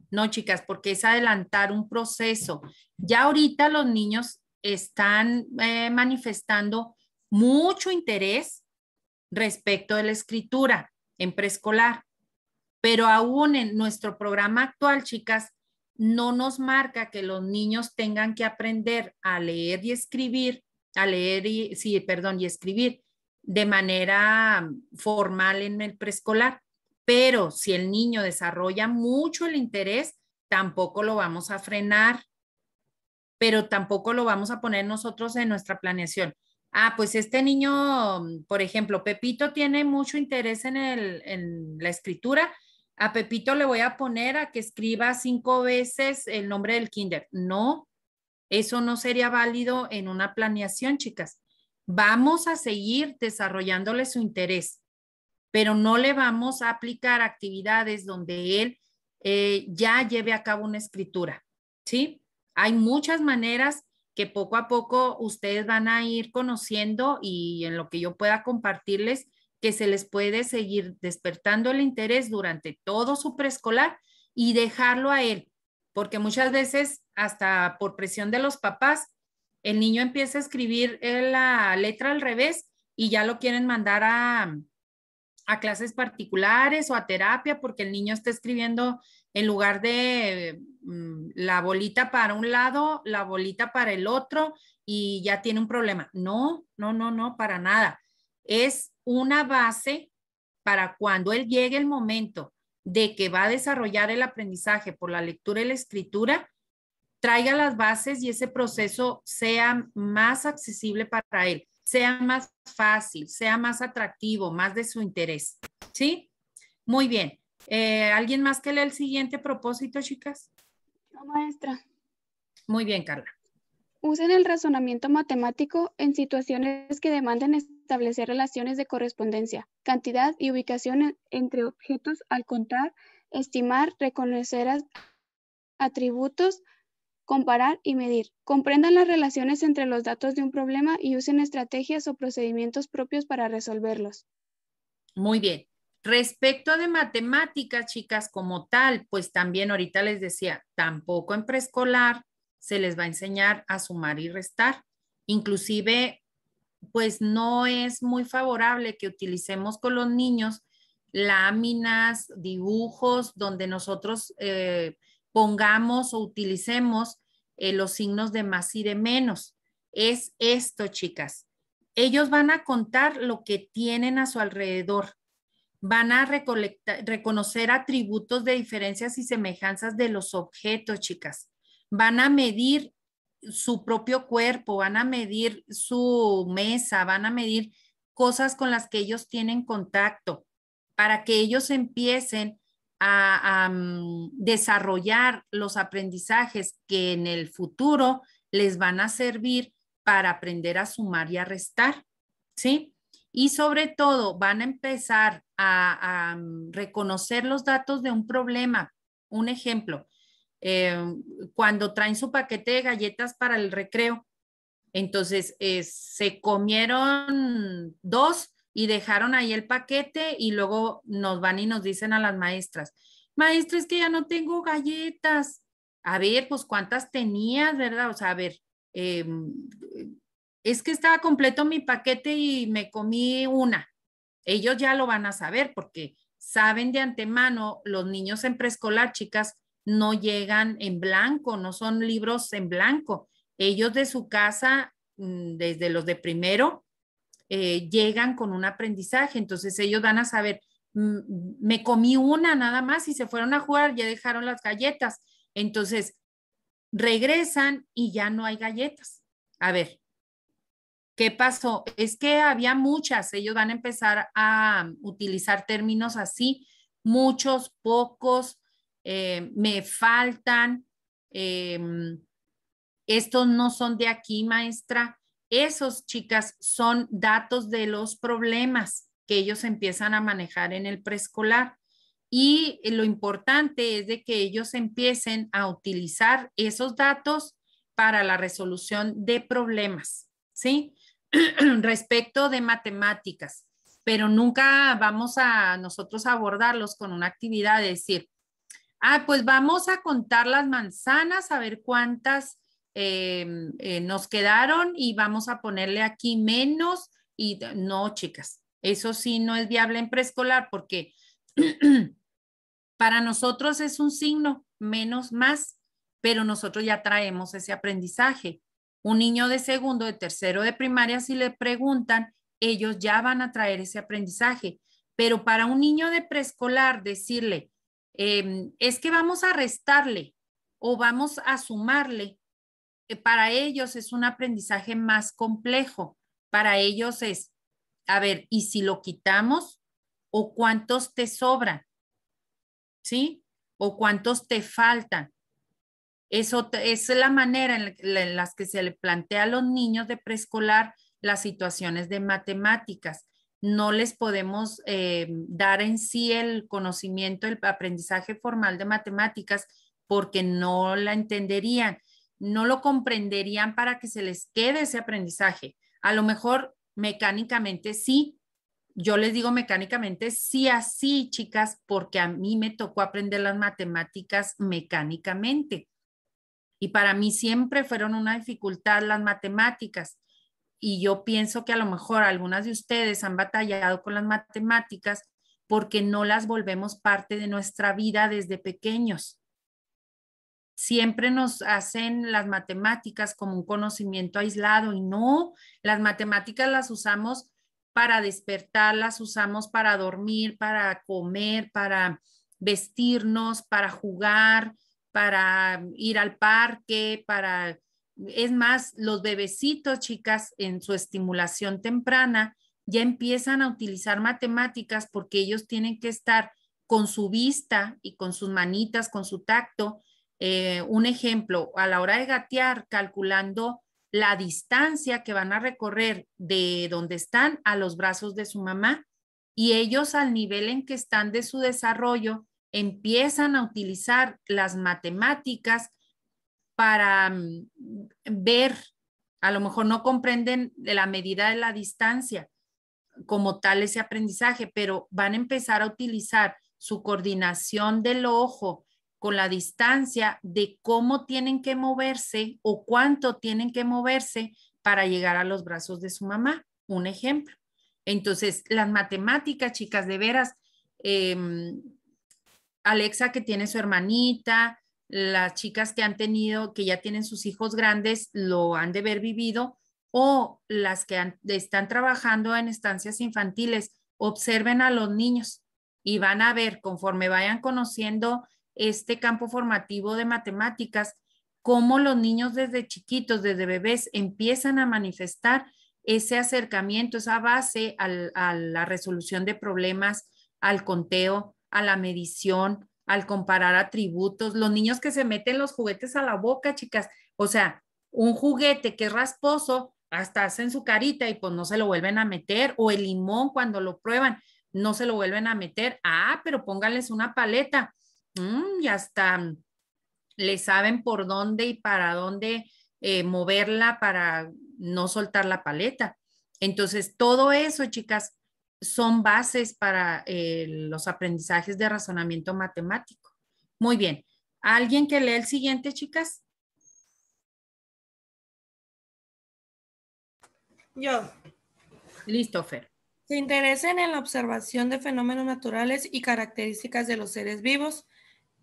no, chicas, porque es adelantar un proceso. Ya ahorita los niños están eh, manifestando mucho interés respecto de la escritura en preescolar. Pero aún en nuestro programa actual, chicas, no nos marca que los niños tengan que aprender a leer y escribir, a leer y, sí, perdón, y escribir de manera formal en el preescolar. Pero si el niño desarrolla mucho el interés, tampoco lo vamos a frenar pero tampoco lo vamos a poner nosotros en nuestra planeación. Ah, pues este niño, mm, por ejemplo, Pepito tiene mucho interés en, en la escritura. A Pepito le voy a poner a que escriba cinco veces el nombre del kinder. No, eso no sería válido en una planeación, chicas. Vamos a seguir desarrollándole su interés, pero no le vamos a aplicar actividades donde él eh, ya lleve a cabo una escritura, ¿sí? Hay muchas maneras que poco a poco ustedes van a ir conociendo y en lo que yo pueda compartirles, que se les puede seguir despertando el interés durante todo su preescolar y dejarlo a él, porque muchas veces hasta por presión de los papás, el niño empieza a escribir eh, la letra al revés y ya lo quieren mandar a, a clases particulares o a terapia porque el niño está escribiendo en lugar de mm, la bolita para un lado, la bolita para el otro y ya tiene un problema. No, no, no, no, para nada. Es una base para cuando él llegue el momento de que va a desarrollar el aprendizaje por la lectura y la escritura, traiga las bases y ese proceso sea más accesible para él, sea más fácil, sea más atractivo, más de su interés. ¿Sí? Muy bien. Eh, ¿Alguien más que lea el siguiente propósito, chicas? No, maestra. Muy bien, Carla. Usen el razonamiento matemático en situaciones que demanden establecer relaciones de correspondencia, cantidad y ubicación entre objetos al contar, estimar, reconocer atributos, comparar y medir. Comprendan las relaciones entre los datos de un problema y usen estrategias o procedimientos propios para resolverlos. Muy bien. Respecto de matemáticas, chicas, como tal, pues también ahorita les decía, tampoco en preescolar se les va a enseñar a sumar y restar. Inclusive, pues no es muy favorable que utilicemos con los niños láminas, dibujos, donde nosotros eh, pongamos o utilicemos eh, los signos de más y de menos. Es esto, chicas. Ellos van a contar lo que tienen a su alrededor van a reconocer atributos de diferencias y semejanzas de los objetos, chicas. Van a medir su propio cuerpo, van a medir su mesa, van a medir cosas con las que ellos tienen contacto para que ellos empiecen a, mm, desarrollar los aprendizajes que en el futuro les van a servir para aprender a sumar y a restar, ¿sí? y sobre todo van a empezar a, mm, reconocer los datos de un problema. Un ejemplo, eh, cuando traen su paquete de galletas para el recreo, entonces eh, se comieron dos y dejaron ahí el paquete y luego nos van y nos dicen a las maestras, maestra, es que ya no tengo galletas. A ver, pues cuántas tenías, ¿verdad? O sea, a ver, em, es que estaba completo mi paquete y me comí una. Ellos ya lo van a saber porque saben de antemano, los niños en preescolar, chicas, no llegan en blanco, no son libros en blanco. Ellos de su casa, mm, desde los de primero, eh, llegan con un aprendizaje. Entonces ellos van a saber, me comí una nada más y se fueron a jugar, ya dejaron las galletas. Entonces regresan y ya no hay galletas. A ver, ¿Qué pasó? Es que había muchas, ellos van a empezar a um, utilizar términos así, muchos, pocos, eh, me faltan, eh, um, estos no son de aquí, maestra. Esos, chicas, son datos de los problemas que ellos empiezan a manejar en el preescolar. Y eh, lo importante es de que ellos empiecen a utilizar esos datos para la resolución de problemas, ¿sí? [clears throat] respecto de matemáticas, pero nunca vamos a nosotros abordarlos con una actividad de decir, ah, pues vamos a contar las manzanas, a ver cuántas em, eh, nos quedaron y vamos a ponerle aquí menos y no, chicas, eso sí no es viable en preescolar porque [clears throat] para nosotros es un signo menos más, pero nosotros ya traemos ese aprendizaje. Un niño de segundo, de tercero de primaria, si le preguntan, ellos ya van a traer ese aprendizaje. Pero para un niño de preescolar decirle, em, es que vamos a restarle o vamos a sumarle, eh, para ellos es un aprendizaje más complejo. Para ellos es, a ver, ¿y si lo quitamos o cuántos te sobran? ¿Sí? ¿O cuántos te faltan? Es, es la manera en, la, las que se le plantea a los niños de preescolar las situaciones de matemáticas. No les podemos eh, dar en sí el conocimiento, el aprendizaje formal de matemáticas porque no la entenderían, no lo comprenderían para que se les quede ese aprendizaje. A lo mejor mecánicamente sí, yo les digo mecánicamente, sí, así, chicas, porque a mí me tocó aprender las matemáticas mecánicamente. Y para mí siempre fueron una dificultad las matemáticas. Y yo pienso que a lo mejor algunas de ustedes han batallado con las matemáticas porque no las volvemos parte de nuestra vida desde pequeños. Siempre nos hacen las matemáticas como un conocimiento aislado y no, las matemáticas las usamos para despertar, las usamos para dormir, para comer, para vestirnos, para jugar, para ir al parque, para, es más, los bebecitos, chicas, en su estimulación temprana, ya empiezan a utilizar matemáticas porque ellos tienen que estar con su vista y con sus manitas, con su tacto. Eh, un ejemplo, a la hora de gatear, calculando la distancia que van a recorrer de donde están a los brazos de su mamá y ellos al nivel en que están de su desarrollo empiezan a utilizar las matemáticas para mm, ver, a lo mejor no comprenden de la medida de la distancia como tal ese aprendizaje, pero van a empezar a utilizar su coordinación del ojo con la distancia de cómo tienen que moverse o cuánto tienen que moverse para llegar a los brazos de su mamá. Un ejemplo. Entonces, las matemáticas, chicas, de veras, eh, Alexa que tiene su hermanita, las chicas que han tenido, que ya tienen sus hijos grandes, lo han de ver vivido, o las que están trabajando en estancias infantiles, observen a los niños y van a ver, conforme vayan conociendo este campo formativo de matemáticas, cómo los niños desde chiquitos, desde bebés, empiezan a manifestar ese acercamiento, esa base a la resolución de problemas, al conteo, a la medición, al comparar atributos, los niños que se meten los juguetes a la boca, chicas, o sea, un juguete que es rasposo, hasta hacen su carita y pues no se lo vuelven a meter, o el limón cuando lo prueban, no se lo vuelven a meter, ah, pero pónganles una paleta, mm, y hasta le saben por dónde y para dónde eh, moverla para no soltar la paleta. Entonces, todo eso, chicas, son bases para eh, los aprendizajes de razonamiento matemático. Muy bien. ¿Alguien que lee el siguiente, chicas? Yo. Listo, Fer. Se interesen en la observación de fenómenos naturales y características de los seres vivos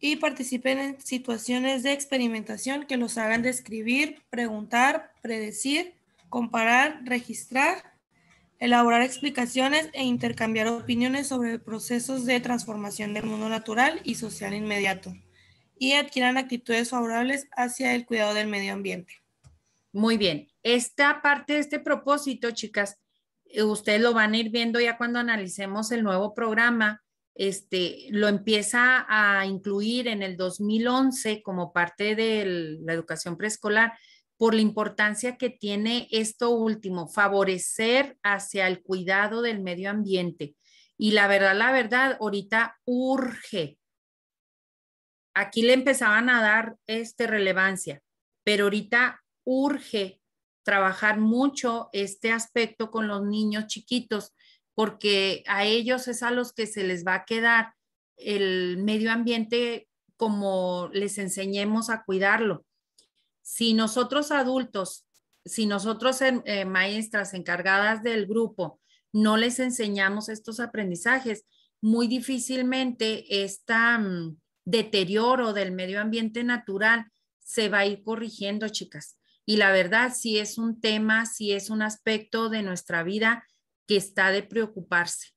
y participen en situaciones de experimentación que los hagan describir, preguntar, predecir, comparar, registrar elaborar explicaciones e intercambiar opiniones sobre procesos de transformación del mundo natural y social inmediato y adquieran actitudes favorables hacia el cuidado del medio ambiente. Muy bien, esta parte de este propósito, chicas, eh, ustedes lo van a ir viendo ya cuando analicemos el nuevo programa. Este, lo empieza a incluir en el 2011 como parte de la educación preescolar, por la importancia que tiene esto último, favorecer hacia el cuidado del medio ambiente. Y la verdad, la verdad, ahorita urge. Aquí le empezaban a dar este relevancia, pero ahorita urge trabajar mucho este aspecto con los niños chiquitos, porque a ellos es a los que se les va a quedar el medio ambiente como les enseñemos a cuidarlo. Si nosotros adultos, si nosotros eh, maestras encargadas del grupo, no les enseñamos estos aprendizajes, muy difícilmente este deterioro del medio ambiente natural se va a ir corrigiendo, chicas. Y la verdad, sí es un tema, sí es un aspecto de nuestra vida que está de preocuparse.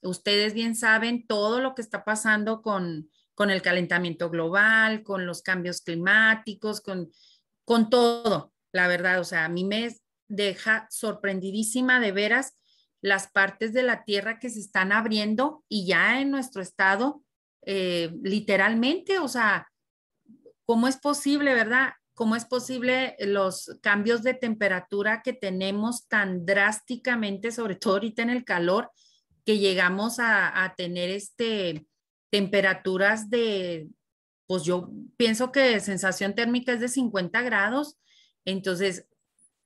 Ustedes bien saben todo lo que está pasando con el calentamiento global, con los cambios climáticos, con con todo, la verdad, o sea, a mí me deja sorprendidísima de veras las partes de la tierra que se están abriendo y ya en nuestro estado, eh, literalmente, o sea, ¿cómo es posible, verdad? ¿Cómo es posible los cambios de temperatura que tenemos tan drásticamente, sobre todo ahorita en el calor, que llegamos a, a tener este, temperaturas de pues yo pienso que sensación térmica es de 50 grados. Entonces,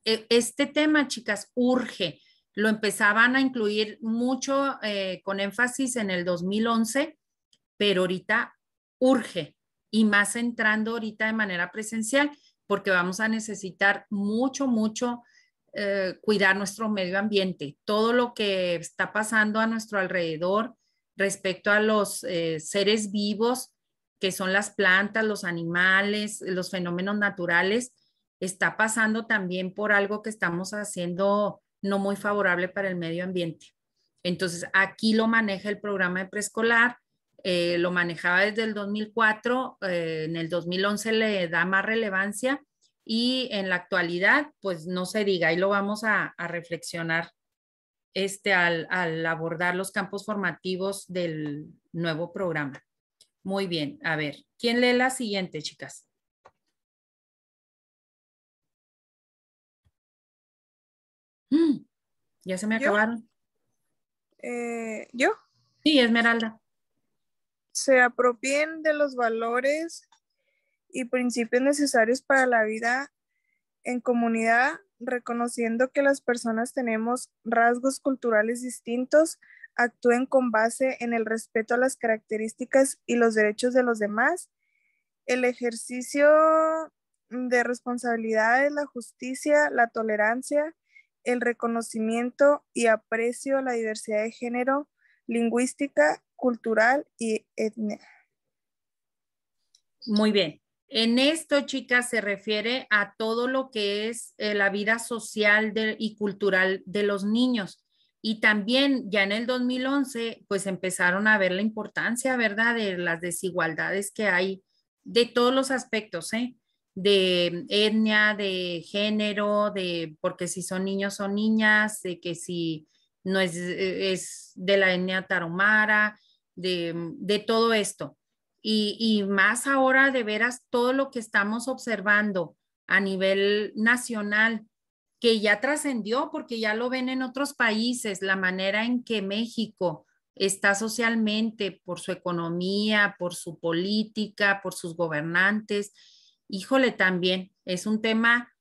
e, este tema, chicas, urge. Lo empezaban a incluir mucho eh, con énfasis en el 2011, pero ahorita urge y más entrando ahorita de manera presencial, porque vamos a necesitar mucho, mucho eh, cuidar nuestro medio ambiente, todo lo que está pasando a nuestro alrededor respecto a los eh, seres vivos, que son las plantas, los animales, los fenómenos naturales, está pasando también por algo que estamos haciendo no muy favorable para el medio ambiente. Entonces, aquí lo maneja el programa de preescolar, eh, lo manejaba desde el 2004, eh, en el 2011 le da más relevancia y en la actualidad, pues no se diga, ahí lo vamos a, reflexionar este, al abordar los campos formativos del nuevo programa. Muy bien, a ver, ¿quién lee la siguiente, chicas? Mm, ya se me acabaron. Eh, ¿Yo? Sí, Esmeralda. Se apropien de los valores y principios necesarios para la vida en comunidad, reconociendo que las personas tenemos rasgos culturales distintos, actúen con base en el respeto a las características y los derechos de los demás, el ejercicio de responsabilidades, la justicia, la tolerancia, el reconocimiento y aprecio a la diversidad de género, lingüística, cultural y etnia. Muy bien. En esto, chicas, se refiere a todo lo que es eh, la vida social y cultural de los niños. Y también ya en el 2011, pues empezaron a ver la importancia, ¿verdad?, de las desigualdades que hay de todos los aspectos, ¿eh? De etnia, de género, de porque si son niños o niñas, de que si no es, e, es de la etnia taromara, de, todo esto. Y, y, más ahora de veras todo lo que estamos observando a nivel nacional que ya trascendió porque ya lo ven en otros países, la manera en que México está socialmente por su economía, por su política, por sus gobernantes. Híjole, también es un tema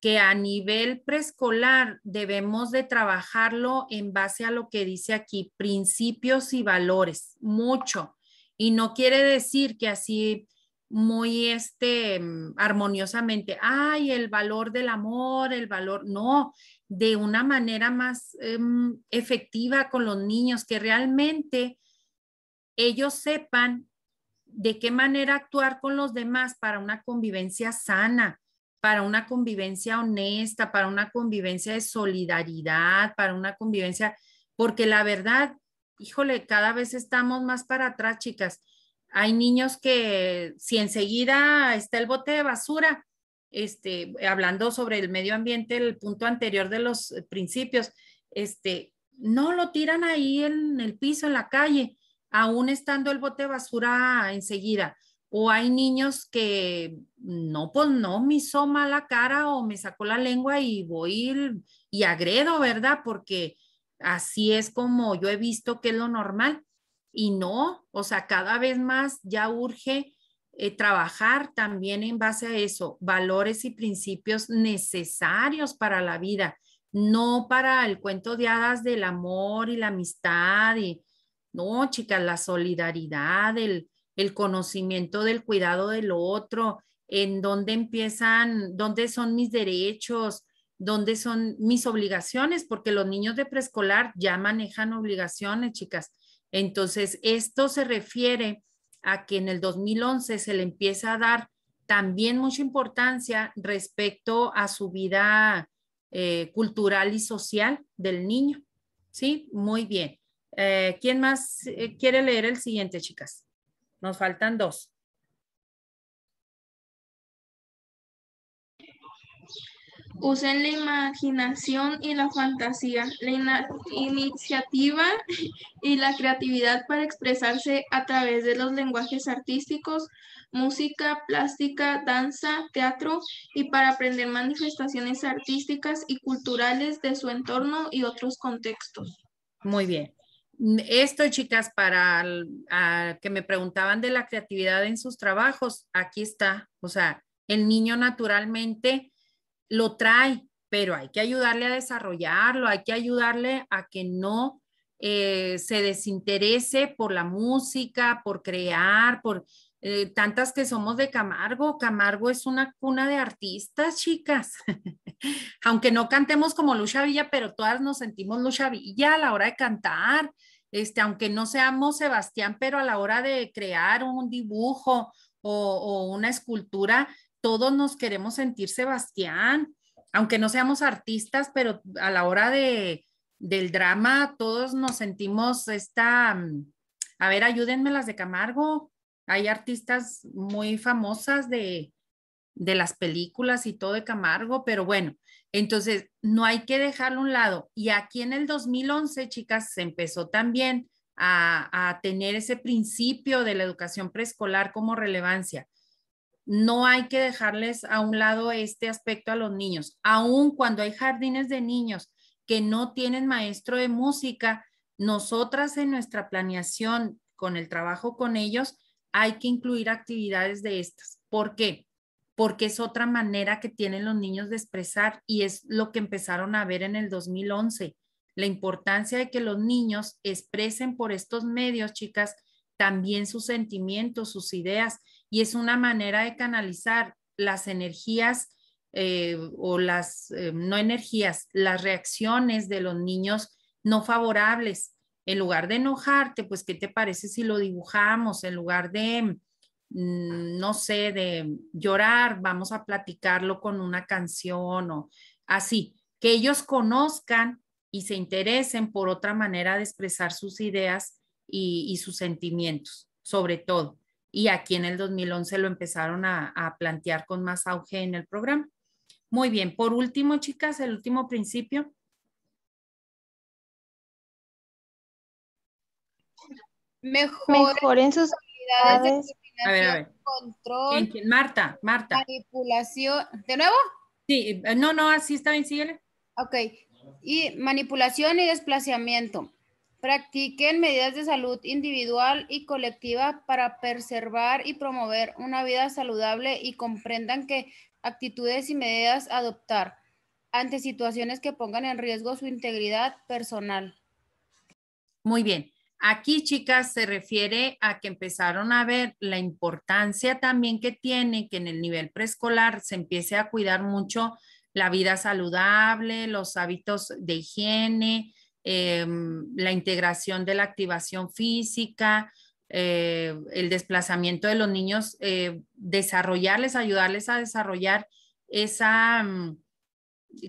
que a nivel preescolar debemos de trabajarlo en base a lo que dice aquí, principios y valores, mucho. Y no quiere decir que así muy este mm, armoniosamente, ay, el valor del amor, el valor, no, de una manera más em, efectiva con los niños, que realmente ellos sepan de qué manera actuar con los demás para una convivencia sana, para una convivencia honesta, para una convivencia de solidaridad, para una convivencia, porque la verdad, híjole, cada vez estamos más para atrás, chicas hay niños que si enseguida está el bote de basura, este, hablando sobre el medio ambiente, el punto anterior de los eh, principios, este, no lo tiran ahí en el piso, en la calle, aún estando el bote de basura enseguida. O hay niños que no, pues no, me hizo mala cara o me sacó la lengua y voy y agredo, ¿verdad? Porque así es como yo he visto que es lo normal. Y no, o sea, cada vez más ya urge eh, trabajar también en base a eso, valores y principios necesarios para la vida, no para el cuento de hadas del amor y la amistad y, no, chicas, la solidaridad, el, el conocimiento del cuidado del otro, en dónde empiezan, dónde son mis derechos, dónde son mis obligaciones, porque los niños de preescolar ya manejan obligaciones, chicas. Entonces, esto se refiere a que en el 2011 se le empieza a dar también mucha importancia respecto a su vida eh, cultural y social del niño. Sí, muy bien. Eh, ¿Quién más eh, quiere leer el siguiente, chicas? Nos faltan dos. Usen la imaginación y la fantasía, la iniciativa [laughs] y la creatividad para expresarse a través de los lenguajes artísticos, música, plástica, danza, teatro y para aprender manifestaciones artísticas y culturales de su entorno y otros contextos. Muy bien. Esto, chicas, para que me preguntaban de la creatividad en sus trabajos, aquí está. O sea, el niño naturalmente lo trae, pero hay que ayudarle a desarrollarlo, hay que ayudarle a que no eh, se desinterese por la música, por crear, por eh, tantas que somos de Camargo. Camargo es una cuna de artistas, chicas. [laughs] Aunque no cantemos como Lucha Villa, pero todas nos sentimos Lucha Villa a la hora de cantar. Este, aunque no seamos Sebastián, pero a la hora de crear un dibujo o una escultura, todos nos queremos sentir Sebastián, aunque no seamos artistas, pero a la hora de, del drama todos nos sentimos esta, mm, a ver, ayúdenme las de Camargo, hay artistas muy famosas de, de las películas y todo de Camargo, pero bueno, entonces no hay que dejarlo a un lado. Y aquí en el 2011, chicas, se empezó también a, a tener ese principio de la educación preescolar como relevancia no hay que dejarles a un lado este aspecto a los niños. Aún cuando hay jardines de niños que no tienen maestro de música, nosotras en nuestra planeación con el trabajo con ellos, hay que incluir actividades de estas. ¿Por qué? Porque es otra manera que tienen los niños de expresar y es lo que empezaron a ver en el 2011. La importancia de que los niños expresen por estos medios, chicas, también sus sentimientos, sus ideas y es una manera de canalizar las energías eh, o las, eh, no energías, las reacciones de los niños no favorables. En lugar de enojarte, pues, ¿qué te parece si lo dibujamos? En lugar de, mm, no sé, de llorar, vamos a platicarlo con una canción o así, que ellos conozcan y se interesen por otra manera de expresar sus ideas y sus sentimientos, sobre todo y aquí en el 2011 lo empezaron a, plantear con más auge en el programa. Muy bien, por último, chicas, el último principio. Mejor, en sus habilidades de control. Marta, Marta. Manipulación. ¿De nuevo? Sí, eh, no, no, así está bien, síguele. Ok. Y manipulación y desplazamiento Practiquen medidas de salud individual y colectiva para preservar y promover una vida saludable y comprendan qué actitudes y medidas adoptar ante situaciones que pongan en riesgo su integridad personal. Muy bien. Aquí, chicas, se refiere a que empezaron a ver la importancia también que tiene que en el nivel preescolar se empiece a cuidar mucho la vida saludable, los hábitos de higiene, Em, la integración de la activación física, eh, el desplazamiento de los niños, eh, desarrollarles, ayudarles a desarrollar esa mm,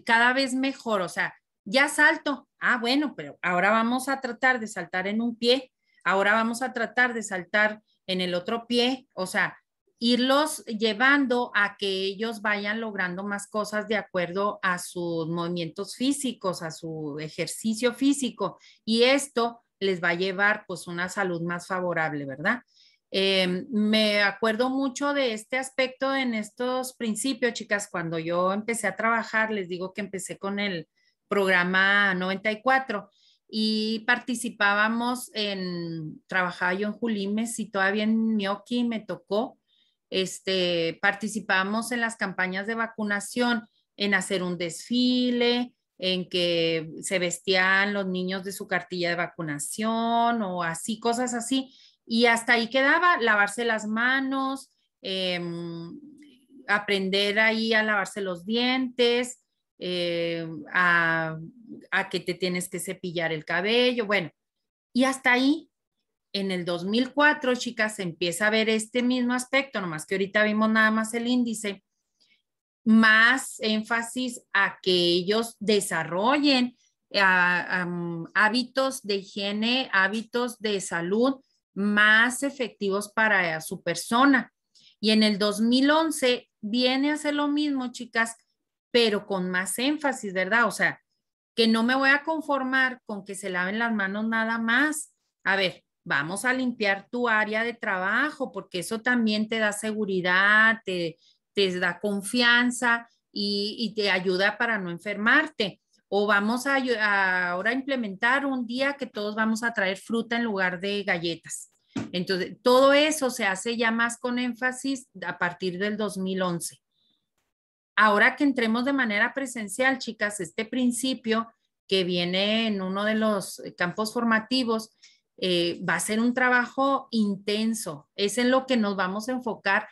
cada vez mejor, o sea, ya salto, ah, bueno, pero ahora vamos a tratar de saltar en un pie, ahora vamos a tratar de saltar en el otro pie, o sea, irlos llevando a que ellos vayan logrando más cosas de acuerdo a sus movimientos físicos, a su ejercicio físico. Y esto les va a llevar pues una salud más favorable, ¿verdad? Em, me acuerdo mucho de este aspecto en estos principios, chicas, cuando yo empecé a trabajar, les digo que empecé con el programa 94 y participábamos en, trabajaba yo en Julimes y todavía en Mioki me tocó este, participamos en las campañas de vacunación, en hacer un desfile, en que se vestían los niños de su cartilla de vacunación o así, cosas así. Y hasta ahí quedaba, lavarse las manos, em, aprender ahí a lavarse los dientes, eh, a, a que te tienes que cepillar el cabello, bueno, y hasta ahí en el 2004, chicas, se empieza a ver este mismo aspecto, nomás que ahorita vimos nada más el índice, más énfasis a que ellos desarrollen ah, hábitos de higiene, hábitos de salud más efectivos para su persona. Y en el 2011 viene a ser lo mismo, chicas, pero con más énfasis, ¿verdad? O sea, que no me voy a conformar con que se laven las manos nada más. A ver, vamos a limpiar tu área de trabajo porque eso también te da seguridad, te, te da confianza y, te ayuda para no enfermarte. O vamos a, a ahora implementar un día que todos vamos a traer fruta en lugar de galletas. Entonces, todo eso se hace ya más con énfasis a partir del 2011. Ahora que entremos de manera presencial, chicas, este principio que viene en uno de los campos formativos eh, va a ser un trabajo intenso, es en lo que nos vamos a enfocar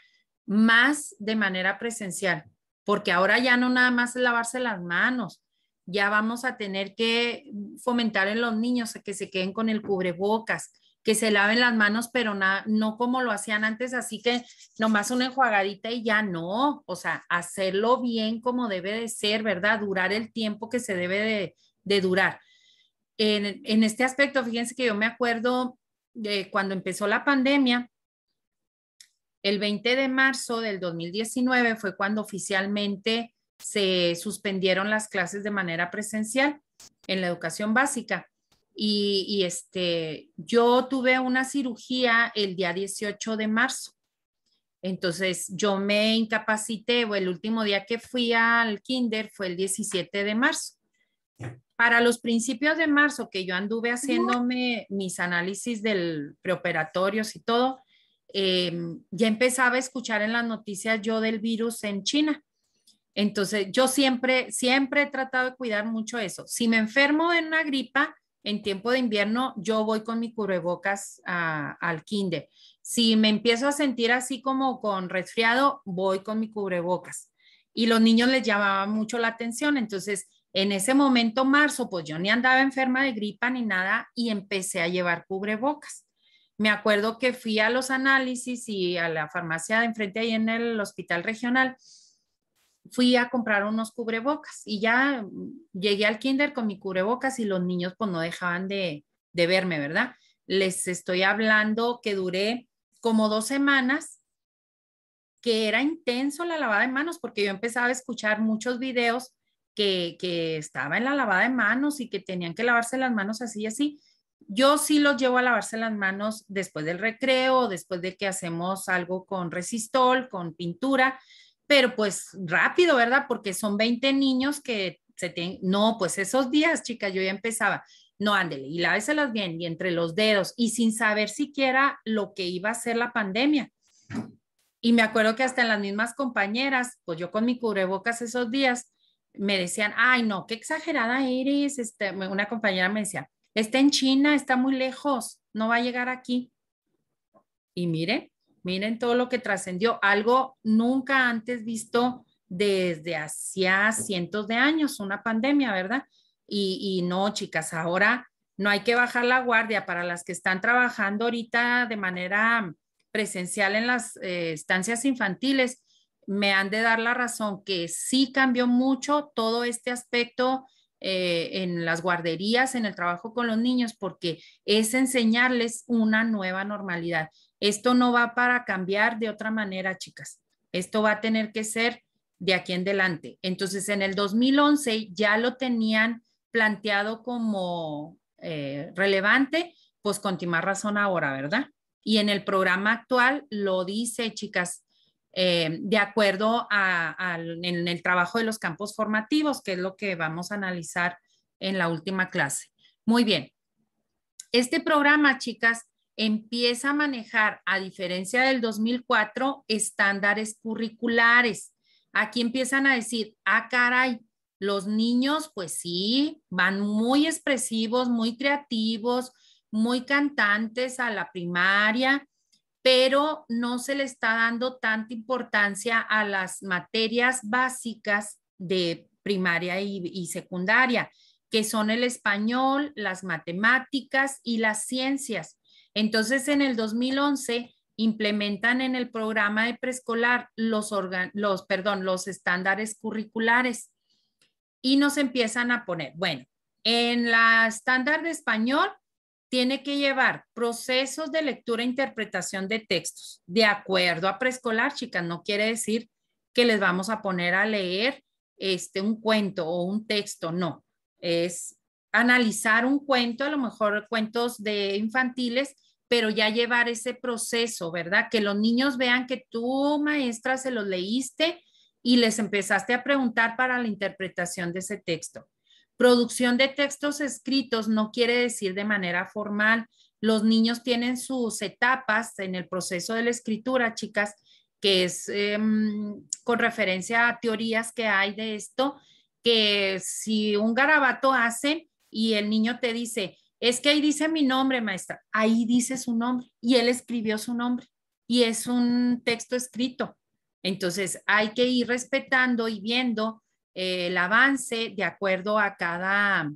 más de manera presencial, porque ahora ya no nada más es lavarse las manos, ya vamos a tener que fomentar en los niños que se queden con el cubrebocas, que se laven las manos, pero no como lo hacían antes, así que nomás una enjuagadita y ya no, o sea, hacerlo bien como debe de ser, ¿verdad? Durar el tiempo que se debe de durar. En, este aspecto, fíjense que yo me acuerdo de cuando empezó la pandemia, el 20 de marzo del 2019 fue cuando oficialmente se suspendieron las clases de manera presencial en la educación básica. Y, este, yo tuve una cirugía el día 18 de marzo. Entonces yo me incapacité, o el último día que fui al kinder fue el 17 de marzo. Para los principios de marzo, que yo anduve haciéndome mis análisis del preoperatorios y todo, em, ya empezaba a escuchar en las noticias yo del virus en China. Entonces, yo siempre, siempre he tratado de cuidar mucho eso. Si me enfermo de una gripa en tiempo de invierno, yo voy con mi cubrebocas al kinder. Si me empiezo a sentir así como con resfriado, voy con mi cubrebocas. Y los niños les llamaba mucho la atención. Entonces, en ese momento, marzo, pues yo ni andaba enferma de gripa ni nada y empecé a llevar cubrebocas. Me acuerdo que fui a los análisis y a la farmacia de enfrente ahí en el hospital regional. Fui a comprar unos cubrebocas y ya llegué al kinder con mi cubrebocas y los niños pues no dejaban de, de verme, ¿verdad? Les estoy hablando que duré como dos semanas que era intenso la lavada de manos porque yo empezaba a escuchar muchos videos que, estaba en la lavada de manos y que tenían que lavarse las manos así y así. Yo sí los llevo a lavarse las manos después del recreo, después de que hacemos algo con resistol, con pintura, pero pues rápido, ¿verdad? Porque son 20 niños que se tienen, no, pues esos días, chicas, yo ya empezaba, no, ándele, y láveselas bien, y entre los dedos, y sin saber siquiera lo que iba a ser la pandemia. Y me acuerdo que hasta en las mismas compañeras, pues yo con mi cubrebocas esos días, me decían, ay, no, qué exagerada eres. Este, una compañera me decía, está en China, está muy lejos, no va a llegar aquí. Y miren, miren todo lo que trascendió, algo nunca antes visto desde hacía cientos de años, una pandemia, ¿verdad? Y, no, chicas, ahora no hay que bajar la guardia para las que están trabajando ahorita de manera presencial en las eh, estancias infantiles me han de dar la razón que sí cambió mucho todo este aspecto eh, en las guarderías, en el trabajo con los niños, porque es enseñarles una nueva normalidad. Esto no va para cambiar de otra manera, chicas. Esto va a tener que ser de aquí en adelante. Entonces, en el 2011 ya lo tenían planteado como eh, relevante, pues con más razón ahora, ¿verdad? Y en el programa actual lo dice, chicas, eh, de acuerdo en el trabajo de los campos formativos, que es lo que vamos a analizar en la última clase. Muy bien. Este programa, chicas, empieza a manejar, a diferencia del 2004, estándares curriculares. Aquí empiezan a decir, ah, caray, los niños, pues sí, van muy expresivos, muy creativos, muy cantantes a la primaria, pero no se le está dando tanta importancia a las materias básicas de primaria y, secundaria, que son el español, las matemáticas y las ciencias. Entonces, en el 2011 implementan en el programa de preescolar los, los, los estándares curriculares y nos empiezan a poner, bueno, en la estándar de español tiene que llevar procesos de lectura e interpretación de textos de acuerdo a preescolar, chicas. No quiere decir que les vamos a poner a leer este, un cuento o un texto, no. Es analizar un cuento, a lo mejor cuentos de infantiles, pero ya llevar ese proceso, ¿verdad? Que los niños vean que tú, maestra, se los leíste y les empezaste a preguntar para la interpretación de ese texto. Producción de textos escritos no quiere decir de manera formal. Los niños tienen sus etapas en el proceso de la escritura, chicas, que es em, con referencia a teorías que hay de esto, que si un garabato hace y el niño te dice, es que ahí dice mi nombre, maestra, ahí dice su nombre y él escribió su nombre y es un texto escrito. Entonces hay que ir respetando y viendo eh, el avance de acuerdo a cada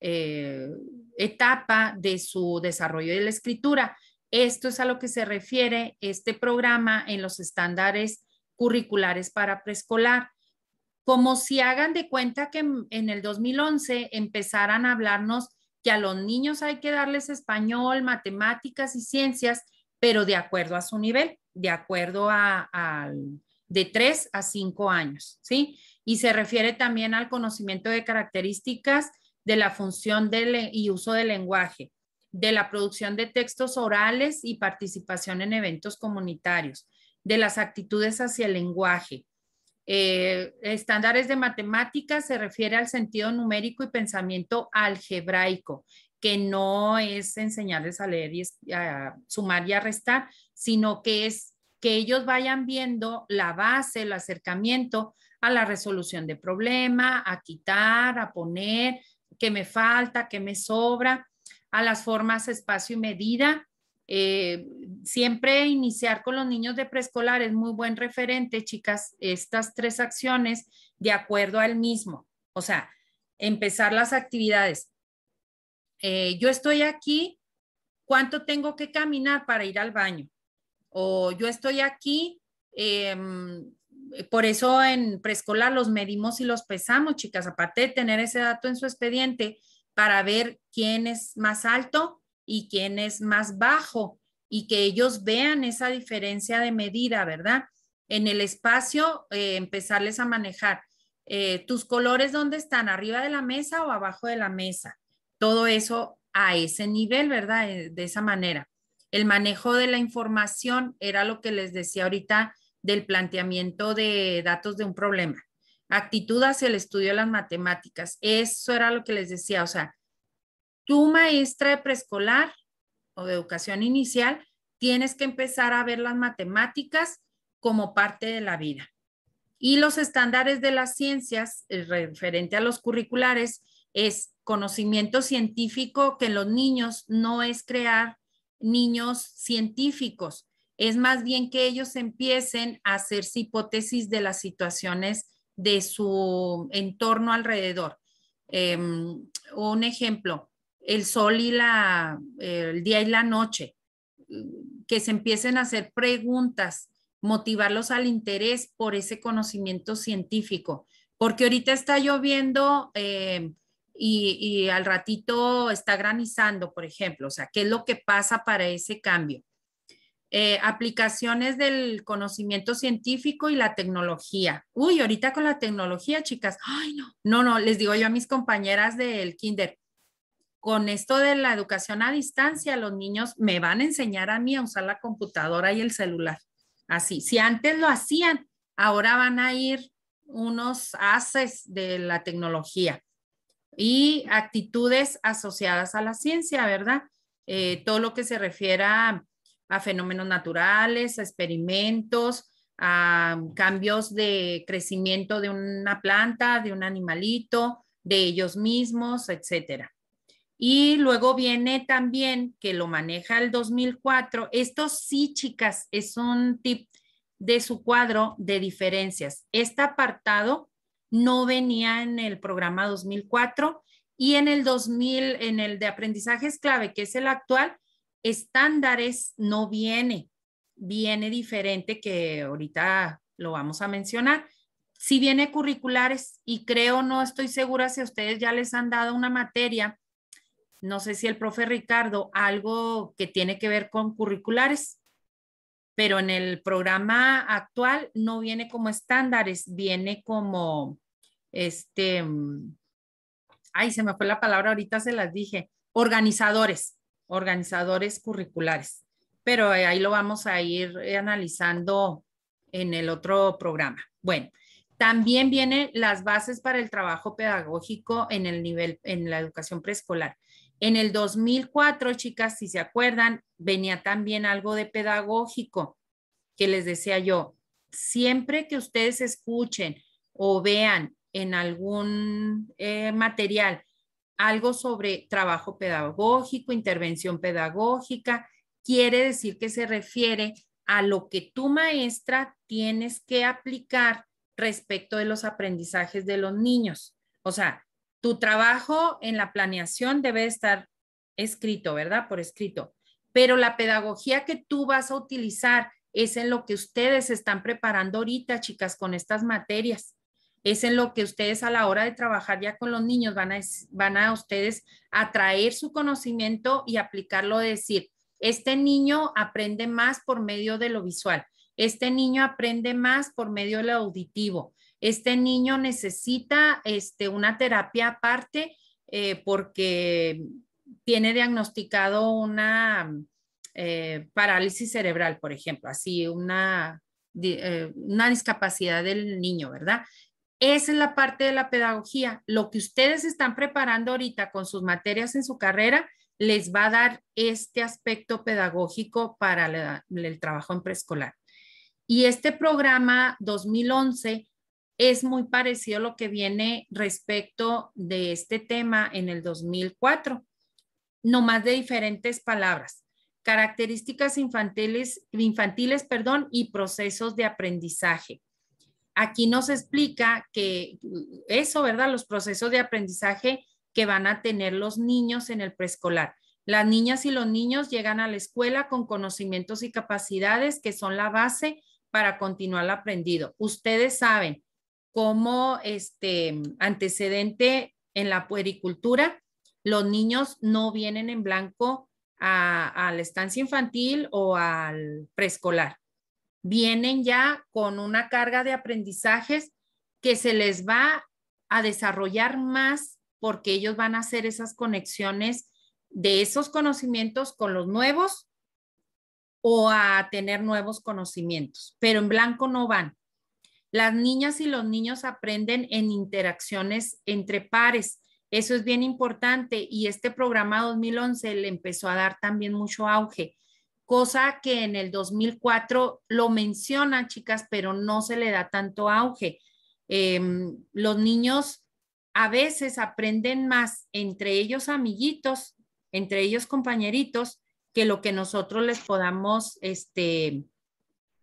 eh, etapa de su desarrollo de la escritura. Esto es a lo que se refiere este programa en los estándares curriculares para preescolar. Como si hagan de cuenta que en el 2011 empezaran a hablarnos que a los niños hay que darles español, matemáticas y ciencias, pero de acuerdo a su nivel, de acuerdo a, de tres a cinco años, ¿sí? y se refiere también al conocimiento de características de la función del, y uso del lenguaje, de la producción de textos orales y participación en eventos comunitarios, de las actitudes hacia el lenguaje. Eh, estándares de matemáticas se refiere al sentido numérico y pensamiento algebraico, que no es enseñarles a leer y a sumar y a restar, sino que es que ellos vayan viendo la base, el acercamiento a la resolución de problema, a quitar, a poner, qué me falta, qué me sobra, a las formas espacio y medida. Eh, siempre iniciar con los niños de preescolar es muy buen referente, chicas, estas tres acciones de acuerdo al mismo. O sea, empezar las actividades. Eh, yo estoy aquí, ¿cuánto tengo que caminar para ir al baño? O yo estoy aquí, em, eh, por eso en preescolar los medimos y los pesamos, chicas, aparte de tener ese dato en su expediente para ver quién es más alto y quién es más bajo y que ellos vean esa diferencia de medida, ¿verdad? En el espacio, eh, empezarles a manejar eh, tus colores, ¿dónde están? ¿Arriba de la mesa o abajo de la mesa? Todo eso a ese nivel, ¿verdad? De esa manera. El manejo de la información era lo que les decía ahorita, del planteamiento de datos de un problema. Actitud hacia el estudio de las matemáticas. Eso era lo que les decía. O sea, tu maestra de preescolar o de educación inicial, tienes que empezar a ver las matemáticas como parte de la vida. Y los estándares de las ciencias, eh, referente a los curriculares, es conocimiento científico que los niños no es crear niños científicos, es más bien que ellos empiecen a hacerse hipótesis de las situaciones de su entorno alrededor. Em, un ejemplo, el sol y la, el día y la noche, mm, que se empiecen a hacer preguntas, motivarlos al interés por ese conocimiento científico, porque ahorita está lloviendo em, y, al ratito está granizando, por ejemplo, o sea, ¿qué es lo que pasa para ese cambio? Eh, aplicaciones del conocimiento científico y la tecnología. Uy, ahorita con la tecnología, chicas, ay, no, no, no, les digo yo a mis compañeras del kinder, con esto de la educación a distancia, los niños me van a enseñar a mí a usar la computadora y el celular. Así, si antes lo hacían, ahora van a ir unos haces de la tecnología y actitudes asociadas a la ciencia, ¿verdad? Eh, todo lo que se refiera a a fenómenos naturales, a experimentos, a cambios de crecimiento de una planta, de un animalito, de ellos mismos, etc. Y luego viene también que lo maneja el 2004. Esto sí, chicas, es un tip de su cuadro de diferencias. Este apartado no venía en el programa 2004 y en el 2000, en el de aprendizajes clave, que es el actual, estándares no viene, viene diferente que ahorita lo vamos a mencionar. Si viene curriculares y creo, no estoy segura si a ustedes ya les han dado una materia, no sé si el profe Ricardo, algo que tiene que ver con curriculares, pero en el programa actual no viene como estándares, viene como, este, mm, ay, se me fue la palabra, ahorita se las dije, organizadores organizadores curriculares, pero eh, ahí lo vamos a ir eh, analizando en el otro programa. Bueno, también vienen las bases para el trabajo pedagógico en el nivel, en la educación preescolar. En el 2004, chicas, si se acuerdan, venía también algo de pedagógico que les decía yo. Siempre que ustedes escuchen o vean en algún eh, material algo sobre trabajo pedagógico, intervención pedagógica, quiere decir que se refiere a lo que tu maestra tienes que aplicar respecto de los aprendizajes de los niños. O sea, tu trabajo en la planeación debe estar escrito, ¿verdad? Por escrito. Pero la pedagogía que tú vas a utilizar es en lo que ustedes están preparando ahorita, chicas, con estas materias es en lo que ustedes a la hora de trabajar ya con los niños van a, van a ustedes atraer su conocimiento y aplicarlo, decir, este niño aprende más por medio de lo visual, este niño aprende más por medio de lo auditivo, este niño necesita este, una terapia aparte eh, porque tiene diagnosticado una eh, parálisis cerebral, por ejemplo, así una, eh, una discapacidad del niño, ¿verdad? Esa es la parte de la pedagogía. Lo que ustedes están preparando ahorita con sus materias en su carrera les va a dar este aspecto pedagógico para el trabajo en preescolar. Y este programa 2011 es muy parecido a lo que viene respecto de este tema en el 2004, más de diferentes palabras, características infantiles, infantiles perdón, y procesos de aprendizaje aquí nos explica que eso, ¿verdad? Los procesos de aprendizaje que van a tener los niños en el preescolar. Las niñas y los niños llegan a la escuela con conocimientos y capacidades que son la base para continuar el aprendido. Ustedes saben como este antecedente en la puericultura, los niños no vienen en blanco a la estancia infantil o al preescolar vienen ya con una carga de aprendizajes que se les va a desarrollar más porque ellos van a hacer esas conexiones de esos conocimientos con los nuevos o a tener nuevos conocimientos, pero en blanco no van. Las niñas y los niños aprenden en interacciones entre pares. Eso es bien importante y este programa 2011 le empezó a dar también mucho auge cosa que en el 2004 lo mencionan, chicas, pero no se le da tanto auge. Em, los niños a veces aprenden más entre ellos amiguitos, entre ellos compañeritos, que lo que nosotros les podamos este,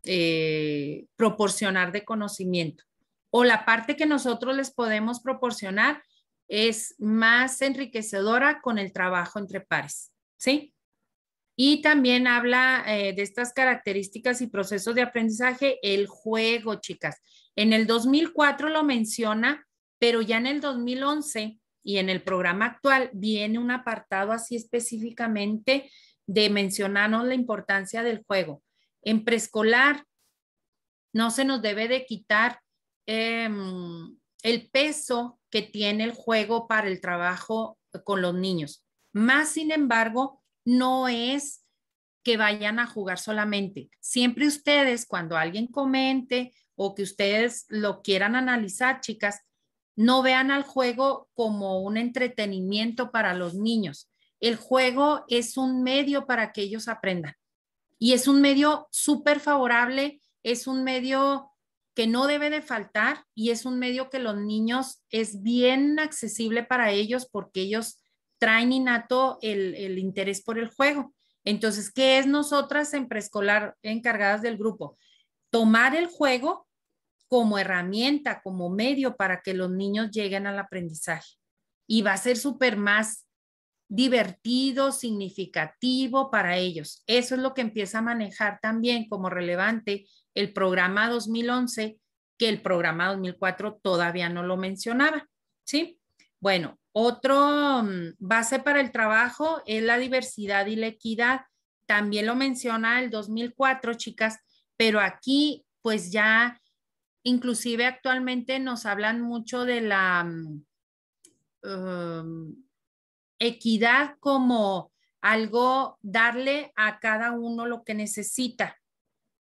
eh, proporcionar de conocimiento. O la parte que nosotros les podemos proporcionar es más enriquecedora con el trabajo entre pares, ¿sí? Y también habla eh, de estas características y procesos de aprendizaje, el juego, chicas. En el 2004 lo menciona, pero ya en el 2011 y en el programa actual viene un apartado así específicamente de mencionarnos la importancia del juego. En preescolar no se nos debe de quitar em, el peso que tiene el juego para el trabajo con los niños. Más sin embargo, no es que vayan a jugar solamente. Siempre ustedes, cuando alguien comente o que ustedes lo quieran analizar, chicas, no vean al juego como un entretenimiento para los niños. El juego es un medio para que ellos aprendan y es un medio súper favorable, es un medio que no debe de faltar y es un medio que los niños es bien accesible para ellos porque ellos traen innato el, el interés por el juego. Entonces, ¿qué es nosotras en preescolar encargadas del grupo? Tomar el juego como herramienta, como medio para que los niños lleguen al aprendizaje. Y va a ser súper más divertido, significativo para ellos. Eso es lo que empieza a manejar también como relevante el programa 2011, que el programa 2004 todavía no lo mencionaba. ¿Sí? Bueno, otro mm, base para el trabajo es la diversidad y la equidad. También lo menciona el 2004, chicas, pero aquí pues ya inclusive actualmente nos hablan mucho de la mm, um, equidad como algo, darle a cada uno lo que necesita.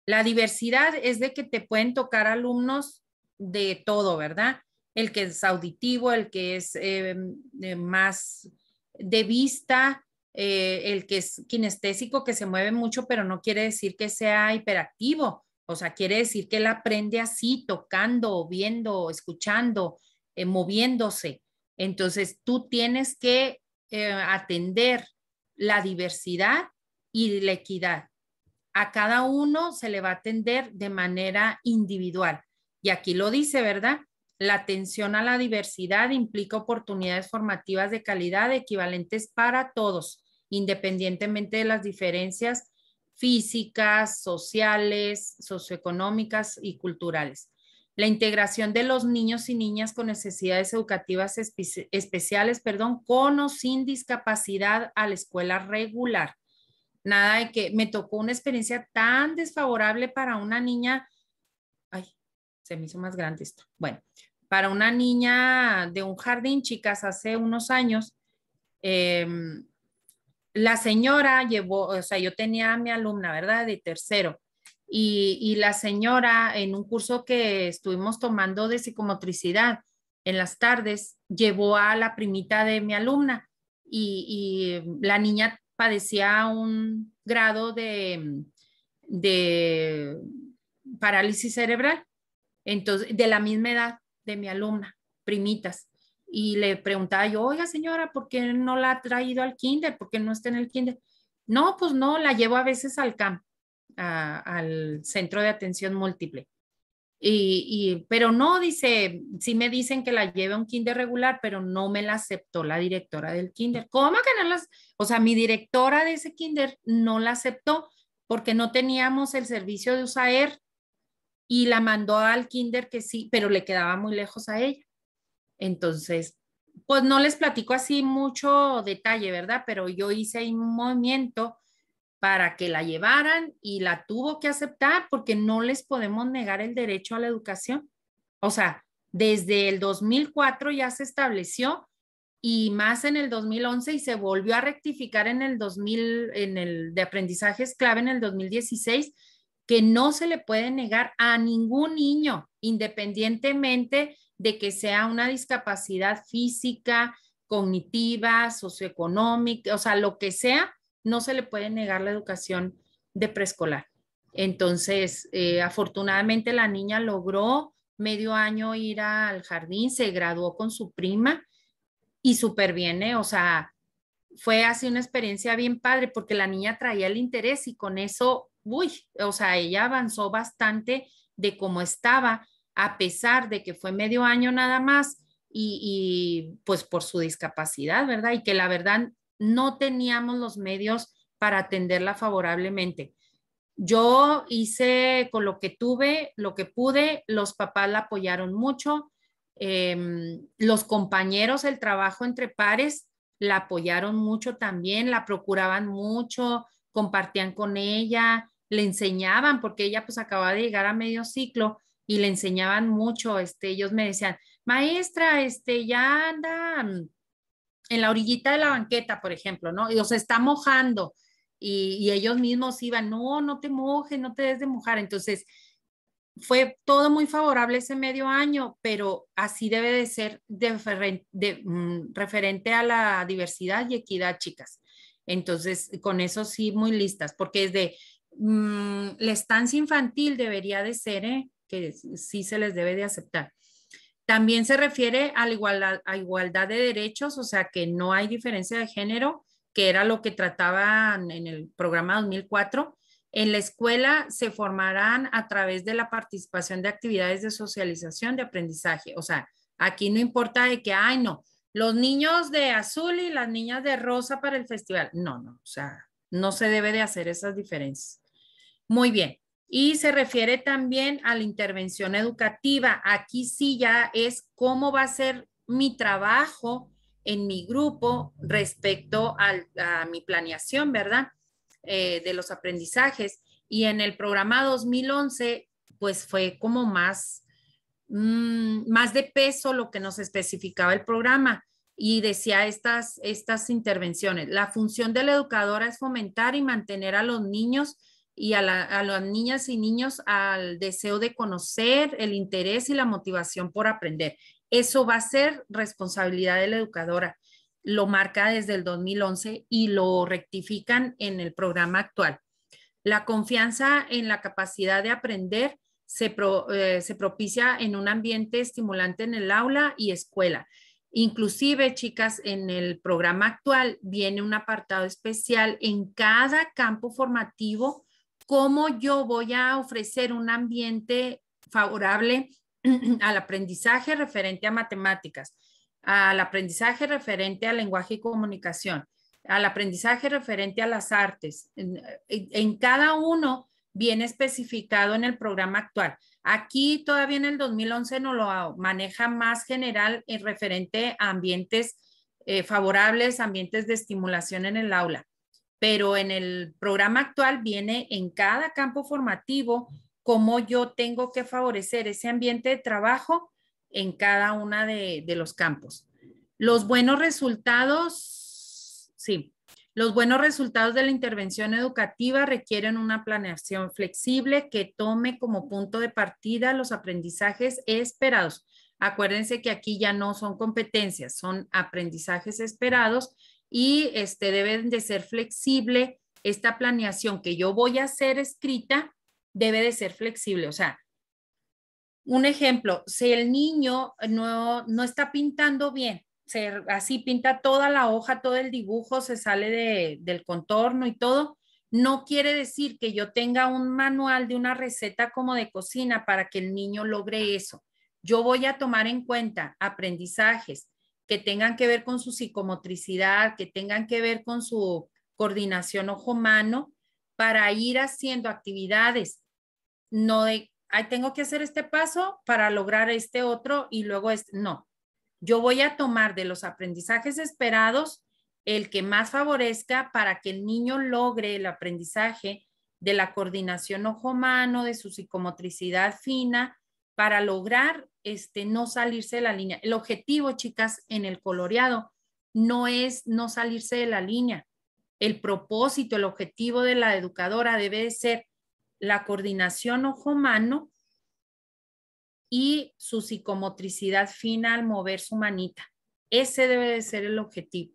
La diversidad es de que te pueden tocar alumnos de todo, ¿verdad? el que es auditivo, el que es eh, eh, más de vista, eh, el que es kinestésico, que se mueve mucho, pero no quiere decir que sea hiperactivo. O sea, quiere decir que él aprende así, tocando, viendo, escuchando, moviéndose. Entonces, tú tienes que atender la diversidad y la equidad. A cada uno se le va a atender de manera individual. Y aquí lo dice, ¿verdad? La atención a la diversidad implica oportunidades formativas de calidad equivalentes para todos, independientemente de las diferencias físicas, sociales, socioeconómicas y culturales. La integración de los niños y niñas con necesidades educativas especiales, perdón, con o sin discapacidad a la escuela regular. Nada de que me tocó una experiencia tan desfavorable para una niña. Ay, se me hizo más grande esto. Bueno, para una niña de un jardín, chicas, hace unos años, em, la señora llevó, o sea, yo tenía a mi alumna, ¿verdad? De tercero. Y, la señora en un curso que estuvimos tomando de psicomotricidad en las tardes, llevó a la primita de mi alumna y, la niña padecía un grado de, de parálisis cerebral, entonces, de la misma edad de mi alumna, primitas. Y le preguntaba yo, oiga señora, ¿por qué no la ha traído al kinder? ¿Por qué no está en el kinder? No, pues no, la llevo a veces al CAM, al Centro de Atención Múltiple. Y, pero no, dice, si me dicen que la lleve a un kinder regular, pero no me la aceptó la directora del kinder. ¿Cómo que no las? O sea, mi directora de ese kinder no la aceptó porque no teníamos el servicio de USAER y la mandó al kinder que sí, pero le quedaba muy lejos a ella. Entonces, pues no les platico así mucho detalle, ¿verdad? Pero yo hice un movimiento para que la llevaran y la tuvo que aceptar porque no les podemos negar el derecho a la educación. O sea, desde el 2004 ya se estableció y más en el 2011 y se volvió a rectificar en el 2000 en el de aprendizajes clave en el 2016 que no se le puede negar a ningún niño, independientemente de que sea una discapacidad física, cognitiva, socioeconómica, o sea, lo que sea, no se le puede negar la educación de preescolar. Entonces, eh, afortunadamente la niña logró medio año ir al jardín, se graduó con su prima y superviene, ¿eh? o sea, fue así una experiencia bien padre porque la niña traía el interés y con eso uy, o sea, ella avanzó bastante de cómo estaba, a pesar de que fue medio año nada más y, pues por su discapacidad, ¿verdad? Y que la verdad no teníamos los medios para atenderla favorablemente. Yo hice con lo que tuve, lo que pude, los papás la apoyaron mucho, em, los compañeros, el trabajo entre pares, la apoyaron mucho también, la procuraban mucho, compartían con ella, le enseñaban, porque ella pues acababa de llegar a medio ciclo y le enseñaban mucho, este, ellos me decían, maestra, este, ya anda mm, en la orillita de la banqueta, por ejemplo, ¿no? Y o está mojando y, ellos mismos iban, no, no te mojes, no te des de mojar. Entonces, fue todo muy favorable ese medio año, pero así debe de ser de, mm, referente a la diversidad y equidad, chicas. Entonces, con eso sí, muy listas, porque es de, Mm, la estancia infantil debería de ser, eh, que sí se les debe de aceptar. También se refiere a la igualdad, igualdad de derechos, o sea que no hay diferencia de género, que era lo que trataban en el programa 2004. En la escuela se formarán a través de la participación de actividades de socialización, de aprendizaje. O sea, aquí no importa de que, ay, no, los niños de azul y las niñas de rosa para el festival. No, no, o sea, no se debe de hacer esas diferencias. Muy bien. Y se refiere también a la intervención educativa. Aquí sí ya es cómo va a ser mi trabajo en mi grupo respecto a mi planeación, ¿verdad? Eh, de los aprendizajes. Y en el programa 2011, pues fue como más, mm, más de peso lo que nos especificaba el programa y decía estas, estas intervenciones. La función del educador es fomentar y mantener a los niños y a, las niñas y niños al deseo de conocer, el interés y la motivación por aprender. Eso va a ser responsabilidad de la educadora. Lo marca desde el 2011 y lo rectifican en el programa actual. La confianza en la capacidad de aprender se, eh, se propicia en un ambiente estimulante en el aula y escuela. Inclusive, chicas, en el programa actual viene un apartado especial en cada campo formativo cómo yo voy a ofrecer un ambiente favorable [clears throat] al aprendizaje referente a matemáticas, al aprendizaje referente al lenguaje y comunicación, al aprendizaje referente a las artes. En, cada uno viene especificado en el programa actual. Aquí todavía en el 2011 no lo maneja más general en referente a ambientes eh, favorables, ambientes de estimulación en el aula pero en el programa actual viene en cada campo formativo cómo yo tengo que favorecer ese ambiente de trabajo en cada una de, de los campos. Los buenos resultados, sí, los buenos resultados de la intervención educativa requieren una planeación flexible que tome como punto de partida los aprendizajes esperados. Acuérdense que aquí ya no son competencias, son aprendizajes esperados y este, deben de ser flexible. Esta planeación que yo voy a hacer escrita debe de ser flexible. O sea, un ejemplo, si el niño no, no está pintando bien, se, así pinta toda la hoja, todo el dibujo, se sale del contorno y todo, no quiere decir que yo tenga un manual de una receta como de cocina para que el niño logre eso. Yo voy a tomar en cuenta aprendizajes, que tengan que ver con su psicomotricidad, que tengan que ver con su coordinación ojo-mano, para ir haciendo actividades, no de, ay, tengo que hacer este paso para lograr este otro y luego este, no. Yo voy a tomar de los aprendizajes esperados el que más favorezca para que el niño logre el aprendizaje de la coordinación ojo-mano, de su psicomotricidad fina, para lograr este, no salirse de la línea. El objetivo, chicas, en el coloreado no es no salirse de la línea. El propósito, el objetivo de la educadora debe ser la coordinación ojo-mano y su psicomotricidad fina al mover su manita. Ese debe de ser el objetivo.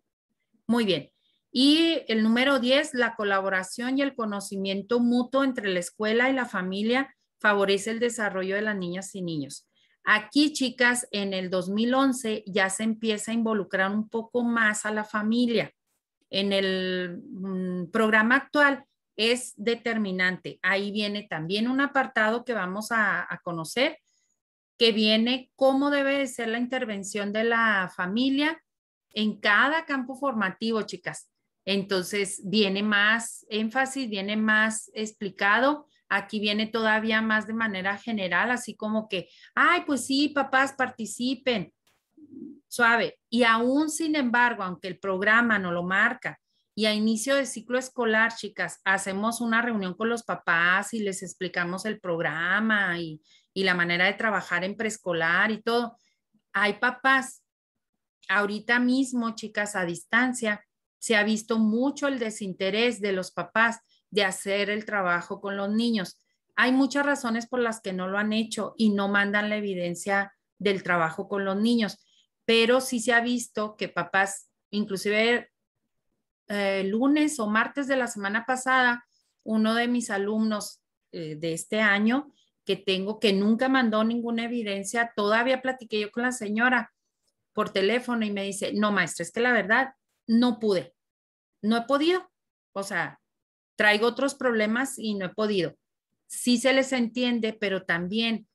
Muy bien. Y el número 10, la colaboración y el conocimiento mutuo entre la escuela y la familia favorece el desarrollo de las niñas y niños. Aquí, chicas, en el 2011 ya se empieza a involucrar un poco más a la familia. En el mm, programa actual es determinante. Ahí viene también un apartado que vamos a, conocer, que viene cómo debe ser la intervención de la familia en cada campo formativo, chicas. Entonces, viene más énfasis, viene más explicado Aquí viene todavía más de manera general, así como que, ay, pues sí, papás, participen, suave. Y aún sin embargo, aunque el programa no lo marca, y a inicio de ciclo escolar, chicas, hacemos una reunión con los papás y les explicamos el programa y, y la manera de trabajar en preescolar y todo. Hay papás, ahorita mismo, chicas, a distancia, se ha visto mucho el desinterés de los papás de hacer el trabajo con los niños. Hay muchas razones por las que no lo han hecho y no mandan la evidencia del trabajo con los niños, pero sí se ha visto que papás, inclusive eh, lunes o martes de la semana pasada, uno de mis alumnos eh, de este año que tengo que nunca mandó ninguna evidencia, todavía platiqué yo con la señora por teléfono y me dice, no maestra, es que la verdad no pude, no he podido, o sea, traigo otros problemas y no he podido. Sí se les entiende, pero también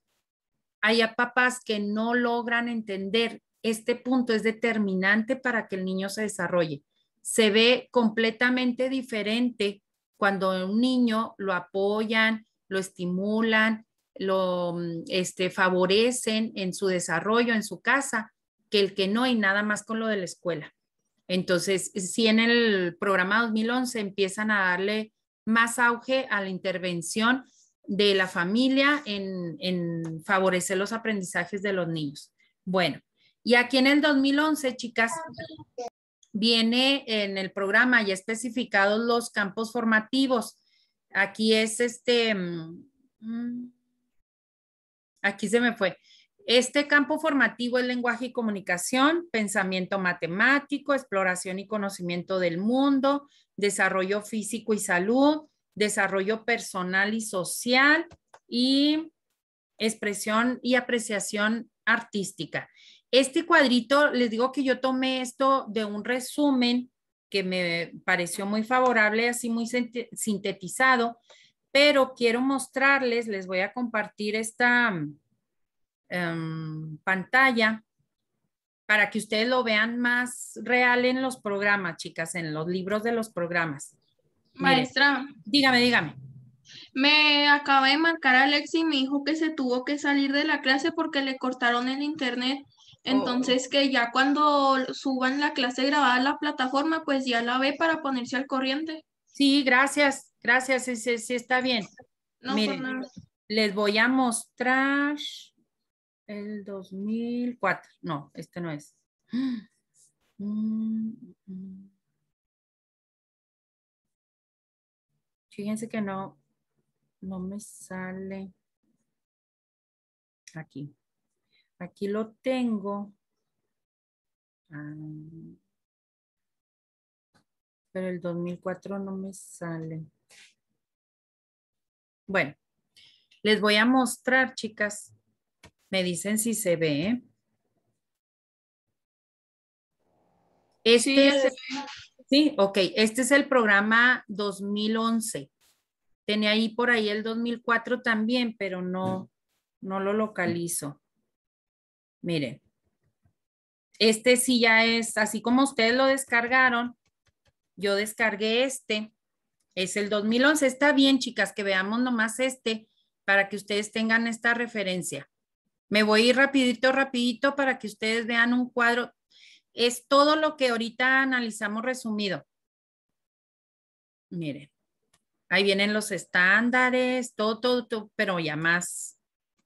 hay papás que no logran entender este punto, es determinante para que el niño se desarrolle. Se ve completamente diferente cuando un niño lo apoyan, lo estimulan, lo mm, este, favorecen en su desarrollo, en su casa, que el que no y nada más con lo de la escuela. Entonces, si en el programa 2011 empiezan a darle más auge a la intervención de la familia en, en favorecer los aprendizajes de los niños. Bueno, y aquí en el 2011, chicas, viene en el programa ya especificados los campos formativos. Aquí es este, mm, mm, aquí se me fue. Este campo formativo es lenguaje y comunicación, pensamiento matemático, exploración y conocimiento del mundo, desarrollo físico y salud, desarrollo personal y social y expresión y apreciación artística. Este cuadrito, les digo que yo tomé esto de un resumen que me pareció muy favorable, así muy sintetizado, pero quiero mostrarles, les voy a compartir esta, Em, pantalla para que ustedes lo vean más real en los programas, chicas, en los libros de los programas. Maestra. dígame, dígame. Me acaba de marcar y mi hijo, que se tuvo que salir de la clase porque le cortaron el internet. Oh. Entonces, que ya cuando suban la clase grabada a la plataforma, pues ya la ve para ponerse al corriente. Sí, gracias, gracias, sí, está bien. Pues Miren, les voy a mostrar el 2004. No, este no es. [gasps] Mm, mm, mm. Fíjense que no, no me sale aquí. Aquí lo tengo. Ah, pero el 2004 no me sale. Bueno, les voy a mostrar, chicas, me dicen si se ve. Este sí, sí, ok. Este es el programa 2011. Tenía ahí por ahí el 2004 también, pero no, mm. no lo localizo. Miren. Este sí ya es, así como ustedes lo descargaron, yo descargué este. Es el 2011. Está bien, chicas, que veamos nomás este para que ustedes tengan esta referencia. Me voy a ir rapidito, rapidito para que ustedes vean un cuadro. Es todo lo que ahorita analizamos resumido. Miren, ahí vienen los estándares, todo, todo, todo pero ya más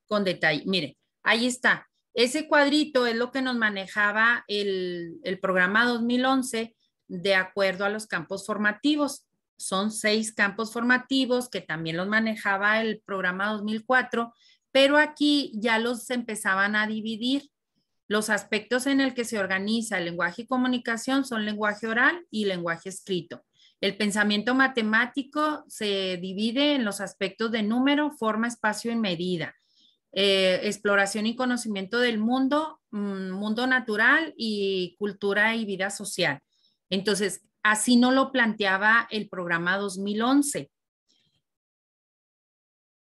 con detalle. Miren, ahí está. Ese cuadrito es lo que nos manejaba el, el programa 2011 de acuerdo a los campos formativos son seis campos formativos que también los manejaba el programa 2004 pero aquí ya los empezaban a dividir. Los aspectos en el que se organiza el lenguaje y comunicación son lenguaje oral y lenguaje escrito. El pensamiento matemático se divide en los aspectos de número, forma, espacio y medida. Eh, exploración y conocimiento del mundo, mm, mundo natural y cultura y vida social. Entonces, así no lo planteaba el programa 2011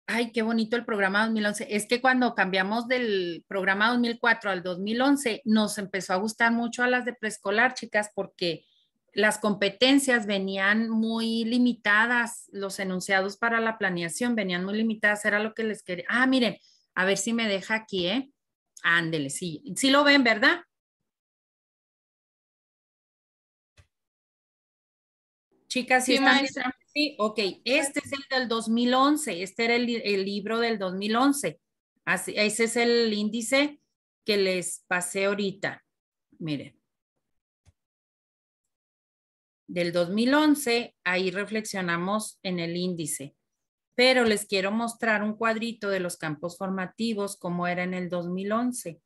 ay, qué bonito el programa 2011. Es que cuando cambiamos del programa 2004 al 2011, nos empezó a gustar mucho a las de preescolar, chicas, porque las competencias venían muy limitadas, los enunciados para la planeación venían muy limitadas, era lo que les quería. Ah, miren, a ver si me deja aquí, ¿eh? Ándele, sí, sí lo ven, ¿verdad? Chicas, si están ok, este es el del 2011, este era el, libro del 2011. Así, ese es el índice que les pasé ahorita. Miren. Del 2011, ahí reflexionamos en el índice. Pero les quiero mostrar un cuadrito de los campos formativos como era en el 2011.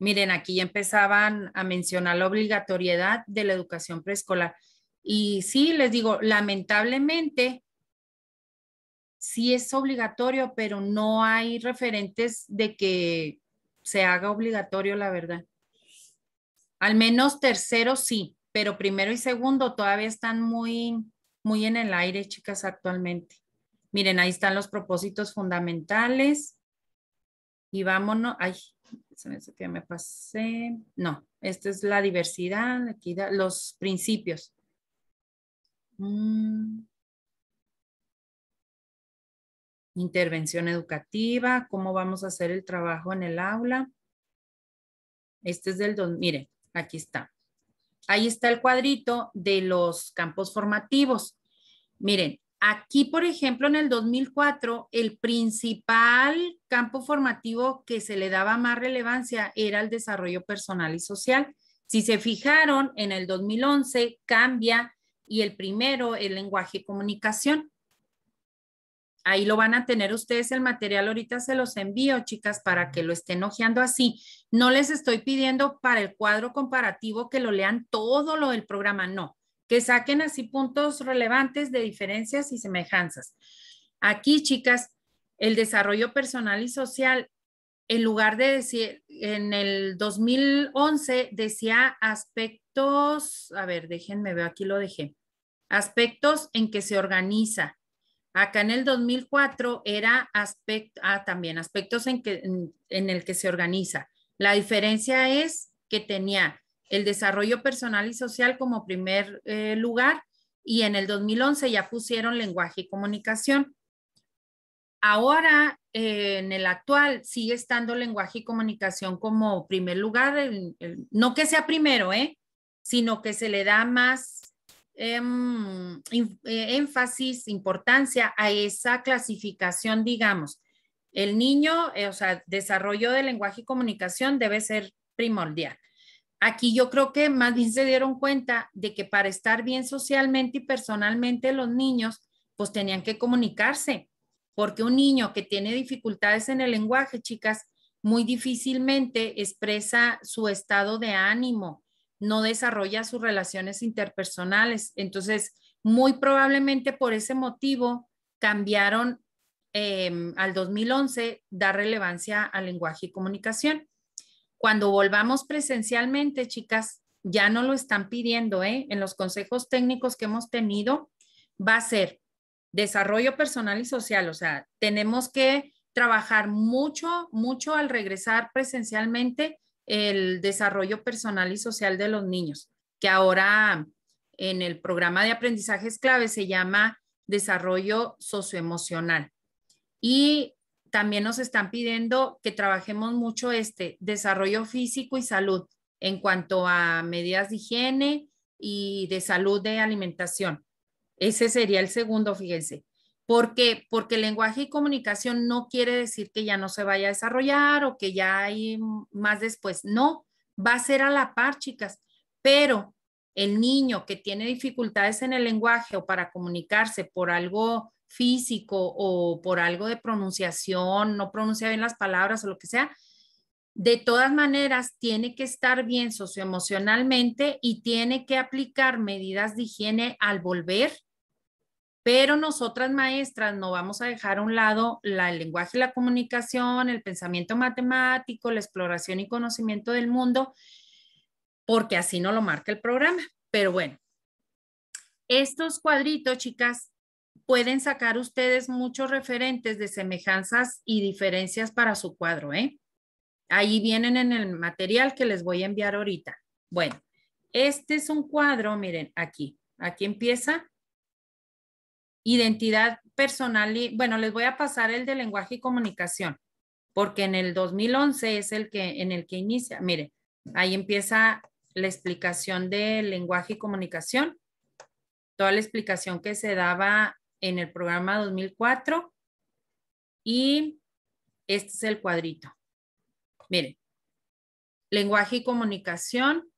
Miren, aquí ya empezaban a mencionar la obligatoriedad de la educación preescolar. Y sí, les digo, lamentablemente, sí es obligatorio, pero no hay referentes de que se haga obligatorio, la verdad. Al menos tercero sí, pero primero y segundo todavía están muy, muy en el aire, chicas, actualmente. Miren, ahí están los propósitos fundamentales. Y vámonos, ay, me pasé. No, esta es la diversidad, aquí los principios. Mm. Intervención educativa, cómo vamos a hacer el trabajo en el aula. Este es del, don, miren, aquí está. Ahí está el cuadrito de los campos formativos. Miren, Aquí, por ejemplo, en el 2004, el principal campo formativo que se le daba más relevancia era el desarrollo personal y social. Si se fijaron, en el 2011 cambia y el primero, el lenguaje y comunicación. Ahí lo van a tener ustedes el material, ahorita se los envío, chicas, para que lo estén hojeando así. No les estoy pidiendo para el cuadro comparativo que lo lean todo lo del programa, no que saquen así puntos relevantes de diferencias y semejanzas. Aquí, chicas, el desarrollo personal y social, en lugar de decir, en el 2011 decía aspectos, a ver, déjenme veo aquí lo dejé, aspectos en que se organiza. Acá en el 2004 era aspecto, ah, también aspectos en, que, en el que se organiza. La diferencia es que tenía el desarrollo personal y social como primer eh, lugar y en el 2011 ya pusieron lenguaje y comunicación. Ahora, eh, en el actual, sigue estando lenguaje y comunicación como primer lugar, no que sea primero, eh, sino que se le da más em, eh, énfasis, importancia a esa clasificación, digamos. El niño, o sea, desarrollo de lenguaje y comunicación debe ser primordial. Aquí yo creo que más bien se dieron cuenta de que para estar bien socialmente y personalmente los niños, pues tenían que comunicarse, porque un niño que tiene dificultades en el lenguaje, chicas, muy difícilmente expresa su estado de ánimo, no desarrolla sus relaciones interpersonales. Entonces, muy probablemente por ese motivo cambiaron em, al 2011 dar relevancia al lenguaje y comunicación. Cuando volvamos presencialmente, chicas, ya no lo están pidiendo, ¿eh? En los consejos técnicos que hemos tenido, va a ser desarrollo personal y social, o sea, tenemos que trabajar mucho, mucho al regresar presencialmente el desarrollo personal y social de los niños, que ahora en el programa de aprendizajes clave se llama desarrollo socioemocional. Y también nos están pidiendo que trabajemos mucho este desarrollo físico y salud en cuanto a medidas de higiene y de salud de alimentación. Ese sería el segundo, fíjense. ¿Por qué? Porque lenguaje y comunicación no quiere decir que ya no se vaya a desarrollar o que ya hay más después. No, va a ser a la par, chicas. Pero el niño que tiene dificultades en el lenguaje o para comunicarse por algo físico o por algo de pronunciación, no pronuncia bien las palabras o lo que sea, de todas maneras tiene que estar bien socioemocionalmente y tiene que aplicar medidas de higiene al volver, pero nosotras maestras no vamos a dejar a un lado el lenguaje y la comunicación, el pensamiento matemático, la exploración y conocimiento del mundo, porque así no lo marca el programa. Pero bueno, estos cuadritos, chicas, pueden sacar ustedes muchos referentes de semejanzas y diferencias para su cuadro, ¿eh? Ahí vienen en el material que les voy a enviar ahorita. Bueno, este es un cuadro, miren, aquí. Aquí empieza identidad personal y, bueno, les voy a pasar el de lenguaje y comunicación, porque en el 2011 es el que, en el que inicia. Miren, ahí empieza la explicación de lenguaje y comunicación, toda la explicación que se daba en el programa 2004 y este es el cuadrito. Miren, lenguaje y comunicación,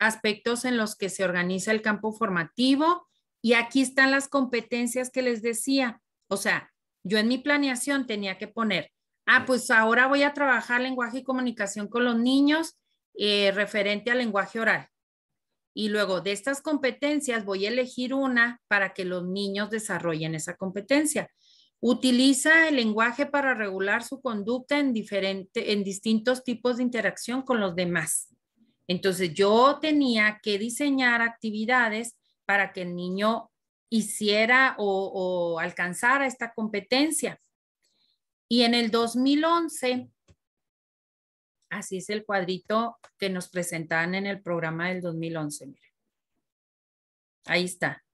aspectos en los que se organiza el campo formativo y aquí están las competencias que les decía. O sea, yo en mi planeación tenía que poner, ah, pues ahora voy a trabajar lenguaje y comunicación con los niños eh, referente al lenguaje oral y luego de estas competencias voy a elegir una para que los niños desarrollen esa competencia. Utiliza el lenguaje para regular su conducta en, diferente, en distintos tipos de interacción con los demás. Entonces yo tenía que diseñar actividades para que el niño hiciera o alcanzara esta competencia. Y en el 2011 Así es el cuadrito que nos presentaban en el programa del 2011. Ahí está.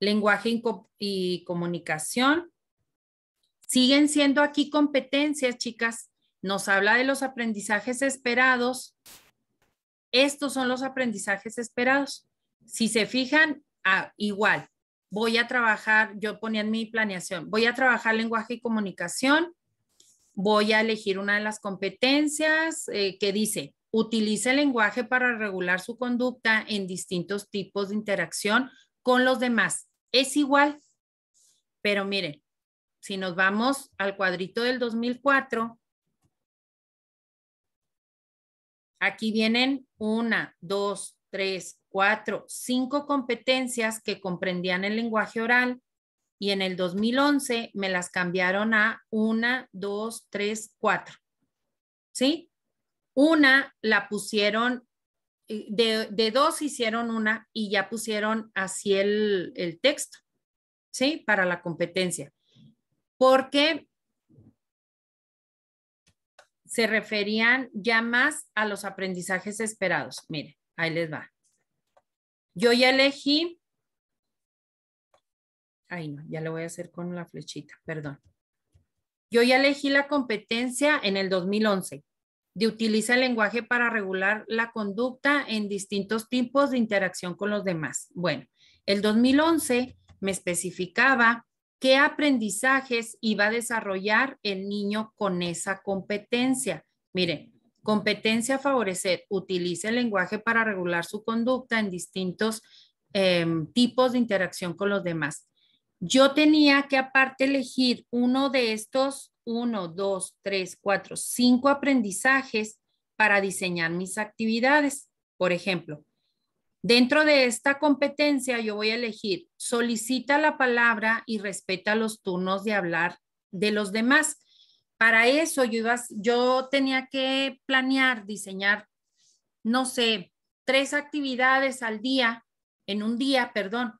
Lenguaje y comunicación. Siguen siendo aquí competencias, chicas. Nos habla de los aprendizajes esperados. Estos son los aprendizajes esperados. Si se fijan, ah, igual. Voy a trabajar, yo ponía en mi planeación, voy a trabajar lenguaje y comunicación, voy a elegir una de las competencias eh, que dice, utilice el lenguaje para regular su conducta en distintos tipos de interacción con los demás. Es igual, pero miren, si nos vamos al cuadrito del 2004, aquí vienen una, dos, tres, cuatro, cinco competencias que comprendían el lenguaje oral, y en el 2011 me las cambiaron a una, dos, tres, cuatro. ¿Sí? Una la pusieron, de, de dos hicieron una y ya pusieron así el, el texto, ¿sí? Para la competencia. Porque se referían ya más a los aprendizajes esperados. Mire, ahí les va. Yo ya elegí Ay, no, ya lo voy a hacer con la flechita, perdón. Yo ya elegí la competencia en el 2011 de utiliza el lenguaje para regular la conducta en distintos tipos de interacción con los demás. Bueno, el 2011 me especificaba qué aprendizajes iba a desarrollar el niño con esa competencia. Miren, competencia favorecer, utiliza el lenguaje para regular su conducta en distintos em, tipos de interacción con los demás. Yo tenía que aparte elegir uno de estos, uno, dos, tres, cuatro, cinco aprendizajes para diseñar mis actividades. Por ejemplo, dentro de esta competencia yo voy a elegir solicita la palabra y respeta los turnos de hablar de los demás. Para eso yo, yo tenía que planear, diseñar, no sé, tres actividades al día, en un día, perdón,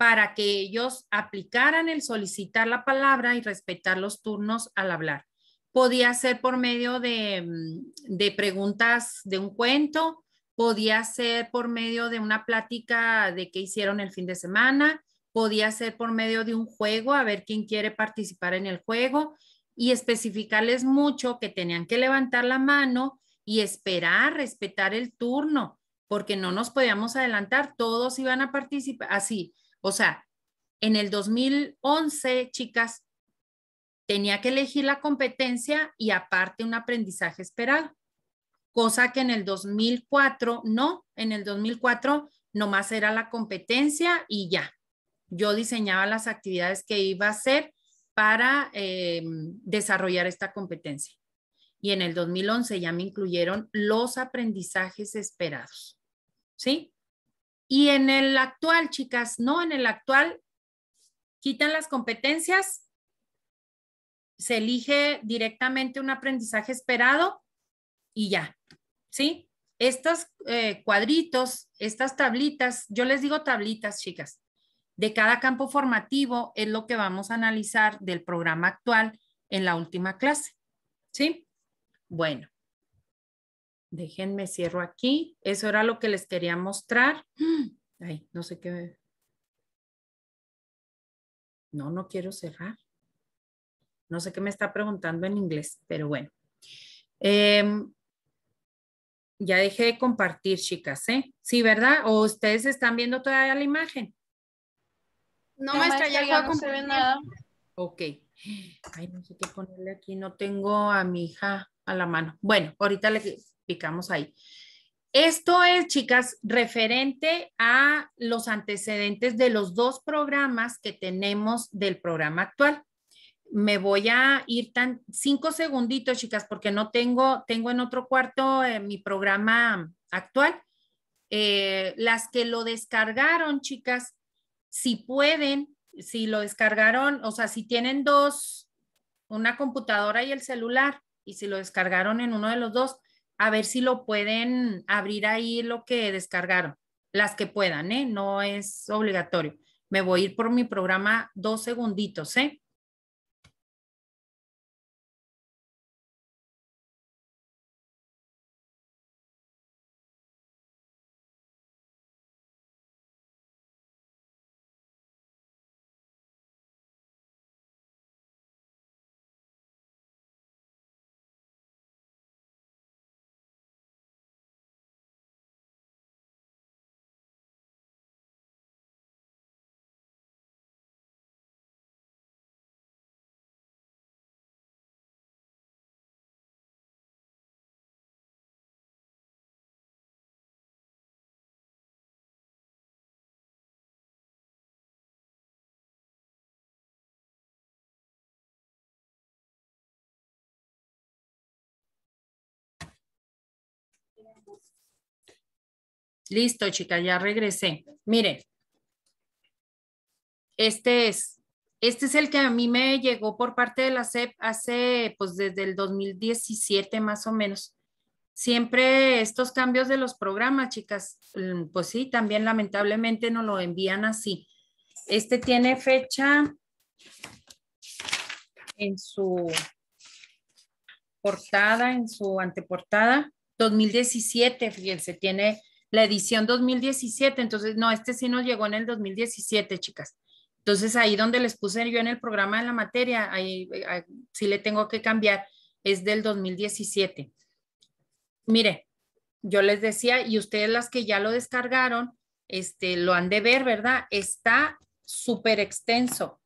para que ellos aplicaran el solicitar la palabra y respetar los turnos al hablar. Podía ser por medio de, mm, de preguntas de un cuento, podía ser por medio de una plática de qué hicieron el fin de semana, podía ser por medio de un juego, a ver quién quiere participar en el juego y especificarles mucho que tenían que levantar la mano y esperar, respetar el turno, porque no nos podíamos adelantar, todos iban a participar, así, o sea, en el 2011, chicas, tenía que elegir la competencia y aparte un aprendizaje esperado, cosa que en el 2004 no, en el 2004 nomás era la competencia y ya. Yo diseñaba las actividades que iba a hacer para eh, desarrollar esta competencia. Y en el 2011 ya me incluyeron los aprendizajes esperados. ¿Sí? Y en el actual, chicas, no, en el actual quitan las competencias, se elige directamente un aprendizaje esperado y ya, ¿sí? Estos eh, cuadritos, estas tablitas, yo les digo tablitas, chicas, de cada campo formativo es lo que vamos a analizar del programa actual en la última clase, ¿sí? Bueno, Déjenme cierro aquí. Eso era lo que les quería mostrar. [gasps] Ay, no sé qué. No, no quiero cerrar. No sé qué me está preguntando en inglés, pero bueno. Em, ya dejé de compartir, chicas, ¿eh? Sí, ¿verdad? ¿O ustedes están viendo todavía la imagen? No, me maestra, ya, no se nada. Ok. Ay, no sé qué ponerle aquí. No tengo a mi hija a la mano. Bueno, ahorita le picamos ahí. Esto es, chicas, referente a los antecedentes de los dos programas que tenemos del programa actual. Me voy a ir tan cinco segunditos, chicas, porque no tengo, tengo en otro cuarto eh, mi programa actual. Eh, las que lo descargaron, chicas, si pueden, si lo descargaron, o sea, si tienen dos, una computadora y el celular, y si lo descargaron en uno de los dos, a ver si lo pueden abrir ahí lo que descargaron, las que puedan, ¿eh? No es obligatorio. Me voy a ir por mi programa dos segunditos, ¿eh? Listo, chicas, ya regresé. Mire, este es, este es el que a mí me llegó por parte de la SEP hace, pues desde el 2017 más o menos. Siempre estos cambios de los programas, chicas, mm, pues sí, también lamentablemente no lo envían así. Este tiene fecha en su portada, en su anteportada 2017, fíjense, tiene la edición 2017, entonces, no, este sí nos llegó en el 2017, chicas. Entonces, ahí donde les puse yo en el programa de la materia, ahí, sí le tengo que cambiar, es del 2017. Mire, yo les decía, y ustedes las que ya lo descargaron, este, lo han de ver, ¿verdad? Está súper extenso.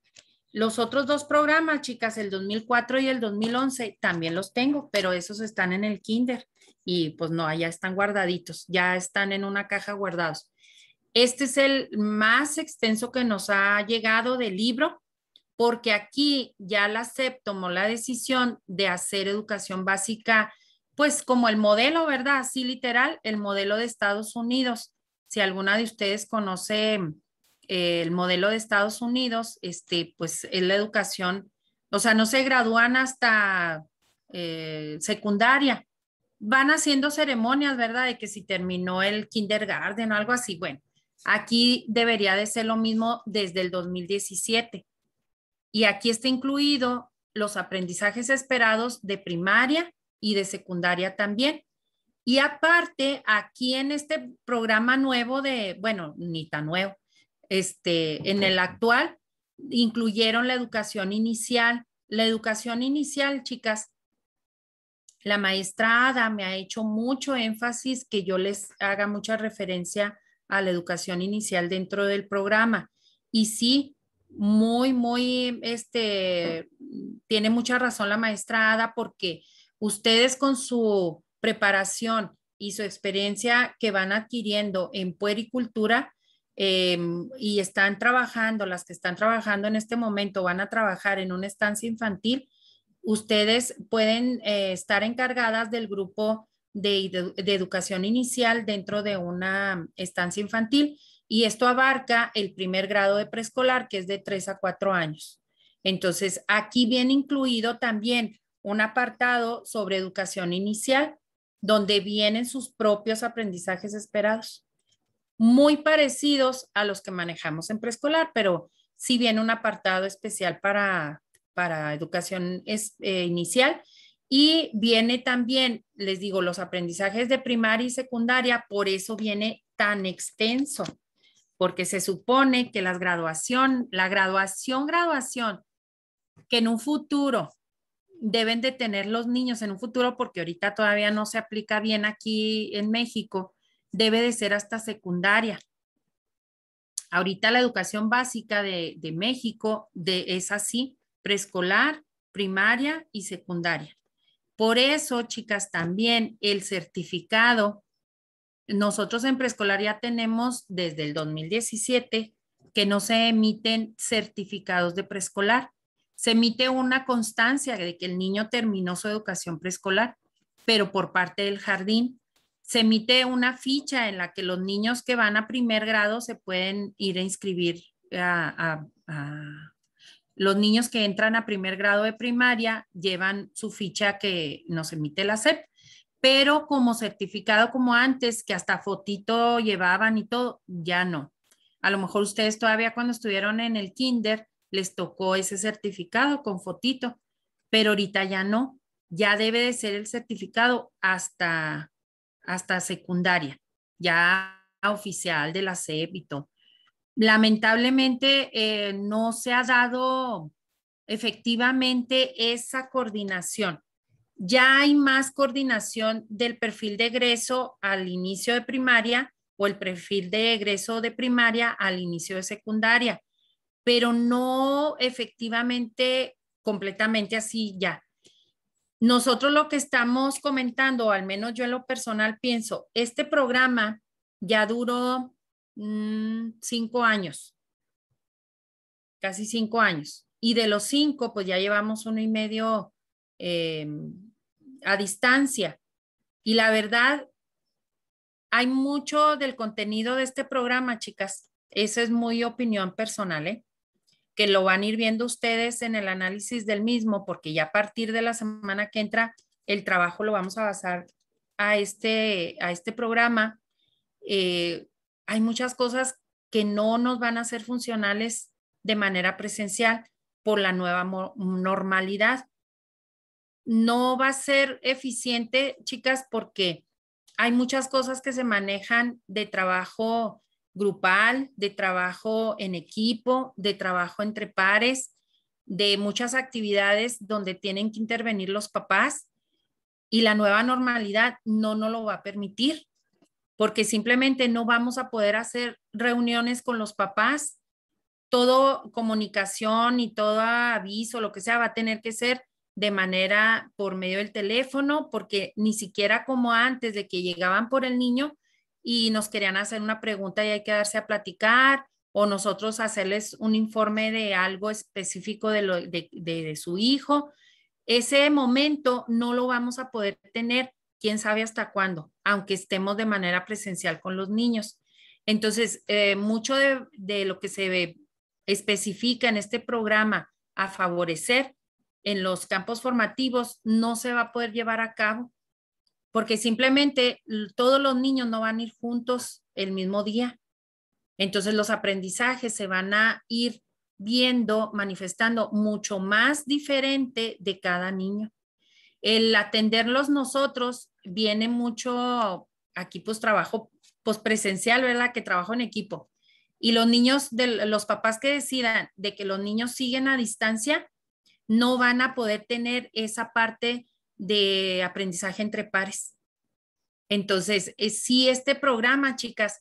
Los otros dos programas, chicas, el 2004 y el 2011, también los tengo, pero esos están en el kinder y pues no, allá están guardaditos, ya están en una caja guardados. Este es el más extenso que nos ha llegado del libro, porque aquí ya la SEP tomó la decisión de hacer educación básica, pues como el modelo, ¿verdad? Así literal, el modelo de Estados Unidos. Si alguna de ustedes conoce eh, el modelo de Estados Unidos, este, pues es la educación, o sea, no se gradúan hasta eh, secundaria, van haciendo ceremonias, ¿verdad? De que si terminó el kindergarten o algo así. Bueno, aquí debería de ser lo mismo desde el 2017. Y aquí está incluido los aprendizajes esperados de primaria y de secundaria también. Y aparte, aquí en este programa nuevo de, bueno, ni tan nuevo, este, en el actual, incluyeron la educación inicial. La educación inicial, chicas, la maestra Ada me ha hecho mucho énfasis que yo les haga mucha referencia a la educación inicial dentro del programa. Y sí, muy, muy, este, tiene mucha razón la maestra Ada porque ustedes con su preparación y su experiencia que van adquiriendo en puericultura eh, y están trabajando, las que están trabajando en este momento van a trabajar en una estancia infantil, ustedes pueden eh, estar encargadas del grupo de, educación inicial dentro de una estancia infantil y esto abarca el primer grado de preescolar, que es de 3 a 4 años. Entonces, aquí viene incluido también un apartado sobre educación inicial, donde vienen sus propios aprendizajes esperados, muy parecidos a los que manejamos en preescolar, pero sí viene un apartado especial para, para educación es, eh, inicial. Y viene también, les digo, los aprendizajes de primaria y secundaria, por eso viene tan extenso, porque se supone que las graduación, la graduación, graduación, que en un futuro deben de tener los niños en un futuro, porque ahorita todavía no se aplica bien aquí en México, debe de ser hasta secundaria. Ahorita la educación básica de, de México de, es así, preescolar, primaria y secundaria. Por eso, chicas, también el certificado, nosotros en preescolar ya tenemos desde el 2017 que no se emiten certificados de preescolar. Se emite una constancia de que el niño terminó su educación preescolar, pero por parte del jardín se emite una ficha en la que los niños que van a primer grado se pueden ir a inscribir a, a los niños que entran a primer grado de primaria llevan su ficha que nos emite la SEP, pero como certificado como antes, que hasta fotito llevaban y todo, ya no. A lo mejor ustedes todavía cuando estuvieron en el kinder les tocó ese certificado con fotito, pero ahorita ya no. Ya debe de ser el certificado hasta, hasta secundaria, ya oficial de la SEP y todo lamentablemente eh, no se ha dado efectivamente esa coordinación. Ya hay más coordinación del perfil de egreso al inicio de primaria o el perfil de egreso de primaria al inicio de secundaria, pero no efectivamente completamente así ya. Nosotros lo que estamos comentando, al menos yo en lo personal pienso, este programa ya duró Mm, cinco años, casi cinco años. Y de los cinco, pues ya llevamos uno y medio em, a distancia. Y la verdad, hay mucho del contenido de este programa, chicas. Esa es muy opinión personal, ¿eh? que lo van a ir viendo ustedes en el análisis del mismo, porque ya a partir de la semana que entra, el trabajo lo vamos a basar a este, a este programa. Eh, hay muchas cosas que no nos van a ser funcionales de manera presencial por la nueva normalidad. No va a ser eficiente, chicas, porque hay muchas cosas que se manejan de trabajo grupal, de trabajo en equipo, de trabajo entre pares, de muchas actividades donde tienen que intervenir los papás y la nueva normalidad no nos lo va a permitir porque simplemente no vamos a poder hacer reuniones con los papás. Todo comunicación y todo aviso, lo que sea, va a tener que ser de manera por medio del teléfono, porque ni siquiera como antes de que llegaban por el niño y nos querían hacer una pregunta y hay que darse a platicar o nosotros hacerles un informe de algo específico de, de su hijo. Ese momento no lo vamos a poder tener quién sabe hasta cuándo, aunque estemos de manera presencial con los niños. Entonces, eh, mucho de, lo que se especifica en este programa a favorecer en los campos formativos no se va a poder llevar a cabo porque simplemente todos los niños no van a ir juntos el mismo día. Entonces los aprendizajes se van a ir viendo, manifestando mucho más diferente de cada niño. El atenderlos nosotros viene mucho, aquí pues trabajo pues presencial, ¿verdad? Que trabajo en equipo. Y los niños, de, los papás que decidan de que los niños siguen a distancia, no van a poder tener esa parte de aprendizaje entre pares. Entonces, si este programa, chicas,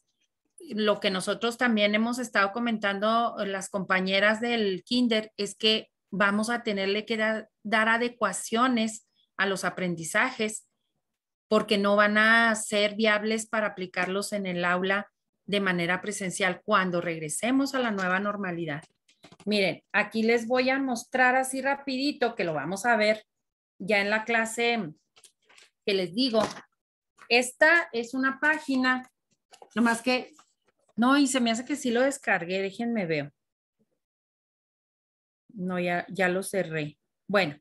lo que nosotros también hemos estado comentando eh, las compañeras del kinder es que vamos a tenerle que dar adecuaciones a los aprendizajes, porque no van a ser viables para aplicarlos en el aula de manera presencial cuando regresemos a la nueva normalidad. Miren, aquí les voy a mostrar así rapidito, que lo vamos a ver ya en la clase que les digo. Esta es una página, nomás que, no, y se me hace que sí lo descargué, déjenme veo. No, ya, ya lo cerré. Bueno,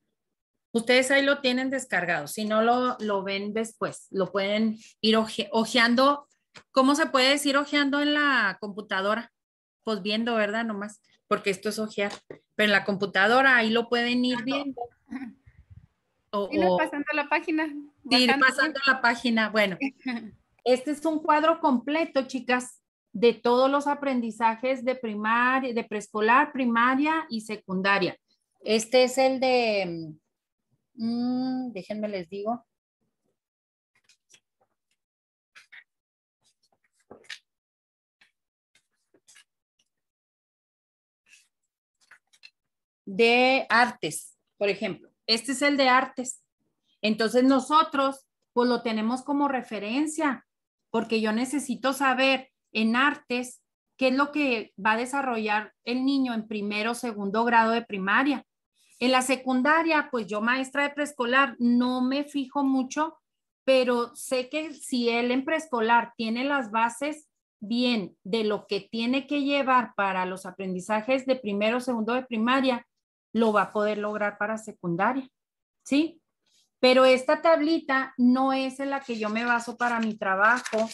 Ustedes ahí lo tienen descargado. Si no lo, lo ven después, lo pueden ir ojeando. ¿Cómo se puede decir ojeando en la computadora? Pues viendo, ¿verdad? Nomás, porque esto es ojear. Pero en la computadora ahí lo pueden ir viendo. [laughs] ir pasando la página. Ir pasando la página. Bueno, [laughs] este es un cuadro completo, chicas, de todos los aprendizajes de primaria, de preescolar, primaria y secundaria. Este es el de mm, Mm, déjenme les digo. De artes, por ejemplo. Este es el de artes. Entonces nosotros, pues lo tenemos como referencia, porque yo necesito saber en artes qué es lo que va a desarrollar el niño en primero, segundo grado de primaria. En la secundaria, pues yo maestra de preescolar, no me fijo mucho, pero sé que si él en preescolar tiene las bases bien de lo que tiene que llevar para los aprendizajes de primero, segundo de primaria, lo va a poder lograr para secundaria, ¿sí? Pero esta tablita no es en la que yo me baso para mi trabajo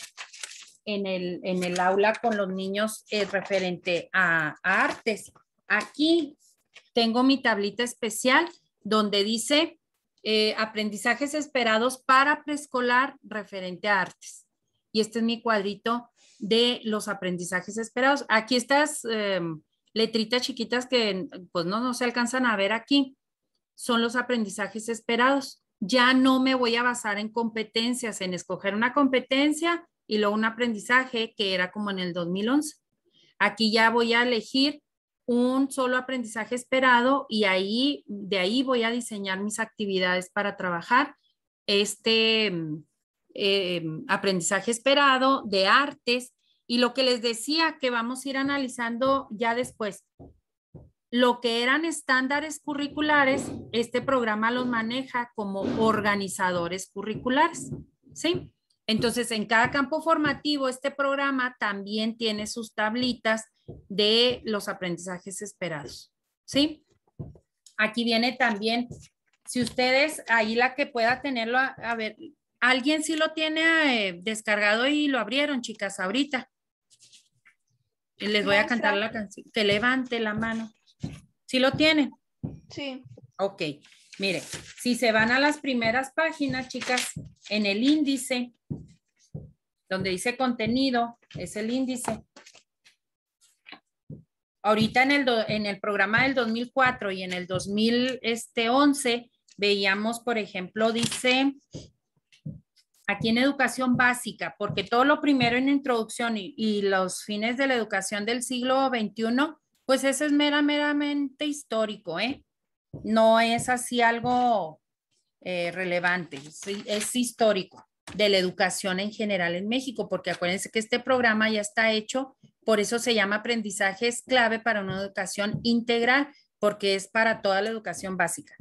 en el, en el aula con los niños eh, referente a artes. Aquí tengo mi tablita especial donde dice eh, aprendizajes esperados para preescolar referente a artes. Y este es mi cuadrito de los aprendizajes esperados. Aquí estas em, letritas chiquitas que pues no, no se alcanzan a ver aquí son los aprendizajes esperados. Ya no me voy a basar en competencias, en escoger una competencia y luego un aprendizaje que era como en el 2011. Aquí ya voy a elegir un solo aprendizaje esperado y ahí, de ahí voy a diseñar mis actividades para trabajar este mm, eh, mm, aprendizaje esperado de artes y lo que les decía que vamos a ir analizando ya después. Lo que eran estándares curriculares, este programa los maneja como organizadores curriculares, ¿sí? Entonces, en cada campo formativo, este programa también tiene sus tablitas de los aprendizajes esperados. ¿Sí? Aquí viene también, si ustedes, ahí la que pueda tenerlo, a, ver, alguien sí lo tiene eh, descargado y lo abrieron, chicas, ahorita. Les voy a cantar la canción, que levante la mano. ¿Sí lo tienen? Sí. Ok. Mire, si se van a las primeras páginas, chicas, en el índice, donde dice contenido, es el índice. Ahorita en el, en el programa del 2004 y en el 2011 veíamos, por ejemplo, dice aquí en educación básica, porque todo lo primero en introducción y, los fines de la educación del siglo XXI, pues eso es meramente histórico, ¿eh? No es así algo eh, relevante, es, histórico de la educación en general en México, porque acuérdense que este programa ya está hecho, por eso se llama Aprendizaje es clave para una educación integral, porque es para toda la educación básica.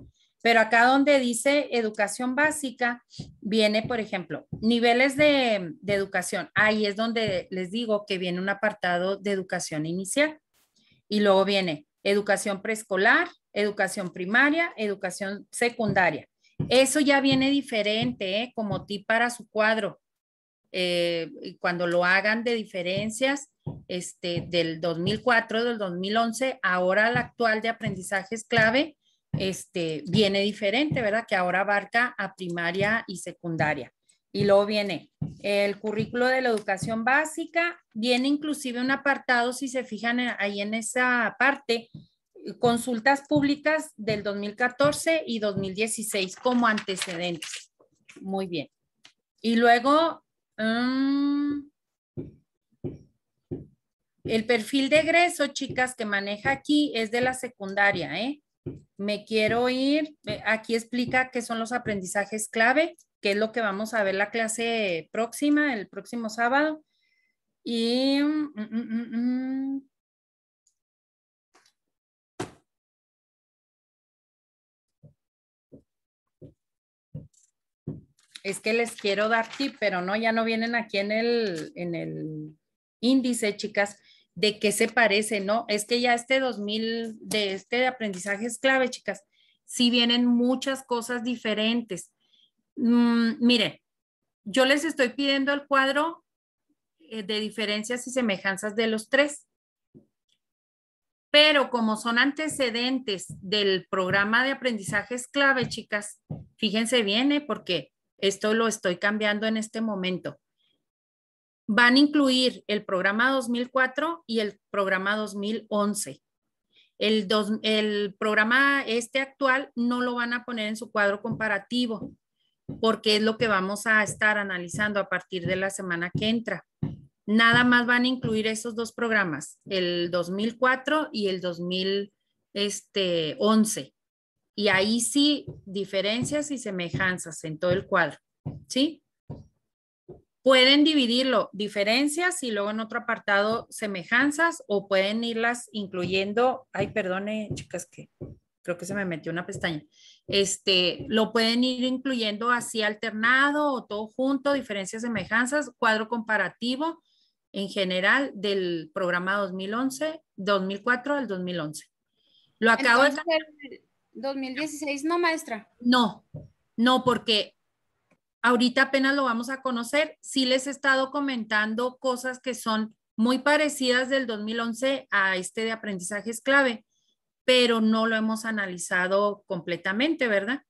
Pero acá donde dice educación básica, viene, por ejemplo, niveles de educación. Ahí es donde les digo que viene un apartado de educación inicial. Y luego viene educación preescolar, educación primaria, educación secundaria. Eso ya viene diferente, ¿eh? como ti para su cuadro. Eh, cuando lo hagan de diferencias este, del 2004, del 2011, ahora la actual de aprendizajes clave este, viene diferente, ¿verdad? Que ahora abarca a primaria y secundaria. Y luego viene el currículo de la educación básica, viene inclusive un apartado, si se fijan ahí en esa parte, consultas públicas del 2014 y 2016 como antecedentes. Muy bien. Y luego, mm, el perfil de egreso, chicas, que maneja aquí es de la secundaria. ¿eh? Me quiero ir, eh, aquí explica qué son los aprendizajes clave que es lo que vamos a ver la clase próxima, el próximo sábado. Y mm, mm, mm, es que les quiero dar tip, pero no, ya no vienen aquí en el, en el índice, chicas, de qué se parece, ¿no? Es que ya este 2000, de este aprendizaje es clave, chicas, si vienen muchas cosas diferentes. Mm, mire, yo les estoy pidiendo el cuadro eh, de diferencias y semejanzas de los tres, pero como son antecedentes del programa de aprendizajes clave, chicas, fíjense bien, ¿eh? porque esto lo estoy cambiando en este momento. Van a incluir el programa 2004 y el programa 2011. el programa este actual no lo van a poner en su cuadro comparativo, porque es lo que vamos a estar analizando a partir de la semana que entra. Nada más van a incluir esos dos programas, el 2004 y el 2011. Este, y ahí sí, diferencias y semejanzas en todo el cuadro, ¿sí? Pueden dividirlo, diferencias y luego en otro apartado semejanzas o pueden irlas incluyendo, ay, perdone chicas que creo que se me metió una pestaña. Este, lo pueden ir incluyendo así alternado o todo junto, diferencias, semejanzas, cuadro comparativo en general del programa 2011, 2004 al 2011. Lo acabo Entonces, de... 2016 no, maestra. No, no, porque ahorita apenas lo vamos a conocer. Sí les he estado comentando cosas que son muy parecidas del 2011 a este de aprendizajes clave pero no lo hemos analizado completamente, ¿verdad?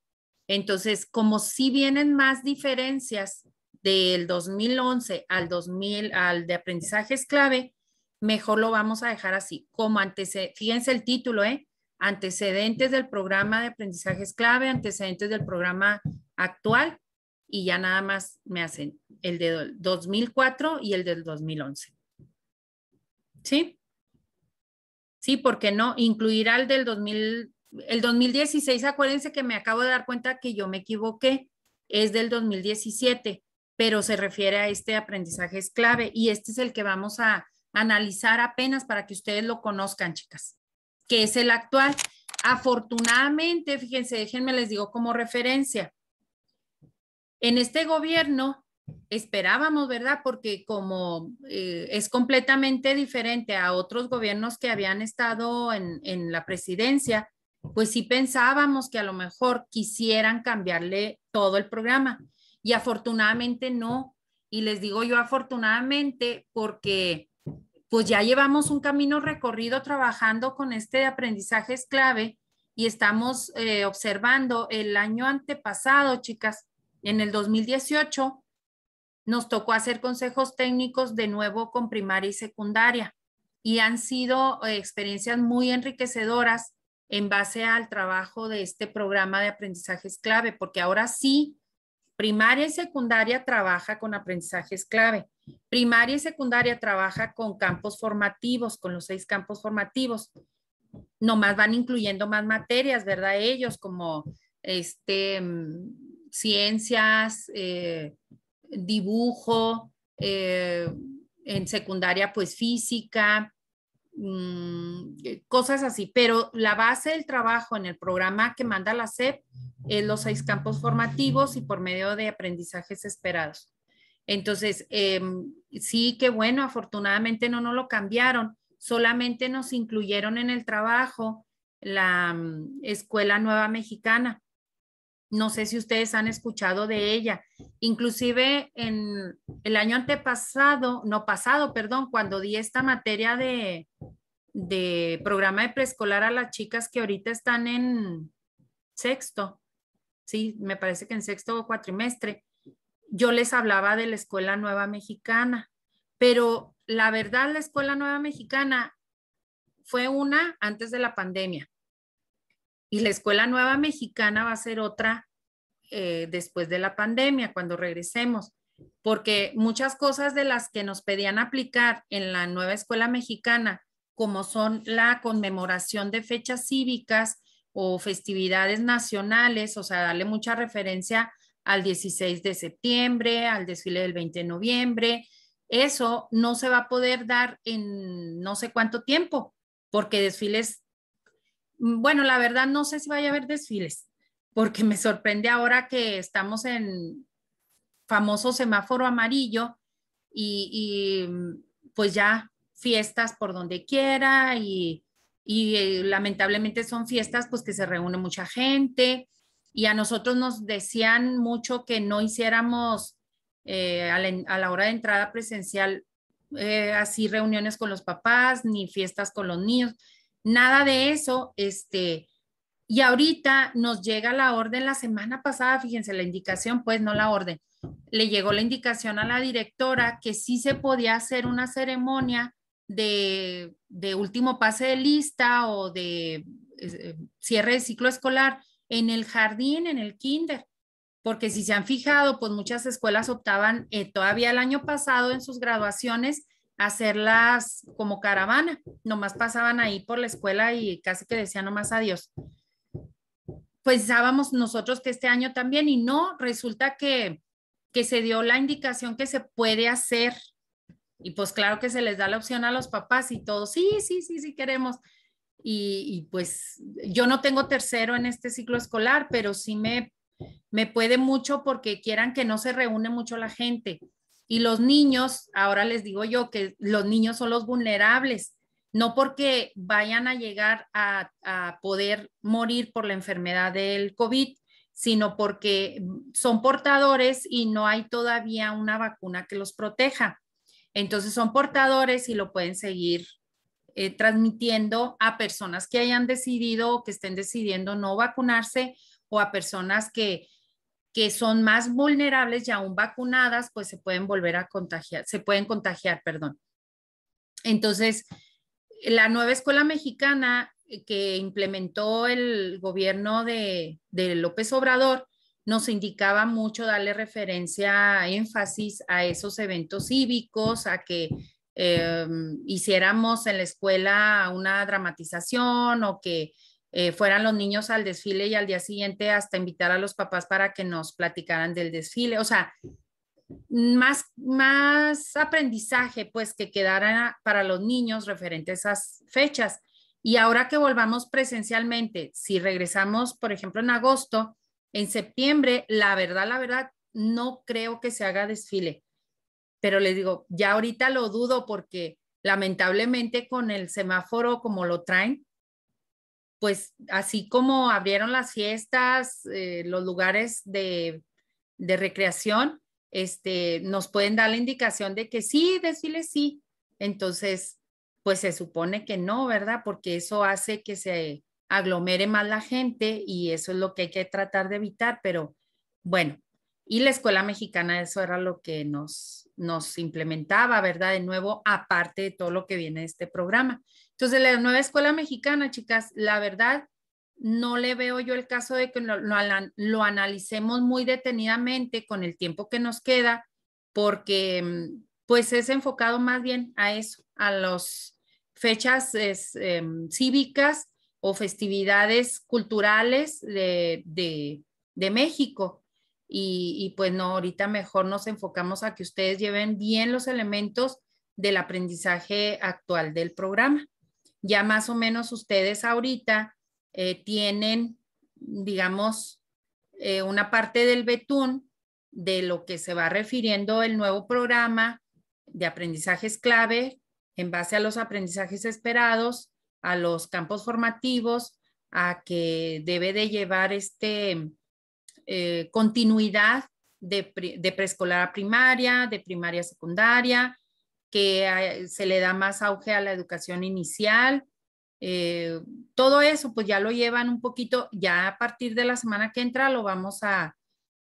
Entonces, como si vienen más diferencias del 2011 al 2000, al de aprendizajes clave, mejor lo vamos a dejar así, como antecedentes, fíjense el título, ¿eh? Antecedentes del programa de aprendizajes clave, antecedentes del programa actual, y ya nada más me hacen el de 2004 y el del 2011. ¿Sí? ¿sí? ¿Por qué no? Incluirá al del 2000, el 2016, acuérdense que me acabo de dar cuenta que yo me equivoqué, es del 2017, pero se refiere a este aprendizaje es clave y este es el que vamos a analizar apenas para que ustedes lo conozcan, chicas, que es el actual. Afortunadamente, fíjense, déjenme les digo como referencia. En este gobierno esperábamos, ¿verdad? Porque como eh, es completamente diferente a otros gobiernos que habían estado en, en, la presidencia, pues sí pensábamos que a lo mejor quisieran cambiarle todo el programa y afortunadamente no. Y les digo yo afortunadamente porque pues ya llevamos un camino recorrido trabajando con este aprendizaje es clave y estamos eh, observando el año antepasado, chicas, en el 2018 nos tocó hacer consejos técnicos de nuevo con primaria y secundaria y han sido eh, experiencias muy enriquecedoras en base al trabajo de este programa de aprendizajes clave, porque ahora sí, primaria y secundaria trabaja con aprendizajes clave. Primaria y secundaria trabaja con campos formativos, con los seis campos formativos. Nomás van incluyendo más materias, ¿verdad? Ellos como este, mm, ciencias, eh, dibujo, eh, en secundaria pues física, mm, eh, cosas así, pero la base del trabajo en el programa que manda la SEP es los seis campos formativos y por medio de aprendizajes esperados. Entonces, em, sí que bueno, afortunadamente no nos lo cambiaron, solamente nos incluyeron en el trabajo la mm, Escuela Nueva Mexicana, no sé si ustedes han escuchado de ella. Inclusive en el año antepasado, no pasado, perdón, cuando di esta materia de, de programa de preescolar a las chicas que ahorita están en sexto, sí, me parece que en sexto o cuatrimestre, yo les hablaba de la Escuela Nueva Mexicana, pero la verdad la Escuela Nueva Mexicana fue una antes de la pandemia y la Escuela Nueva Mexicana va a ser otra eh, después de la pandemia, cuando regresemos, porque muchas cosas de las que nos pedían aplicar en la nueva Escuela Mexicana, como son la conmemoración de fechas cívicas o festividades nacionales, o sea, darle mucha referencia al 16 de septiembre, al desfile del 20 de noviembre, eso no se va a poder dar en no sé cuánto tiempo, porque desfiles Mm, bueno, la verdad no sé si vaya a haber desfiles, porque me sorprende ahora que estamos en famoso semáforo amarillo y, mm, pues ya fiestas por donde quiera y, eh, lamentablemente son fiestas pues que se reúne mucha gente y a nosotros nos decían mucho que no hiciéramos eh, a, la, hora de entrada presencial eh, así reuniones con los papás ni fiestas con los niños Nada de eso, este, y ahorita nos llega la orden la semana pasada, fíjense, la indicación, pues no la orden, le llegó la indicación a la directora que sí se podía hacer una ceremonia de, de último pase de lista o de eh, cierre de ciclo escolar en el jardín, en el kinder, porque si se han fijado, pues muchas escuelas optaban eh, todavía el año pasado en sus graduaciones hacerlas como caravana. Nomás pasaban ahí por la escuela y casi que decían nomás adiós. Pensábamos nosotros que este año también y no, resulta que, que se dio la indicación que se puede hacer. Y pues claro que se les da la opción a los papás y todos, sí, sí, sí, sí queremos. Y, pues yo no tengo tercero en este ciclo escolar, pero sí me, me puede mucho porque quieran que no se reúne mucho la gente y los niños, ahora les digo yo que los niños son los vulnerables, no porque vayan a llegar a, poder morir por la enfermedad del COVID, sino porque son portadores y no hay todavía una vacuna que los proteja. Entonces son portadores y lo pueden seguir eh, transmitiendo a personas que hayan decidido o que estén decidiendo no vacunarse o a personas que que son más vulnerables y aún vacunadas, pues se pueden volver a contagiar, se pueden contagiar, perdón. Entonces, la nueva escuela mexicana eh, que implementó el gobierno de, López Obrador nos indicaba mucho darle referencia, énfasis a esos eventos cívicos, a que em, hiciéramos en la escuela una dramatización o que eh, fueran los niños al desfile y al día siguiente hasta invitar a los papás para que nos platicaran del desfile. O sea, más, más aprendizaje pues que quedara para los niños referente a esas fechas. Y ahora que volvamos presencialmente, si regresamos, por ejemplo, en agosto, en septiembre, la verdad, la verdad, no creo que se haga desfile. Pero les digo, ya ahorita lo dudo porque lamentablemente con el semáforo como lo traen, pues así como abrieron las fiestas, eh, los lugares de, recreación, este, nos pueden dar la indicación de que sí, decirle sí. Entonces, pues se supone que no, ¿verdad? Porque eso hace que se aglomere más la gente y eso es lo que hay que tratar de evitar, pero bueno, y la escuela mexicana, eso era lo que nos, nos implementaba, ¿verdad? De nuevo, aparte de todo lo que viene de este programa. Entonces, la nueva escuela mexicana, chicas, la verdad, no le veo yo el caso de que lo, analicemos muy detenidamente con el tiempo que nos queda, porque mm, pues es enfocado más bien a eso, a las fechas em, cívicas o festividades culturales de, México. Y, y, pues no, ahorita mejor nos enfocamos a que ustedes lleven bien los elementos del aprendizaje actual del programa ya más o menos ustedes ahorita eh, tienen, digamos, eh, una parte del betún de lo que se va refiriendo el nuevo programa de aprendizajes clave en base a los aprendizajes esperados, a los campos formativos, a que debe de llevar este eh, continuidad de, de preescolar a primaria, de primaria a secundaria, que se le da más auge a la educación inicial. Eh, todo eso, pues ya lo llevan un poquito, ya a partir de la semana que entra lo vamos a,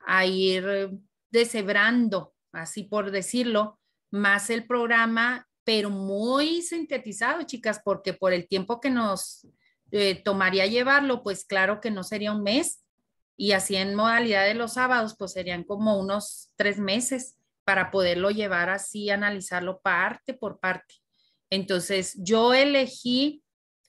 a ir deshebrando, así por decirlo, más el programa, pero muy sintetizado, chicas, porque por el tiempo que nos eh, tomaría llevarlo, pues claro que no sería un mes, y así en modalidad de los sábados, pues serían como unos tres meses para poderlo llevar así, analizarlo parte por parte. Entonces, yo elegí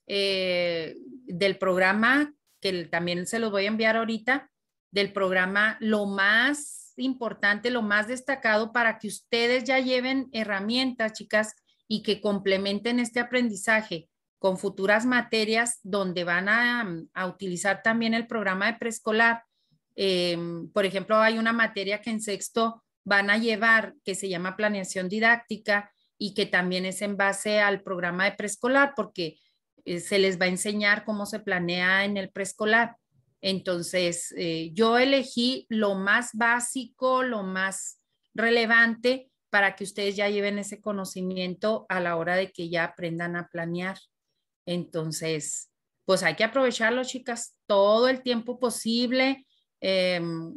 eh, del programa, que también se los voy a enviar ahorita, del programa lo más importante, lo más destacado para que ustedes ya lleven herramientas, chicas, y que complementen este aprendizaje con futuras materias donde van a, mm, utilizar también el programa de preescolar. Em, por ejemplo, hay una materia que en sexto van a llevar, que se llama planeación didáctica y que también es en base al programa de preescolar, porque eh, se les va a enseñar cómo se planea en el preescolar. Entonces, eh, yo elegí lo más básico, lo más relevante para que ustedes ya lleven ese conocimiento a la hora de que ya aprendan a planear. Entonces, pues hay que aprovecharlo, chicas, todo el tiempo posible. Em,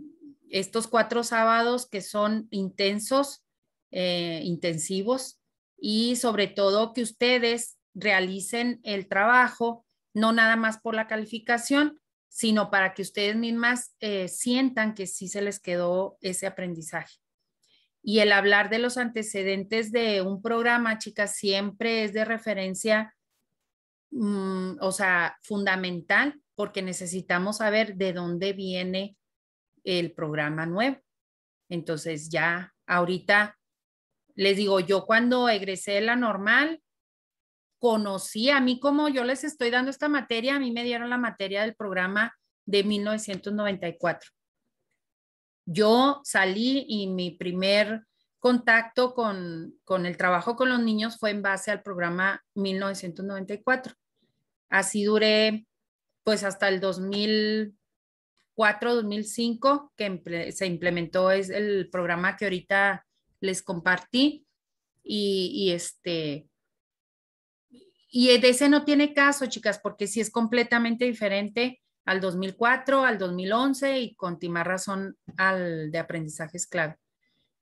estos cuatro sábados que son intensos, eh, intensivos, y sobre todo que ustedes realicen el trabajo, no nada más por la calificación, sino para que ustedes mismas eh, sientan que sí se les quedó ese aprendizaje. Y el hablar de los antecedentes de un programa, chicas, siempre es de referencia, mm, o sea, fundamental, porque necesitamos saber de dónde viene el programa nuevo. Entonces ya ahorita les digo, yo cuando egresé de la normal, conocí a mí como yo les estoy dando esta materia, a mí me dieron la materia del programa de 1994. Yo salí y mi primer contacto con, con el trabajo con los niños fue en base al programa 1994. Así duré pues hasta el 2000. 2004-2005 que se implementó es el programa que ahorita les compartí y, este y ese no tiene caso, chicas, porque si es completamente diferente al 2004, al 2011 y con timar razón al de aprendizajes clave.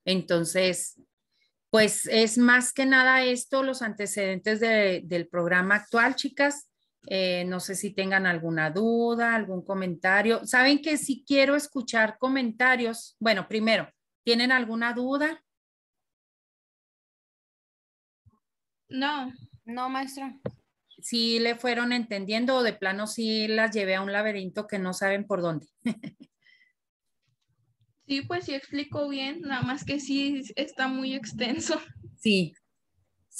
Entonces, pues es más que nada esto, los antecedentes de, del programa actual, chicas, eh, no sé si tengan alguna duda, algún comentario. Saben que si quiero escuchar comentarios, bueno, primero, ¿tienen alguna duda? No, no, maestro. Si le fueron entendiendo o de plano si las llevé a un laberinto que no saben por dónde. [laughs] sí, pues sí explico bien, nada más que sí está muy extenso. Sí,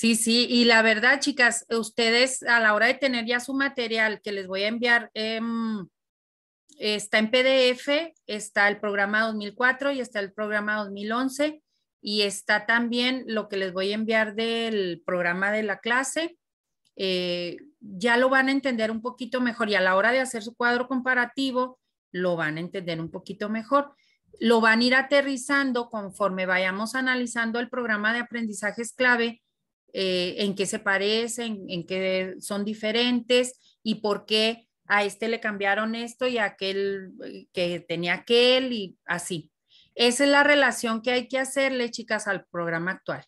Sí, sí, y la verdad, chicas, ustedes a la hora de tener ya su material que les voy a enviar, está en PDF, está el programa 2004 y está el programa 2011 y está también lo que les voy a enviar del programa de la clase. Eh, ya lo van a entender un poquito mejor y a la hora de hacer su cuadro comparativo lo van a entender un poquito mejor. Lo van a ir aterrizando conforme vayamos analizando el programa de aprendizajes clave eh, en qué se parecen, en qué son diferentes y por qué a este le cambiaron esto y a aquel eh, que tenía aquel y así. Esa es la relación que hay que hacerle, chicas, al programa actual.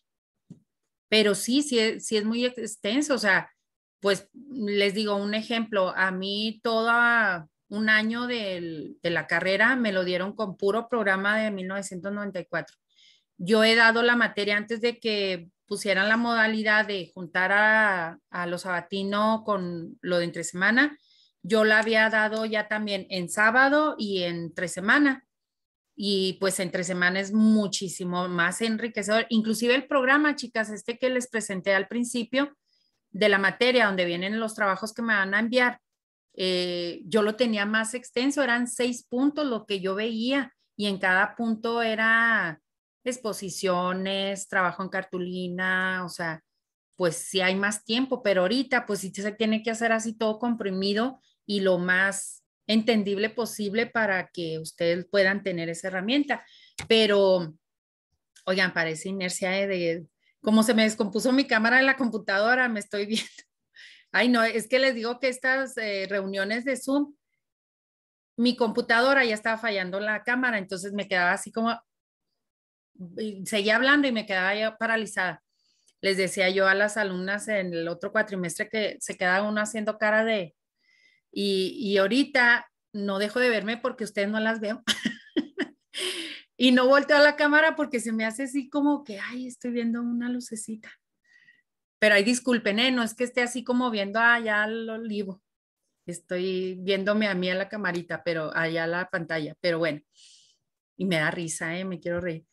Pero sí, sí, es muy extenso. O sea, pues les digo un ejemplo. A mí toda un año de la carrera me lo dieron con puro programa de 1994. Yo he dado la materia antes de que pusieran la modalidad de juntar a, los sabatino con lo de entre semana, yo la había dado ya también en sábado y entre semana. Y pues entre semana es muchísimo más enriquecedor. Inclusive el programa, chicas, este que les presenté al principio de la materia, donde vienen los trabajos que me van a enviar, eh, yo lo tenía más extenso, eran seis puntos lo que yo veía y en cada punto era exposiciones, trabajo en cartulina, o sea, pues sí hay más tiempo, pero ahorita pues sí se tiene que hacer así todo comprimido y lo más entendible posible para que ustedes puedan tener esa herramienta. Pero, oigan, parece inercia de, como se me descompuso mi cámara de la computadora, me estoy viendo. [laughs] Ay, no, es que les digo que estas eh, reuniones de Zoom, mi computadora ya estaba fallando la cámara, entonces me quedaba así como, seguía hablando y me quedaba ya paralizada. Les decía yo a las alumnas en el otro cuatrimestre que se quedaba uno haciendo cara de, y, y ahorita no dejo de verme porque ustedes no las veo. [laughs] y no volteo a la cámara porque se me hace así como que, ay, estoy viendo una lucecita. Pero ahí disculpen, ¿eh? no es que esté así como viendo allá ah, al olivo. Estoy viéndome a mí a la camarita, pero allá a la pantalla. Pero bueno, y me da risa, ¿eh? me quiero reír.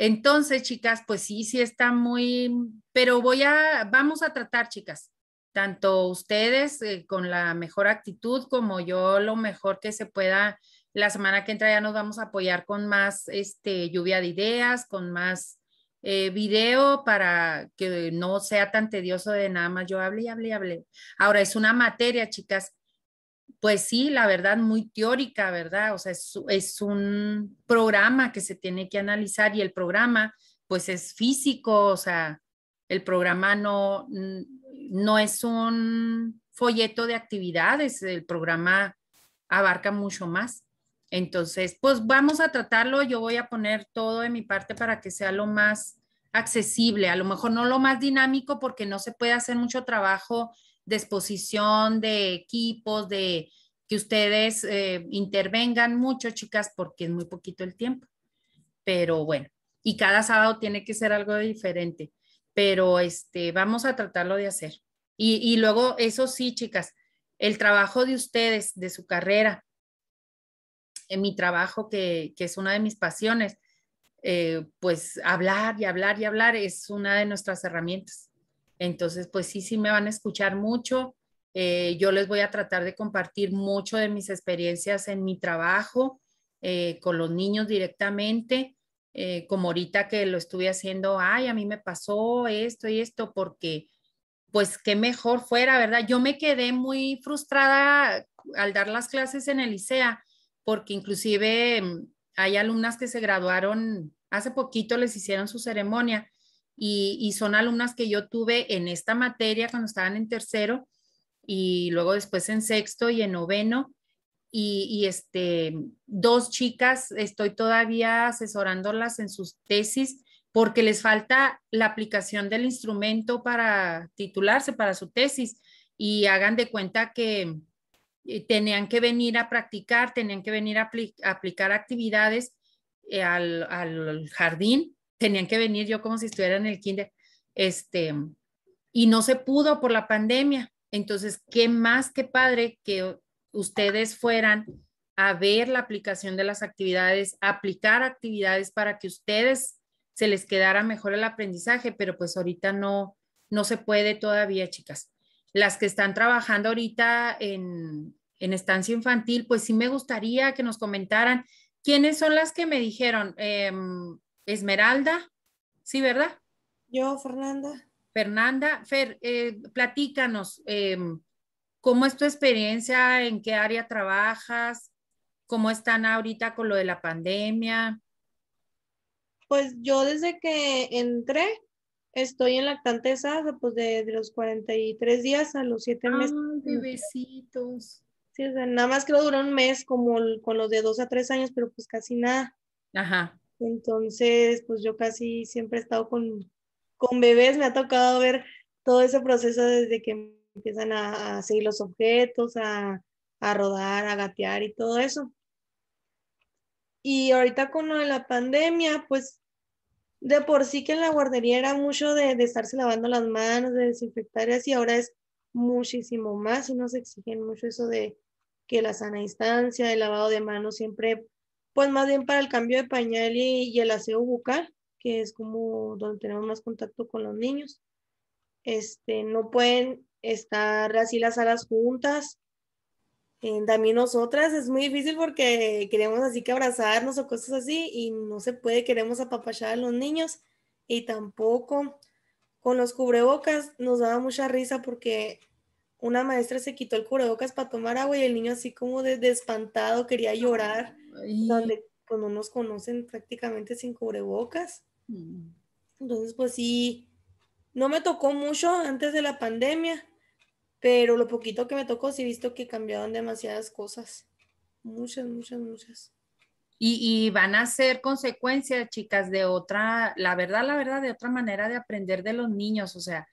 Entonces, chicas, pues sí, sí está muy, pero voy a, vamos a tratar, chicas, tanto ustedes eh, con la mejor actitud como yo lo mejor que se pueda. La semana que entra ya nos vamos a apoyar con más este, lluvia de ideas, con más eh, video para que no sea tan tedioso de nada más yo hable y hable y hable. Ahora, es una materia, chicas, pues sí, la verdad, muy teórica, ¿verdad? O sea, es, un programa que se tiene que analizar y el programa, pues es físico, o sea, el programa no, no es un folleto de actividades, el programa abarca mucho más. Entonces, pues vamos a tratarlo, yo voy a poner todo de mi parte para que sea lo más accesible, a lo mejor no lo más dinámico porque no se puede hacer mucho trabajo de exposición, de equipos, de que ustedes eh, intervengan mucho, chicas, porque es muy poquito el tiempo. Pero bueno, y cada sábado tiene que ser algo diferente, pero este, vamos a tratarlo de hacer. Y, luego, eso sí, chicas, el trabajo de ustedes, de su carrera, en mi trabajo, que, es una de mis pasiones, eh, pues hablar y hablar y hablar es una de nuestras herramientas. Entonces, pues sí, sí me van a escuchar mucho. Eh, yo les voy a tratar de compartir mucho de mis experiencias en mi trabajo eh, con los niños directamente, eh, como ahorita que lo estuve haciendo, ay, a mí me pasó esto y esto, porque pues qué mejor fuera, ¿verdad? Yo me quedé muy frustrada al dar las clases en el porque inclusive mm, hay alumnas que se graduaron, hace poquito les hicieron su ceremonia y, son alumnas que yo tuve en esta materia cuando estaban en tercero y luego después en sexto y en noveno. Y, este, dos chicas, estoy todavía asesorándolas en sus tesis porque les falta la aplicación del instrumento para titularse, para su tesis. Y hagan de cuenta que eh, tenían que venir a practicar, tenían que venir a, aplicar actividades eh, al jardín tenían que venir yo como si estuviera en el kinder, este, y no se pudo por la pandemia. Entonces, qué más que padre que ustedes fueran a ver la aplicación de las actividades, aplicar actividades para que ustedes se les quedara mejor el aprendizaje, pero pues ahorita no, no se puede todavía, chicas. Las que están trabajando ahorita en, en estancia infantil, pues sí me gustaría que nos comentaran quiénes son las que me dijeron, em, Esmeralda, ¿sí, verdad? Yo, Fernanda. Fernanda, Fer, eh, platícanos, em, ¿cómo es tu experiencia? ¿En qué área trabajas? ¿Cómo están ahorita con lo de la pandemia? Pues yo desde que entré, estoy en lactante e, pues de, los 43 días a los 7 meses. Ay, bebecitos. Sí, nada más que lo duró un mes, como con los de 2 a 3 años, pero pues casi nada. Ajá. Entonces, pues yo casi siempre he estado con, con bebés, me ha tocado ver todo ese proceso desde que empiezan a, seguir los objetos, a, rodar, a gatear y todo eso. Y ahorita con lo de la pandemia, pues de por sí que en la guardería era mucho de, de, estarse lavando las manos, de desinfectar y así, ahora es muchísimo más y nos exigen mucho eso de que la sana instancia, el lavado de manos siempre pues más bien para el cambio de pañal y, el aseo bucal, que es como donde tenemos más contacto con los niños. Este, no pueden estar así las alas juntas. Eh, también nosotras es muy difícil porque queremos así que abrazarnos o cosas así y no se puede, queremos apapachar a los niños y tampoco con los cubrebocas nos daba mucha risa porque una maestra se quitó el cubrebocas para tomar agua y el niño así como de espantado quería llorar donde nos conocen prácticamente sin cubrebocas. Mm. Entonces, pues sí, no me tocó mucho antes de la pandemia, pero lo poquito que me tocó sí he visto que cambiaron demasiadas cosas. Muchas, muchas, muchas. Y, y, van a ser consecuencias, chicas, de otra, la verdad, la verdad, de otra manera de aprender de los niños. O sea,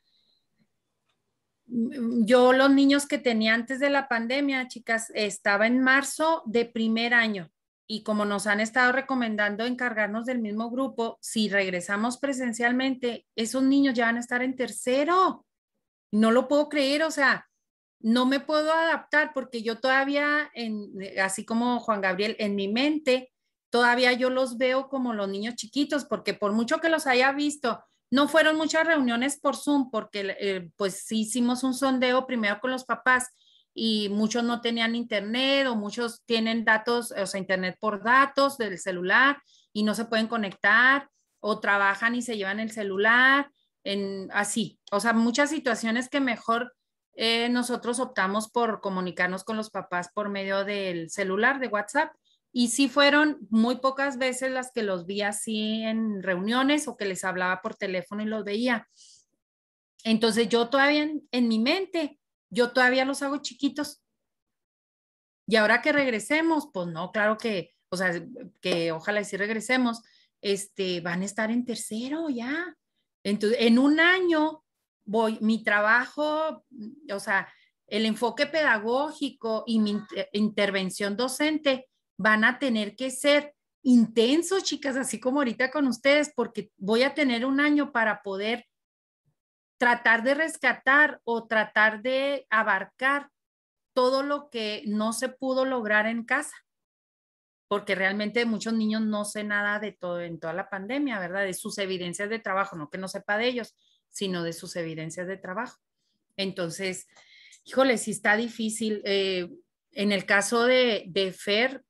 mm, yo los niños que tenía antes de la pandemia, chicas, estaba en marzo de primer año y como nos han estado recomendando encargarnos del mismo grupo, si regresamos presencialmente, esos niños ya van a estar en tercero. No lo puedo creer, o sea, no me puedo adaptar porque yo todavía, en, eh, así como Juan Gabriel, en mi mente, todavía yo los veo como los niños chiquitos, porque por mucho que los haya visto, no fueron muchas reuniones por Zoom, porque eh, pues hicimos un sondeo primero con los papás y muchos no tenían internet o muchos tienen datos, o sea, internet por datos del celular y no se pueden conectar o trabajan y se llevan el celular, en, así. O sea, muchas situaciones que mejor eh, nosotros optamos por comunicarnos con los papás por medio del celular, de WhatsApp. Y sí fueron muy pocas veces las que los vi así en reuniones o que les hablaba por teléfono y los veía. Entonces yo todavía en mi mente yo todavía los hago chiquitos. Y ahora que regresemos, pues no, claro que, o sea, que ojalá si regresemos, este, van a estar en tercero ya. Entonces, en un año voy, mi trabajo, o sea, el enfoque pedagógico y mi intervención docente van a tener que ser intensos, chicas, así como ahorita con ustedes, porque voy a tener un año para poder tratar de rescatar o tratar de abarcar todo lo que no se pudo lograr en casa, porque realmente muchos niños no sé nada de todo en toda la pandemia, ¿verdad? De sus evidencias de trabajo, no que no sepa de ellos, sino de sus evidencias de trabajo. Entonces, híjole, si está difícil. Eh, en el caso de, de Fer,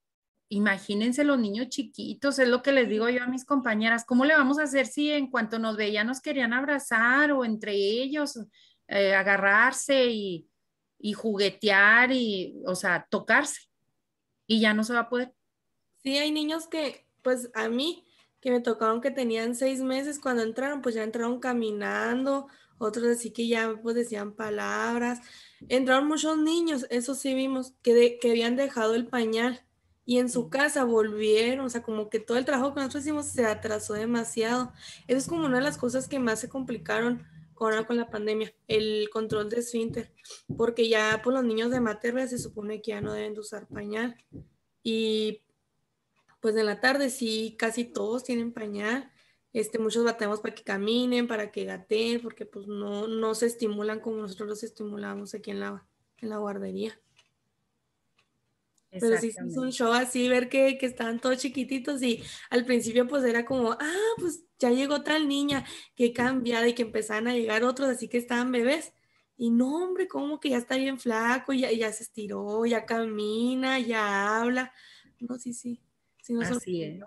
imagínense los niños chiquitos, es lo que les digo yo a mis compañeras, ¿cómo le vamos a hacer si en cuanto nos veían nos querían abrazar o entre ellos eh, agarrarse y, juguetear y, o sea, tocarse? Y ya no se va a poder. Sí, hay niños que, pues a mí, que me tocaron que tenían seis meses cuando entraron, pues ya entraron caminando, otros así que ya pues decían palabras. Entraron muchos niños, eso sí vimos, que, que habían dejado el pañal y en su casa volvieron, o sea, como que todo el trabajo que nosotros hicimos se atrasó demasiado. Eso es como una de las cosas que más se complicaron con con la pandemia, el control de esfínter, porque ya por pues, los niños de materna se supone que ya no deben de usar pañal y pues en la tarde sí, casi todos tienen pañal. Este, muchos batemos para que caminen, para que gateen, porque pues no, no se estimulan como nosotros los estimulamos aquí en la, en la guardería. Pero sí es un show así, ver que, que estaban todos chiquititos y al principio pues era como, ah, pues ya llegó tal niña, que cambiada y que empezaban a llegar otros, así que estaban bebés. Y no, hombre, como que ya está bien flaco, y ya se estiró, ya camina, ya habla. No, sí, sí. así es.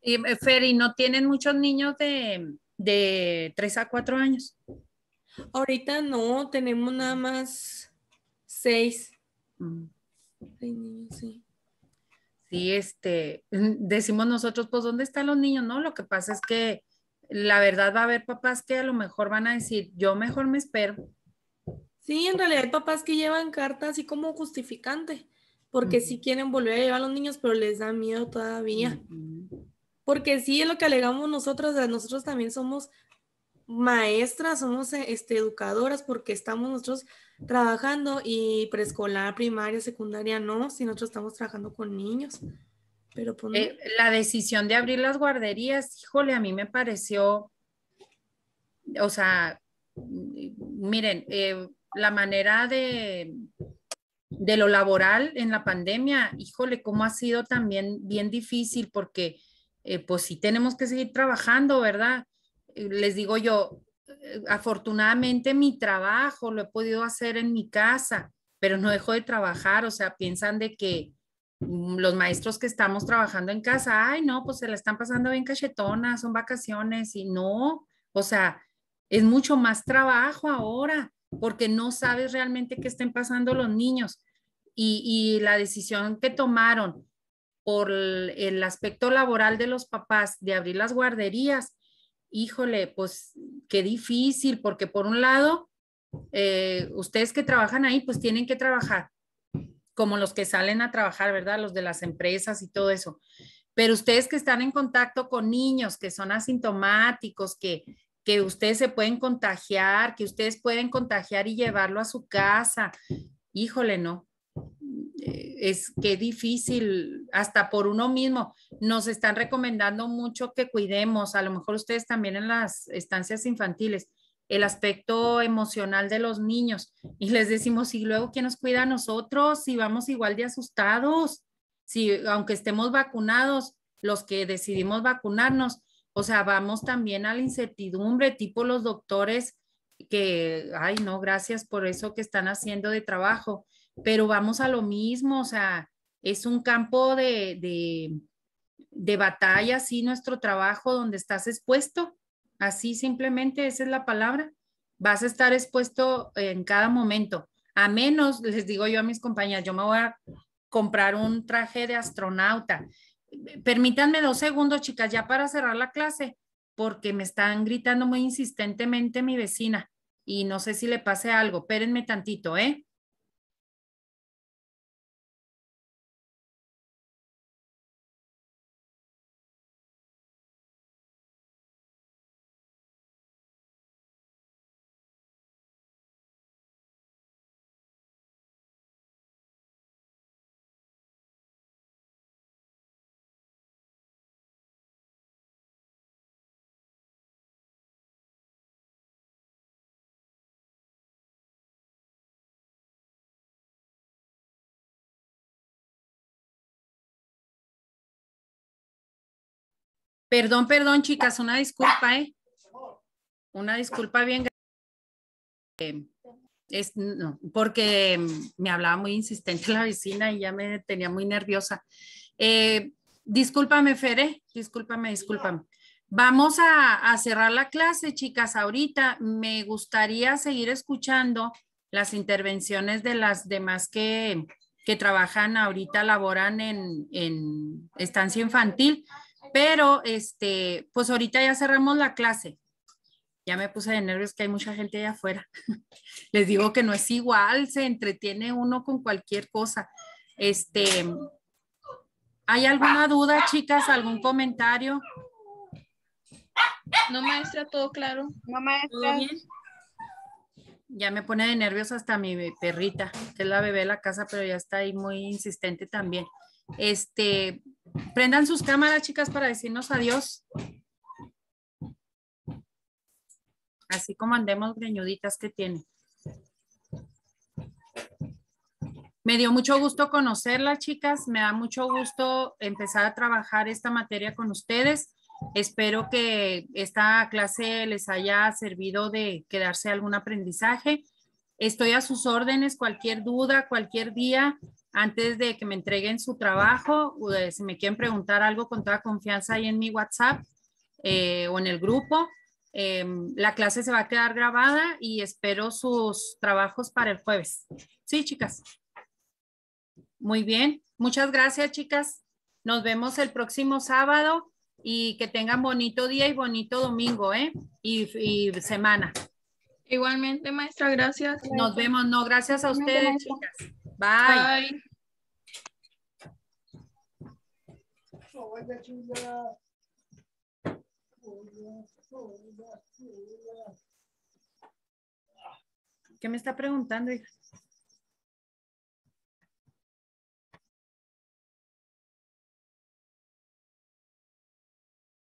Y eh, Ferry, ¿no tienen muchos niños de, de 3 a 4 años? Ahorita no, tenemos nada más seis. Mm sí. este, [laughs] decimos nosotros, pues, ¿dónde están los niños? No, lo que pasa es que la verdad va a haber papás que a lo mejor van a decir, yo mejor me espero. Sí, en realidad hay papás que llevan cartas así como justificante, porque si sí quieren volver a llevar a los niños, pero les da miedo todavía. Porque sí, es lo que alegamos nosotros, nosotros también somos maestras, somos este, educadoras, porque estamos nosotros trabajando y preescolar, primaria, secundaria no, si nosotros estamos trabajando con niños. Pero pues, eh, la decisión de abrir las guarderías, híjole, a mí me pareció, o sea, miren, eh, la manera de, de lo laboral en la pandemia, híjole, cómo ha sido también bien difícil porque eh, pues si tenemos que seguir trabajando, ¿verdad? Les digo yo, eh, afortunadamente mi trabajo lo he podido hacer en mi casa, pero no dejo de trabajar, o sea, piensan de que mm, los maestros que estamos trabajando en casa, ay, no, pues se la están pasando bien cachetona, son vacaciones y no, o sea, es mucho más trabajo ahora porque no sabes realmente qué estén pasando los niños y, la decisión que tomaron por el aspecto laboral de los papás de abrir las guarderías, híjole, pues qué difícil, porque por un lado, eh, ustedes que trabajan ahí, pues tienen que trabajar, como los que salen a trabajar, ¿verdad? Los de las empresas y todo eso. Pero ustedes que están en contacto con niños que son asintomáticos, que, que ustedes se pueden contagiar, que ustedes pueden contagiar y llevarlo a su casa, híjole, no, eh, es que difícil, hasta por uno mismo. Nos están recomendando mucho que cuidemos, a lo mejor ustedes también en las estancias infantiles, el aspecto emocional de los niños. Y les decimos, ¿y luego quién nos cuida nosotros? Si vamos igual de asustados, si aunque estemos vacunados, los que decidimos vacunarnos, o sea, vamos también a la incertidumbre, tipo los doctores que, ay, no, gracias por eso que están haciendo de trabajo pero vamos a lo mismo, o sea, es un campo de, de, de batalla, sí, nuestro trabajo donde estás expuesto, así simplemente, esa es la palabra, vas a estar expuesto en cada momento, a menos, les digo yo a mis compañeras, yo me voy a comprar un traje de astronauta. Permítanme dos segundos, chicas, ya para cerrar la clase, porque me están gritando muy insistentemente mi vecina y no sé si le pase algo, espérenme tantito, ¿eh? Perdón, perdón, chicas, una disculpa, ¿eh? Una disculpa bien. porque me hablaba muy insistente [laughs] la vecina y ya me tenía muy nerviosa. disculpame eh, discúlpame, Fere, discúlpame, discúlpame. Vamos a, cerrar la clase, chicas. Ahorita me gustaría seguir escuchando las intervenciones de las demás que, que trabajan ahorita, laboran en, en estancia infantil. Pero, este, pues ahorita ya cerramos la clase. Ya me puse de nervios que hay mucha gente allá afuera. [laughs] Les digo que no es igual, se entretiene uno con cualquier cosa. Este, ¿hay alguna duda, chicas? ¿Algún comentario? No, maestra, todo claro. No, maestra. Ya me pone de nervios hasta mi perrita, que es la bebé de la casa, pero ya está ahí muy insistente también. Este, prendan sus cámaras, chicas, para decirnos adiós. Así como andemos greñuditas que tiene. Me dio mucho gusto conocerla, chicas. Me da mucho gusto empezar a trabajar esta materia con ustedes. Espero que esta clase les haya servido de quedarse algún aprendizaje. Estoy a sus órdenes, cualquier duda, cualquier día antes de que me entreguen su trabajo, o si me quieren preguntar algo con toda confianza ahí en mi WhatsApp eh, o en el grupo. Em, la clase se va a quedar grabada y espero sus trabajos para el jueves. Sí, chicas. Muy bien. Muchas gracias, chicas. Nos vemos el próximo sábado y que tengan bonito día y bonito domingo, ¿eh? y semana. Igualmente, maestra, gracias. Nos vemos, no, gracias a ustedes, chicas. Bye. Bye. ¿Qué me está preguntando, hija?